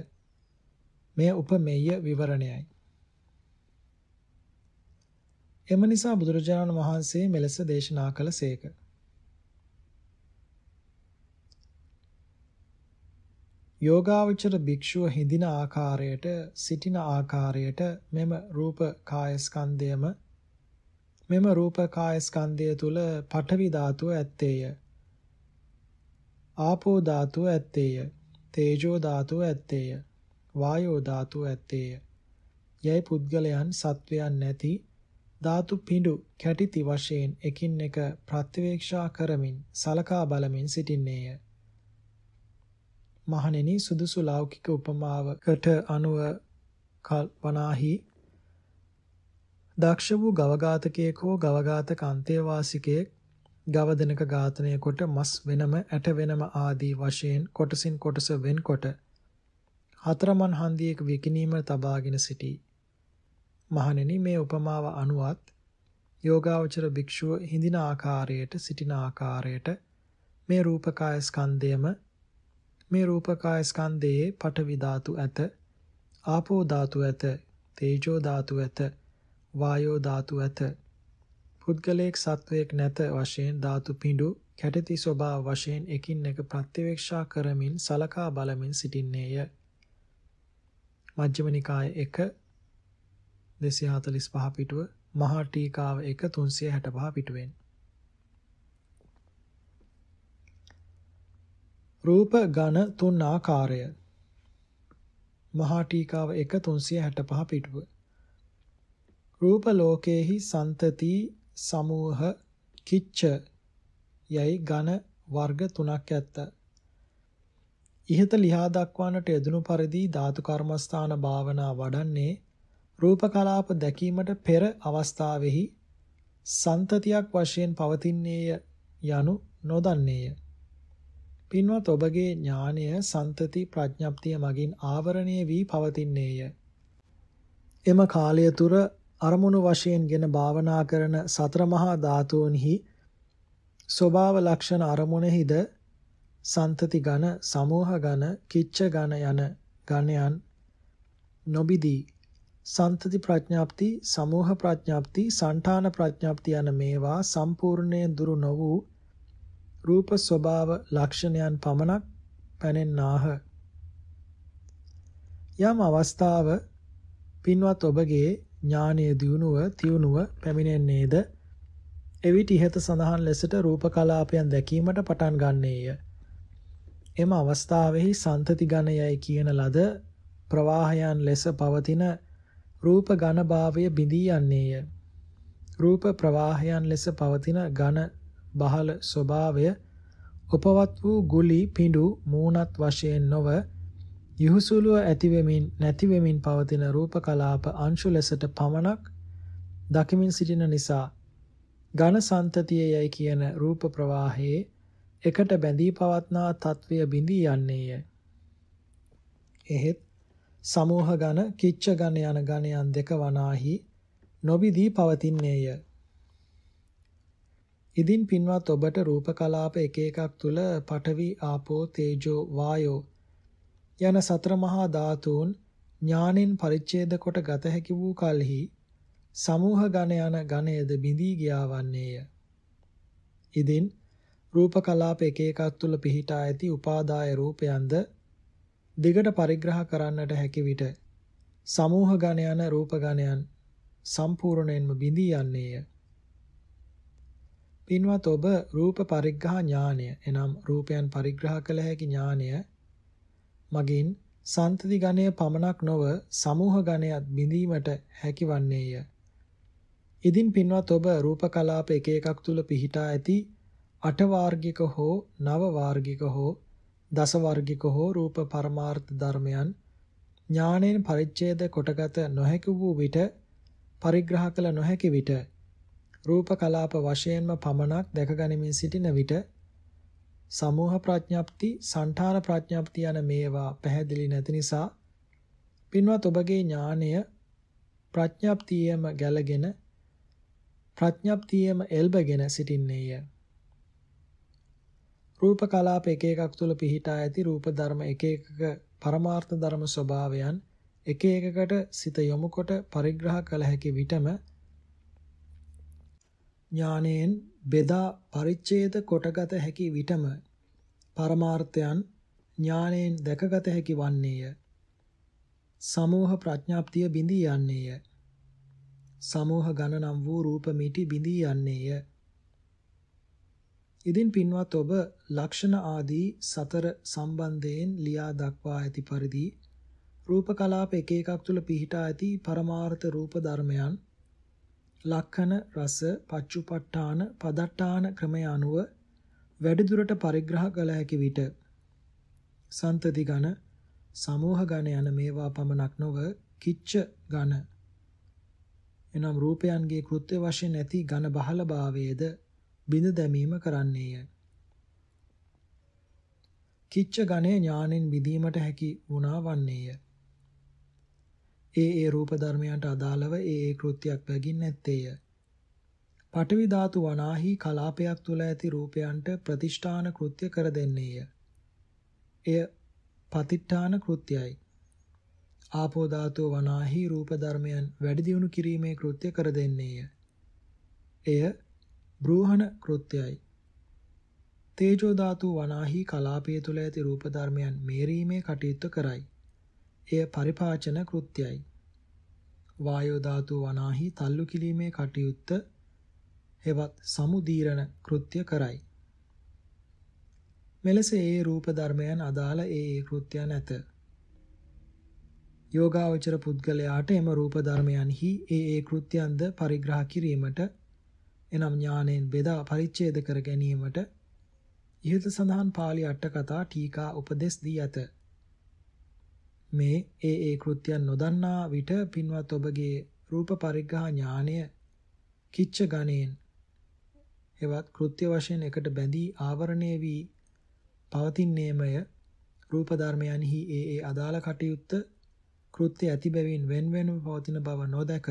මෙය උපමේය විවරණයයි. එම නිසා බුදුරජාණන් වහන්සේ මෙලෙස දේශනා කළ සේක. යෝගාවචර භික්ෂුව හිඳින ආකාරයට සිටින ආකාරයට මෙම රූප කායස්කන්ධයම මෙම රූප කායස්කන්ධය තුල පඨවි ධාතුව ඇත්තේය. ආපෝ ධාතුව ඇත්තේය. තේජෝ ධාතුව ඇත්තේය. වායෝ ධාතුව ඇත්තේය. යයි පුද්ගලයන් සත්වයන් නැති ධාතු පිඬු කැටිති වශයෙන් එකින් එක ප්‍රත්‍යවේක්ෂා කරමින් සලකා බලමින් සිටින්නේය. මහණෙනි සුදුසු ලෞකික උපමාවකට අනුව කල්පනාහි දක්ෂ වූ ගවඝාතකයෙක් හෝ ගවඝාතක අන්තේවාසිකයෙක් ගවදෙනක ඝාතනය කොට මස් වෙනම ඇට වෙනම ආදී වශයෙන් කොටසින් කොටස වෙන්කොට හතරමන් හන්දියක විකිනීම තබාගෙන සිටි. මහණෙනි මේ උපමාව අනුවත් යෝගාවචර භික්ෂුව හිඳින ආකාරයට සිටින ආකාරයට මේ රූපකාය ස්කන්ධයම මේ රූපකාය ස්කන්ධයේ පඨවි ධාතු ඇත ආපෝ ධාතු ඇත තේජෝ ධාතු ඇත වායෝ ධාතු ඇත පුද්ගලයෙක් සත්වයක් නැත වශයෙන් ධාතු පිඬු කැටති ස්වභාව වශයෙන් එකින් එක ප්‍රත්‍යවේක්ෂා කරමින් සලකා බලමින් සිටින්නේය. මජ්ක්‍ධිම නිකාය 1 245 පිටුව මහා ටීකාව 1 365 පිටුවෙන් රූප ඝන තුන් ආකාරය මහා ටීකාව 1 365 පිටුව රූප ලෝකේහි සන්තති සමූහ කිච්ච යයි ඝන වර්ග තුනක් ඇත. ইহත ලිහා දක්වන්නට යෙදුණු පරිදි ධාතු කර්මස්ථාන භාවනා වඩන්නේ රූප කලාප දැකීමට පෙර අවස්ථාවෙහි සන්තතියක් වශයෙන් පවතින්නේය යනු නොදන්නේය. පින්වත් ඔබගේ ඥානය සන්තති ප්‍රඥප්තිය මගින් ආවරණය වී පවතින්නේය. එම කාලය තුර අරමුණු වශයෙන්ගෙන භාවනා කරන සතර මහා ධාතුන්හි ස්වභාව ලක්ෂණ අරමුණෙහිද සන්තති ඝන සමෝහ ඝන කිච්ච ඝන යන ඝනයන් නොබිදී සන්තති ප්‍රඥාප්ති සමෝහ ප්‍රඥාප්ති සංඨාන ප්‍රඥාප්ති යන මේවා සම්පූර්ණයෙන් දුරු නො වූ රූප ස්වභාව ලක්ෂණයන් පමණක් පැනෙන්නාහ යම් අවස්ථාව පින්වත් ඔබගේ ඥානයේ දියුණුව තියුණුව පැමිණෙන්නේද එවිට ඉහත සඳහන් ලෙසට රූප කලාපයන් දැකීමට පටන් ගන්නේය. එම අවස්ථාවෙහි සන්තති ගණයයි කියන ලද ප්‍රවාහයන් ලෙස පවතින රූප ඝන භාවය බිඳී යන්නේය. රූප ප්‍රවාහයන් ලෙස පවතින ඝන බහල ස්වභාවය උපවත් වූ ගුලි පිඬු මූණත් වශයෙන් නොවේ යහුසුලුව ඇතිවෙමින් නැතිවෙමින් පවතින රූප කලාප අංශු ලෙසට පමණක් දකිමින් සිටින නිසා ඝන සන්තතිය යයි කියන රූප ප්‍රවාහයේ එකට බැඳී පවත්නා తත්වය බිඳී යන්නේය. එහෙත් සමෝහ ඝන කිච්ච ඝන යන ඝනයන් දෙක වනාහි නොබිදී පවතින්නේය. ඉදින් පින්වත් ඔබට රූප කලාප එක එකක් තුල පඨවි ආපෝ තේජෝ වායෝ යන සතර මහා ධාතුන් ඥානෙන් පරිච්ඡේද කොට ගත හැකි වූ කලෙහි සමූහ ඝන යන ඝනයේද බිඳී ගියා වන්නේය. ඉදින් රූප කලාප එක එකක් තුල පිහිටා ඇති උපාදාය රූපයන්ද දිගට පරිග්‍රහ කරන්නට හැකි විට සමූහ ඝන යන රූප ඝනයන් සම්පූර්ණයෙන්ම බිඳී යන්නේය. පින්වත් ඔබ රූප පරිග්‍රහ ඥානය එනම් රූපයන් පරිග්‍රහ කළ හැකි ඥානය මගින් සන්තති ගණය පමණක් නොව සමූහ ගණයත් බිඳීමට හැකිවන්නේය. ඉදින් පින්වත් ඔබ රූප කලාප එක එකක් තුල පිහිටා ඇති අට වාර්ගික හෝ නව වාර්ගික හෝ දස වාර්ගික හෝ රූප පරමාර්ථ ධර්මයන් ඥාණයෙන් පරිච්ඡේද කොටගත නොහැකි වූ විට පරිග්‍රහ කළ නොහැකි විට රූප කලාප වශයෙන්ම පමණක් දැකගනිමින් සිටින විට සමෝහ ප්‍රඥප්ති, සංඨාන ප්‍රඥප්ති යන මේවා පැහැදිලි නැති නිසා පින්වත් ඔබගේ ඥානය ප්‍රඥප්තියම ගැලගෙන ප්‍රඥප්තියම එල්බගෙන සිටින්නේය. රූප කලාප එක එකක් තුල පිහිටා ඇති රූප ධර්ම එක එකක පරමාර්ථ ධර්ම ස්වභාවයන් එක එකකට සිත යොමුකොට පරිග්‍රහ කළ හැකි විටම ඥානයෙන් බෙදා පරිච්ඡේද කොටගත හැකි විටම පරමාර්ථයන් ඥානයෙන් දැකගත හැකි වන්නේය. සමෝහ ප්‍රඥාප්තිය බිඳී යන්නේය. සමෝහ ඝන නම් වූ රූප මිටි බිඳී යන්නේය. ඉදින් පින්වත් ඔබ ලක්ෂණ ආදී සතර සම්බන්ධයෙන් ලියා දක්වා ඇති පරිදි රූප කලාප එක එකක් තුල පිහිටා ඇති පරමාර්ථ රූප ධර්මයන් ලක්ෂණ රස පච්චුපට්ඨාන පදට්ඨාන ක්‍රමය අනුව වැඩිදුරට පරිග්‍රහ කළ හැකි විට සන්තති ඝන සමෝහ ඝන යන මේවා පමණක් නොව කිච්ච ඝන එනම් රූපයන්ගේ කෘත්‍ය වශයෙන් ඇති ඝන බහලභාවයේද බිඳ දැමීම කරන්නේය කිච්ච ඝනේ ඥානෙන් මිදීමට හැකි වුණා වන්නේය ඒ ඒ රූප ධර්මයන්ට අදාළව ඒ ඒ කෘත්‍යයක් වැගින් නැත්තේය. පඨවි ධාතු වනාහි කලාපයක් තුල ඇති රූපයන්ට ප්‍රතිෂ්ඨාන කෘත්‍ය කර දෙන්නේය. එය පතිට්ඨාන කෘත්‍යයි. ආපෝ ධාතු වනාහි රූප ධර්මයන් වැඩි දියුණු කිරීමේ කෘත්‍ය කර දෙන්නේය. එය බ්‍රෝහණ කෘත්‍යයි. තේජෝ ධාතු වනාහි කලාපය තුල ඇති රූප ධර්මයන් මේරීමේ කටයුත්ත කරයි. එය පරිපාචන කෘත්‍යයි. වායෝ ධාතු වනාහි තල්ලු කිලීමේ කටයුත්ත හෙවත් සමුදීරණ කෘත්‍ය කරයි. මෙලෙස ඒ රූප ධර්මයන් අදාළ ඒ කෘත්‍ය නැත. යෝගාවචර පුද්ගලයාට එම රූප ධර්මයන්හි ඒ ඒ කෘත්‍යන්ද පරිග්‍රහ කිරීමට එනම් ඥානෙන් බෙදා පරිච්ඡේද කර ගැනීමට ඉහත සඳහන් pāli අට කතා ටීකා උපදෙස් දී ඇත. මේ ඒ ඒ කෘත්‍යයන් නොදන්නා විට පින්වත් ඔබගේ රූප පරිග්‍රහ ඥානය කිච්ච ගණයෙන් එවත් කෘත්‍ය වශයෙන් එකට බැඳී ආවරණය වී පවතින්නේමය රූප ධර්මයන්හි ඒ ඒ අදාළ කටයුත්ත කෘත්‍ය ඇති බැවින් වෙන්වෙනම පවතින බව නොදැක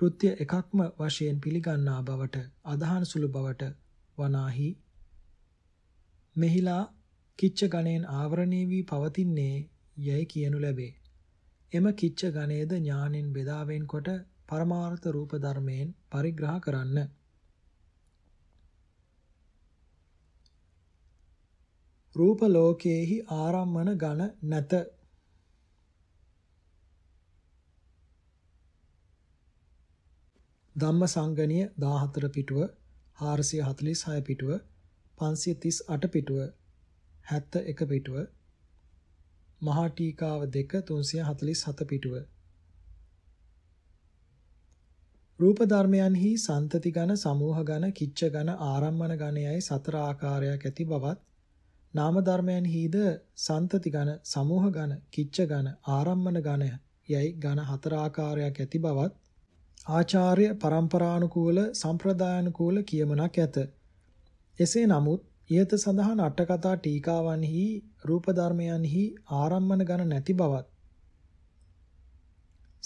කෘත්‍ය එකක්ම වශයෙන් පිළිගන්නා බවට අදහන් සුළු බවට වනාහි මෙහිලා කිච්ච ගණයෙන් ආවරණය වී පවතින්නේ යැයි කියනු ලැබේ. එම කිච්ච ගණයේද ඥානෙන් බෙදා වෙන්කොට පරමාර්ථ රූප ධර්මයෙන් පරිග්‍රහ කරන්න. රූප ලෝකයේහි ආරම්මන ඝන නැත. ධම්ම සංගණීය 14 පිටුව 446 පිටුව 538 පිටුව 71 පිටුව මහා ටීකාව 2 347 පිටුව රූප ධර්මයන්හි සන්තති ඝන සමූහ ඝන කිච්ච ඝන ආරම්මන ඝනයයි සතර ආකාරයක් ඇති බවත් නාම ධර්මයන්හිද සන්තති ඝන සමූහ ඝන කිච්ච ඝන ආරම්මන ඝනය යයි ඝන හතර ආකාරයක් ඇති බවත් ආචාර්ය පරම්පරානුකූල සම්ප්‍රදායානුකූල කියමනක් ඇත එසේ නමුත් ইহත සඳහන් අටකතා ටීකාවන්හි රූප ධර්මයන්හි ආරම්මන ඝන නැති බවත්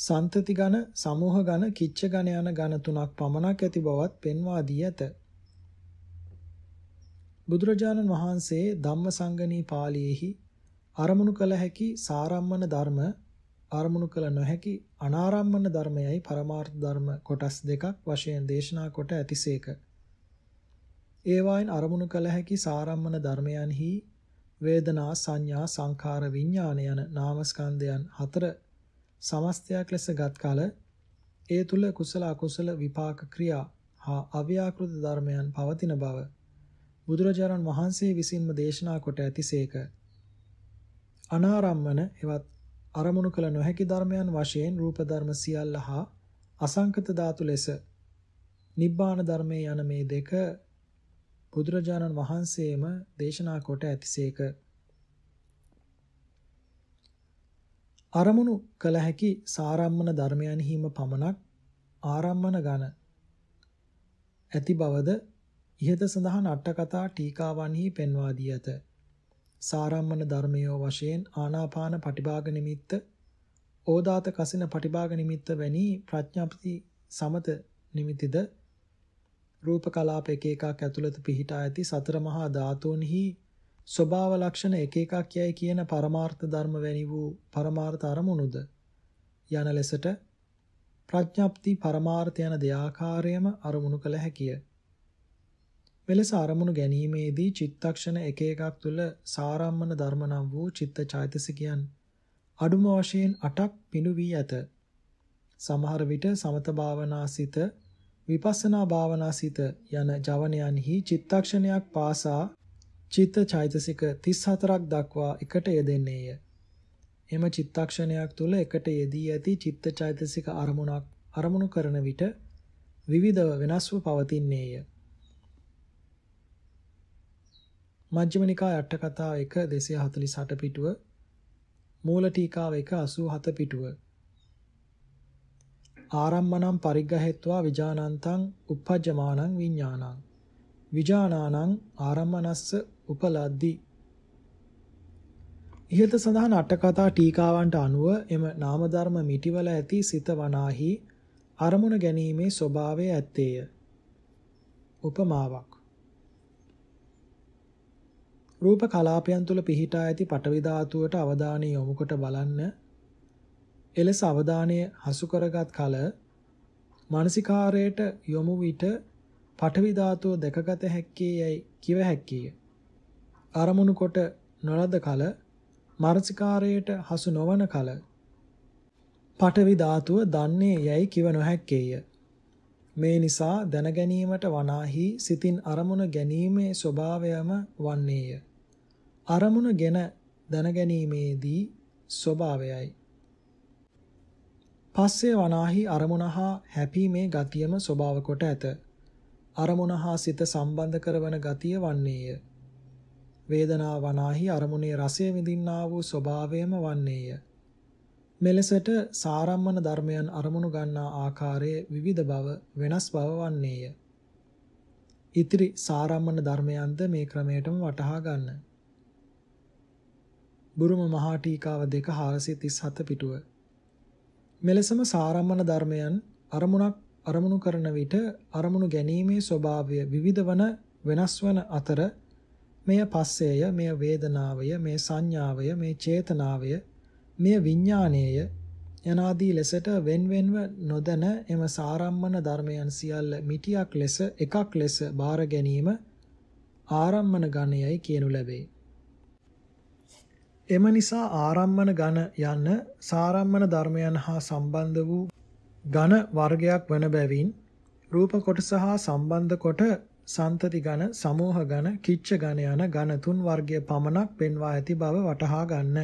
සන්තති ඝන, සමූහ ඝන, කිච්ඡ ඝන යන ඝන තුනක් පමණක් ඇති බවත් පෙන්වා දී ඇත. බුදුරජාණන් වහන්සේ ධම්මසංගණී පාළියේහි අරමුණු කළ හැකි සාරම්මන ධර්ම අරමුණු කළ නොහැකි අනාරම්මන ධර්මයයි පරමාර්ථ ධර්ම කොටස් දෙකක් වශයෙන් දේශනා කොට ඇතිසේක. ඒවායින් අරමුණු කළ හැකි සාරම්මන ධර්මයන්හි වේදනා සංඥා සංඛාර විඥාන යන නාමස්කන්ධයන් හතර සමස්තයක් ලෙසගත් කල ඒ තුල කුසල අකුසල විපාක ක්‍රියා හා අව්‍යාකෘත ධර්මයන් පවතින බව බුදුරජාණන් වහන්සේ විසින්ම දේශනා කොට ඇතිසේක අනාරම්මන එවත් අරමුණු කළ නොහැකි ධර්මයන් වශයෙන් රූප ධර්ම සියල්ල හා අසංකත ධාතු ලෙස නිබ්බාන ධර්මයේ යන මේ දෙක බුදුරජාණන් වහන්සේම දේශනා කොට ඇතිසේක. අරමුණු කළ හැකි සාරම්මන ධර්මයන්හිම පමණක් ආරම්මන ඝන ඇති බවද ඉහත සඳහන් අටකතා ටීකාවන්හි පෙන්වා දී ඇත. සාරම්මන ධර්මයෝ වශයෙන් ආනාපාන පටිභාග නිමිත්ත, ඕදාත කසින පටිභාග නිමිත්ත වැනි ප්‍රඥාපති සමත නිමිතිද රූප කලාප එක එකක් ඇතුළත පිහිටා ඇති සතර මහා ධාතුන්හි ස්වභාව ලක්ෂණ එක එකක් යයි කියන පරමාර්ථ ධර්ම වැනි වූ පරමාර්ථ අරමුණුද යන ලෙසට ප්‍රඥප්ති පරමාර්ථ යන දෙආකාරයම අරමුණු කළ හැකිය. මෙලෙස අරමුණු ගැනීමේදී චිත්තක්ෂණ එක එකක් තුල සාරම්මන ධර්ම නම් වූ චිත්ත චෛතසිකයන් අඩුම වශයෙන් 8ක් පිණු වී ඇත. සමහර විට සමත භාවනාසිත විපස්සනා භාවනා සිත යන ජවනයන්හි චිත්තක්ෂණයක් පාසා චිත්ත චෛතසික 34ක් දක්වා එකට යෙදෙන්නේය. එම චිත්තක්ෂණයක් තුල එකට යෙදී ඇති චිත්ත චෛතසික අරමුණක් අරමුණු කරන විට විවිධව වෙනස්ව පවතින්නේය. මජ්ක්‍ධිම නිකාය අට කතාව 1 248 පිටුව මූල ටීකාව 1 87 පිටුව ආරම්මණං පරිග්ගහෙත්වා විජානන්තං uppajjamanan විඥානං විජානානං ආරම්මනස්ස උපලද්දි ඉහත සඳහන් අටකතා ටීකාවන්ට අනුව එම නාම ධර්ම මිටිවල ඇති සිත වනාහි අරමුණ ගැනීමේ ස්වභාවය ඇත්තේය. උපමාවක් රූප කලාපයන් තුල පිහිටා ඇති පටවි ධාතුවට අවධානය යොමු කොට බලන්න එලෙස අවධානය හසු කරගත් කල මානසිකාරයට යොමු විට පඨවි ධාතුව දැකගත හැක්කේ යයි කිව හැක්කේ. අරමුණු කොට නොලද කල මානසිකාරයට හසු නොවන කල පඨවි ධාතුව දන්නේ යයි කිව නොහැක්කේය. මේ නිසා දැනගැනීමට වනාහි සිතින් අරමුණ ගැනීමේ ස්වභාවයම වන්නේය. අරමුණගෙන දැනගැනීමේදී ස්වභාවයයි පස්සේ වනාහි අරමුණ හා හැපීමේ ගතියම ස්වභාව කොට ඇත. අරමුණ හා සිත සම්බන්ධ කරවන ගතිය වන්නේය. වේදනා වනාහි අරමුණේ රසය විඳින්නා වූ ස්වභාවයම වන්නේය. මෙලෙසට සාරම්මන ධර්මයන් අරමුණු ගන්නා ආකාරයේ විවිධ බව වෙනස් බව වන්නේය. ඉතිරි සාරම්මන ධර්මයන්ද මේ ක්‍රමයටම වටහා ගන්න. බුරුම මහා ටීකාව 2 437 පිටුව මෙලෙසම සාරම්මන ධර්මයන් අරමුණක් අරමුණු කරන විට අරමුණු ගැනීමේ ස්වභාවය විවිධ වන වෙනස් වන අතර මෙය පස්සේය මෙය වේදනාවය මේ සංඥාවය මේ චේතනාවය මෙය විඥානයේය යනාදී ලෙසට වෙන්වෙන්ව නොදැන එම සාරම්මන ධර්මයන් සියල්ල මිටියක් ලෙස එකක් ලෙස බාර ගැනීම ආරම්මන ගණයයි කියනු ලැබේ. එම නිසා ආරම්මන ඝන යන සාරම්මන ධර්මයන් හා සම්බන්ධ වූ ඝන වර්ගයක් වන බැවින් රූප කොටස හා සම්බන්ධ කොට සන්තති ඝන, සමෝහ ඝන, කිච්ච ඝන යන ඝන තුන් වර්ගය පමණක් පෙන්වා ඇති බව වටහා ගන්න.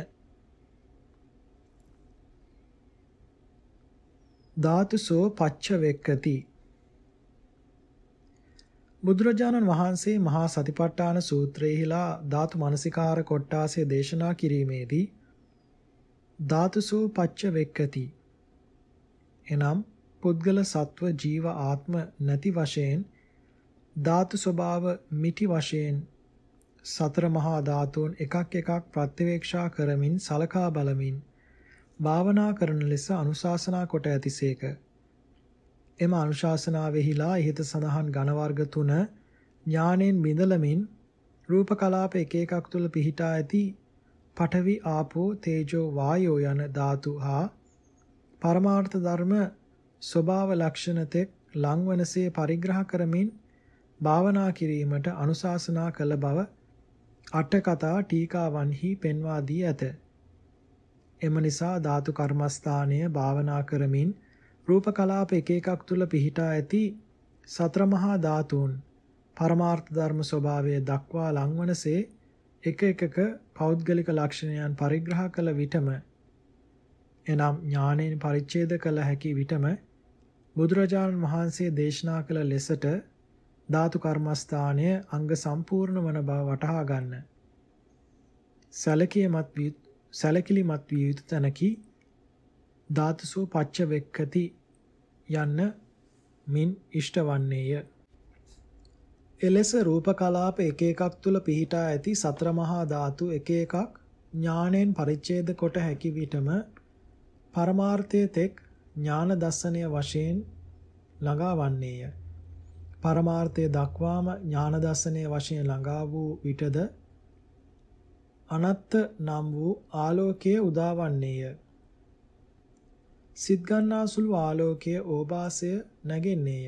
ධාතුසෝ පච්ච වෙක්කති බුදුරජාණන් වහන්සේ මහා සතිපට්ඨාන සූත්‍රයේහිලා ධාතු මනසිකාර කොට්ටාසේ දේශනා කිරීමේදී ධාතුසෝ පච්ච වෙක්කති එනම් පුද්ගල සත්ව ජීව ආත්ම නැති වශයෙන් ධාතු ස්වභාව මිටි වශයෙන් සතර මහා ධාතුන් එකක් එකක් ප්‍රත්‍යවේක්ෂා කරමින් සලකා බලමින් භාවනා කරන ලෙස අනුශාසනා කොට ඇතිසේක එම අනුශාසනාවෙහිලා ඉහත සඳහන් ඝන වර්ග 3 ඥානෙන් බිඳලමින් රූප කලාප එක එකක් තුල පිහිටා ඇති පඨවි ආපෝ තේජෝ වායෝ යන ධාතු හා පරමාර්ථ ධර්ම ස්වභාව ලක්ෂණ තෙක් ලංවනසේ පරිග්‍රහ කරමින් භාවනා කිරීමට අනුශාසනා කළ බව අට කතා ටීකාවන්හි පෙන්වා දී ඇත. එම නිසා ධාතු කර්මස්ථානය භාවනා කරමින් රූප කලාප එක එකක් තුල පිහිටා ඇති සතර මහා ධාතුන් පරමාර්ථ ධර්ම ස්වභාවය දක්වා ලංවනසේ එක එකක පෞද්ගලික ලක්ෂණයන් පරිග්‍රහ කළ විටම එනම් ඥාණයෙන් පරිච්ඡේද කළ හැකි විටම බුදුරජාණන් වහන්සේ දේශනා කළ ලෙසට ධාතු කර්මස්ථානය අංග සම්පූර්ණ වන බව වටහා ගන්න. සැලකියමත් සැලකිලිමත් විය යුතු තැනකි ධාතුසු පච්ච වෙක්කති යන්න මින් ඉෂ්ට වන්නේය. එලෙස රූප කලාප එක එකක් තුල පිහිටා ඇති සතර මහා ධාතු එක එකක් ඥාණයෙන් පරිච්ඡේද කොට හැකි විටම පරමාර්ථයේ තෙක් ඥාන දර්ශනය වශයෙන් ළඟා වන්නේය. පරමාර්ථය දක්වාම ඥාන දර්ශනය වශයෙන් ළඟා වූ විටද අනත්ත නම් වූ ආලෝකයේ උදාවන්නේය. සිත් ගන්නාසුළු ආලෝකයේ ඕභාසය නැගෙන්නේය.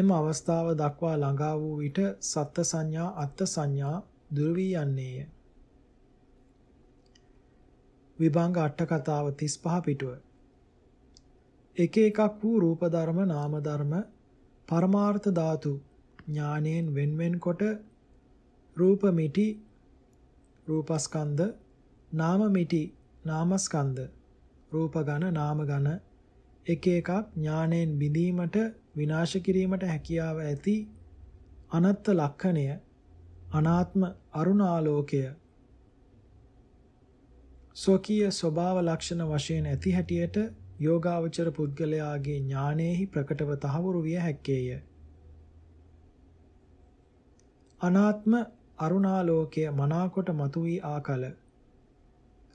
එම අවස්ථාව දක්වා ළඟා වූ විට සත්ත්‍ය සංඥා අත්ත්‍ය සංඥා දුර වී යන්නේය. විභංග අට කතාව 35 පිටුව. එක එකක් වූ රූප ධර්ම නාම ධර්ම පරමාර්ථ ධාතු ඥානයෙන් වෙන්වෙන් කොට රූප මිටි රූපස්කන්ධ නාම මිටි නාමස්කන්ධ, රූප ඝන, නාම ඝන එක එකක් ඥාණයෙන් බිඳීමට විනාශ කිරීමට හැකියාව ඇති අනත්ත් ලක්ෂණය අනාත්ම අරුණාලෝකය සෝකීය ස්වභාව ලක්ෂණ වශයෙන් ඇති හැටියට යෝගාවචර පුද්ගලයාගේ ඥානෙහි ප්‍රකටව තහවුරු විය හැක්කේය. අනාත්ම අරුණාලෝකය මනාකොට මතුවී ආකල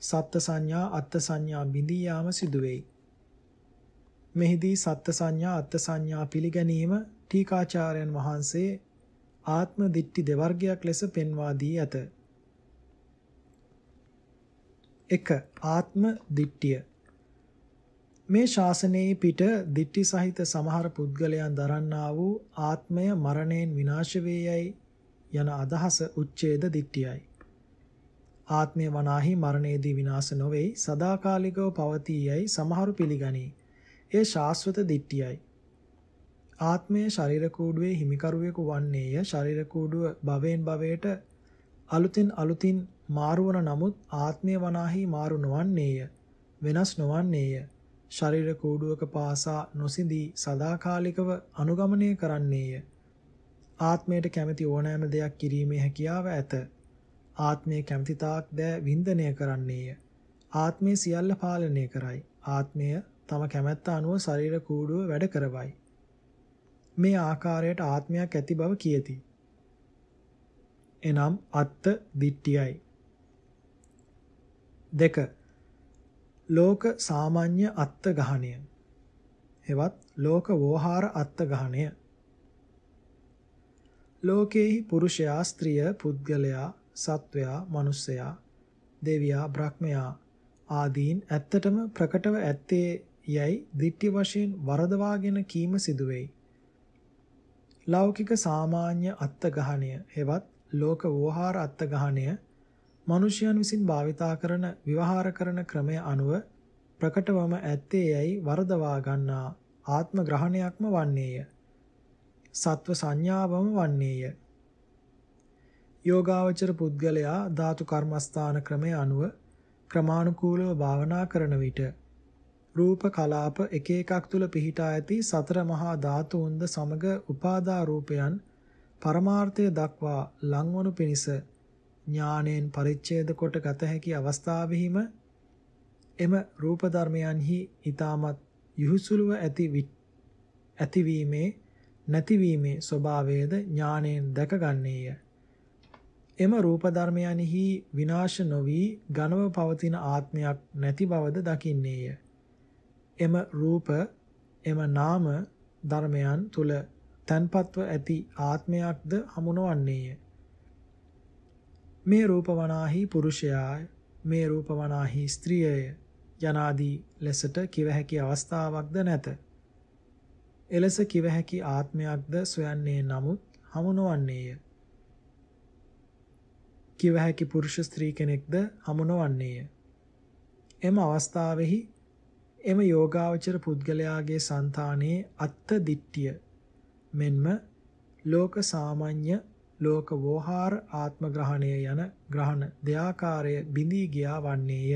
සත්ත්‍ය සංඥා අත්ත්‍ය සංඥා බිඳී යාම සිදුවේයි. මෙහිදී සත්ත්‍ය සංඥා අත්ත්‍ය සංඥා පිළිගැනීම ටීකාචාර්යන් වහන්සේ ආත්ම දිට්ටි දෙවර්ගයක් ලෙස පෙන්වා දී ඇත. 1. ආත්ම දිට්ඨිය මේ ශාසනයේ පිට දිට්ටි සහිත සමහර පුද්ගලයන් දරන්නා වූ ආත්මය මරණයෙන් විනාශ වේ යයි යන අදහස උච්ඡේද දිට්ඨියයි. ආත්මය වනාහි මරණයේදී විනාශ නොවේ සදාකාලිකව පවතී යයි සමහරු පිළිගනී. ඒ ශාස්වත දිට්ඨියයි. ආත්මය ශරීර කූඩුවේ හිමිකරුවෙකු වන්නේය ශරීර කූඩුව භවයෙන් භවයට අලුතින් අලුතින් මාරුවන නමුත් ආත්මය වනාහි මාරු නොවන්නේය වෙනස් නොවන්නේය ශරීර කූඩුවක පාසා නොසිඳී සදාකාලිකව අනුගමනය කරන්නේය ආත්මයට කැමැති ඕනෑම දෙයක් කිරීමේ හැකියාව ඇත ආත්මය කැමතිතාක් ද වින්දනය කරන්නේය. ආත්මය සියල්ල පාලනය කරයි. ආත්මය තම කැමැත්ත අනුව ශරීර කූඩුව වැඩ කරවයි. මේ ආකාරයට ආත්මයක් ඇති බව කියති. එනම් අත්ත දිට්ටියයි. දෙක ලෝක සාමාන්‍ය අත්ත ගහණය. එවත් ලෝක වෝහාර අත්ත ගහණය. ලෝකේහි පුරුෂයා ස්ත්‍රිය පුද්ගලයා සත්වයා, මිනිසයා, දෙවියා, බ්‍රහ්මයා ආදීන් ඇත්තටම ප්‍රකටව ඇත්තේ යයි දිට්ඨි වශයෙන් වරදවාගෙන කීම සිදුවේයි. ලෞකික සාමාන්‍ය අත්ගහණය හෙවත් ලෝක වෝහාර අත්ගහණය මිනිසයන් විසින් භාවිතා කරන විවහාර කරන ක්‍රමය අනුව ප්‍රකටවම ඇත්තේ යයි වරදවා ගන්නා ආත්ම ග්‍රහණයක්ම වන්නේය. සත්ව සංඥාවම වන්නේය. යෝගාවචර පුද්ගලයා ධාතු කර්මස්ථාන ක්‍රමය අනුව ක්‍රමානුකූලව භාවනා කරන විට රූප කලාප එක එකක් තුල පිහිටා ඇති සතර මහා ධාතුන්ද සමග උපාදා රූපයන් පරමාර්ථය දක්වා ලංවනු පිණිස ඥානෙන් පරිච්ඡේද කොට ගත හැකි අවස්ථාවෙහිම එම රූප ධර්මයන්හි ඊ타මත් යහුසුලුව ඇති ඇතිවීමේ නැතිවීමේ ස්වභාවයද ඥානෙන් දැකගන්නේය එම රූප ධර්මයන්හි විනාශ නොවි ඝනව පවතින ආත්මයක් නැති බවද දකින්නේය. එම රූප එම නාම ධර්මයන් තුල තන්පත්ව ඇති ආත්මයක්ද හමුනවන්නේය. මේ රූප වනාහි පුරුෂයාය මේ රූප වනාහි ස්ත්‍රියය යනාදී ලෙසට කිව හැකි අවස්ථාවක්ද නැත. එලෙස කිව හැකි ආත්මයක්ද සොයන්නේ නමුත් හමුනවන්නේය. කිව හැකි පුරුෂ ස්ත්‍රී කෙනෙක්ද හමුනවන්නේය. එම අවස්ථාවෙහි එම යෝගාවචර පුද්ගලයාගේ సంతානයේ අත්ත දිට්ඨිය මෙන්ම ලෝක සාමාන්‍ය ලෝක වෝහාර ආත්ම ග්‍රහණය යන ග්‍රහණ දෙආකාරය බිඳී ගියා වන්නේය.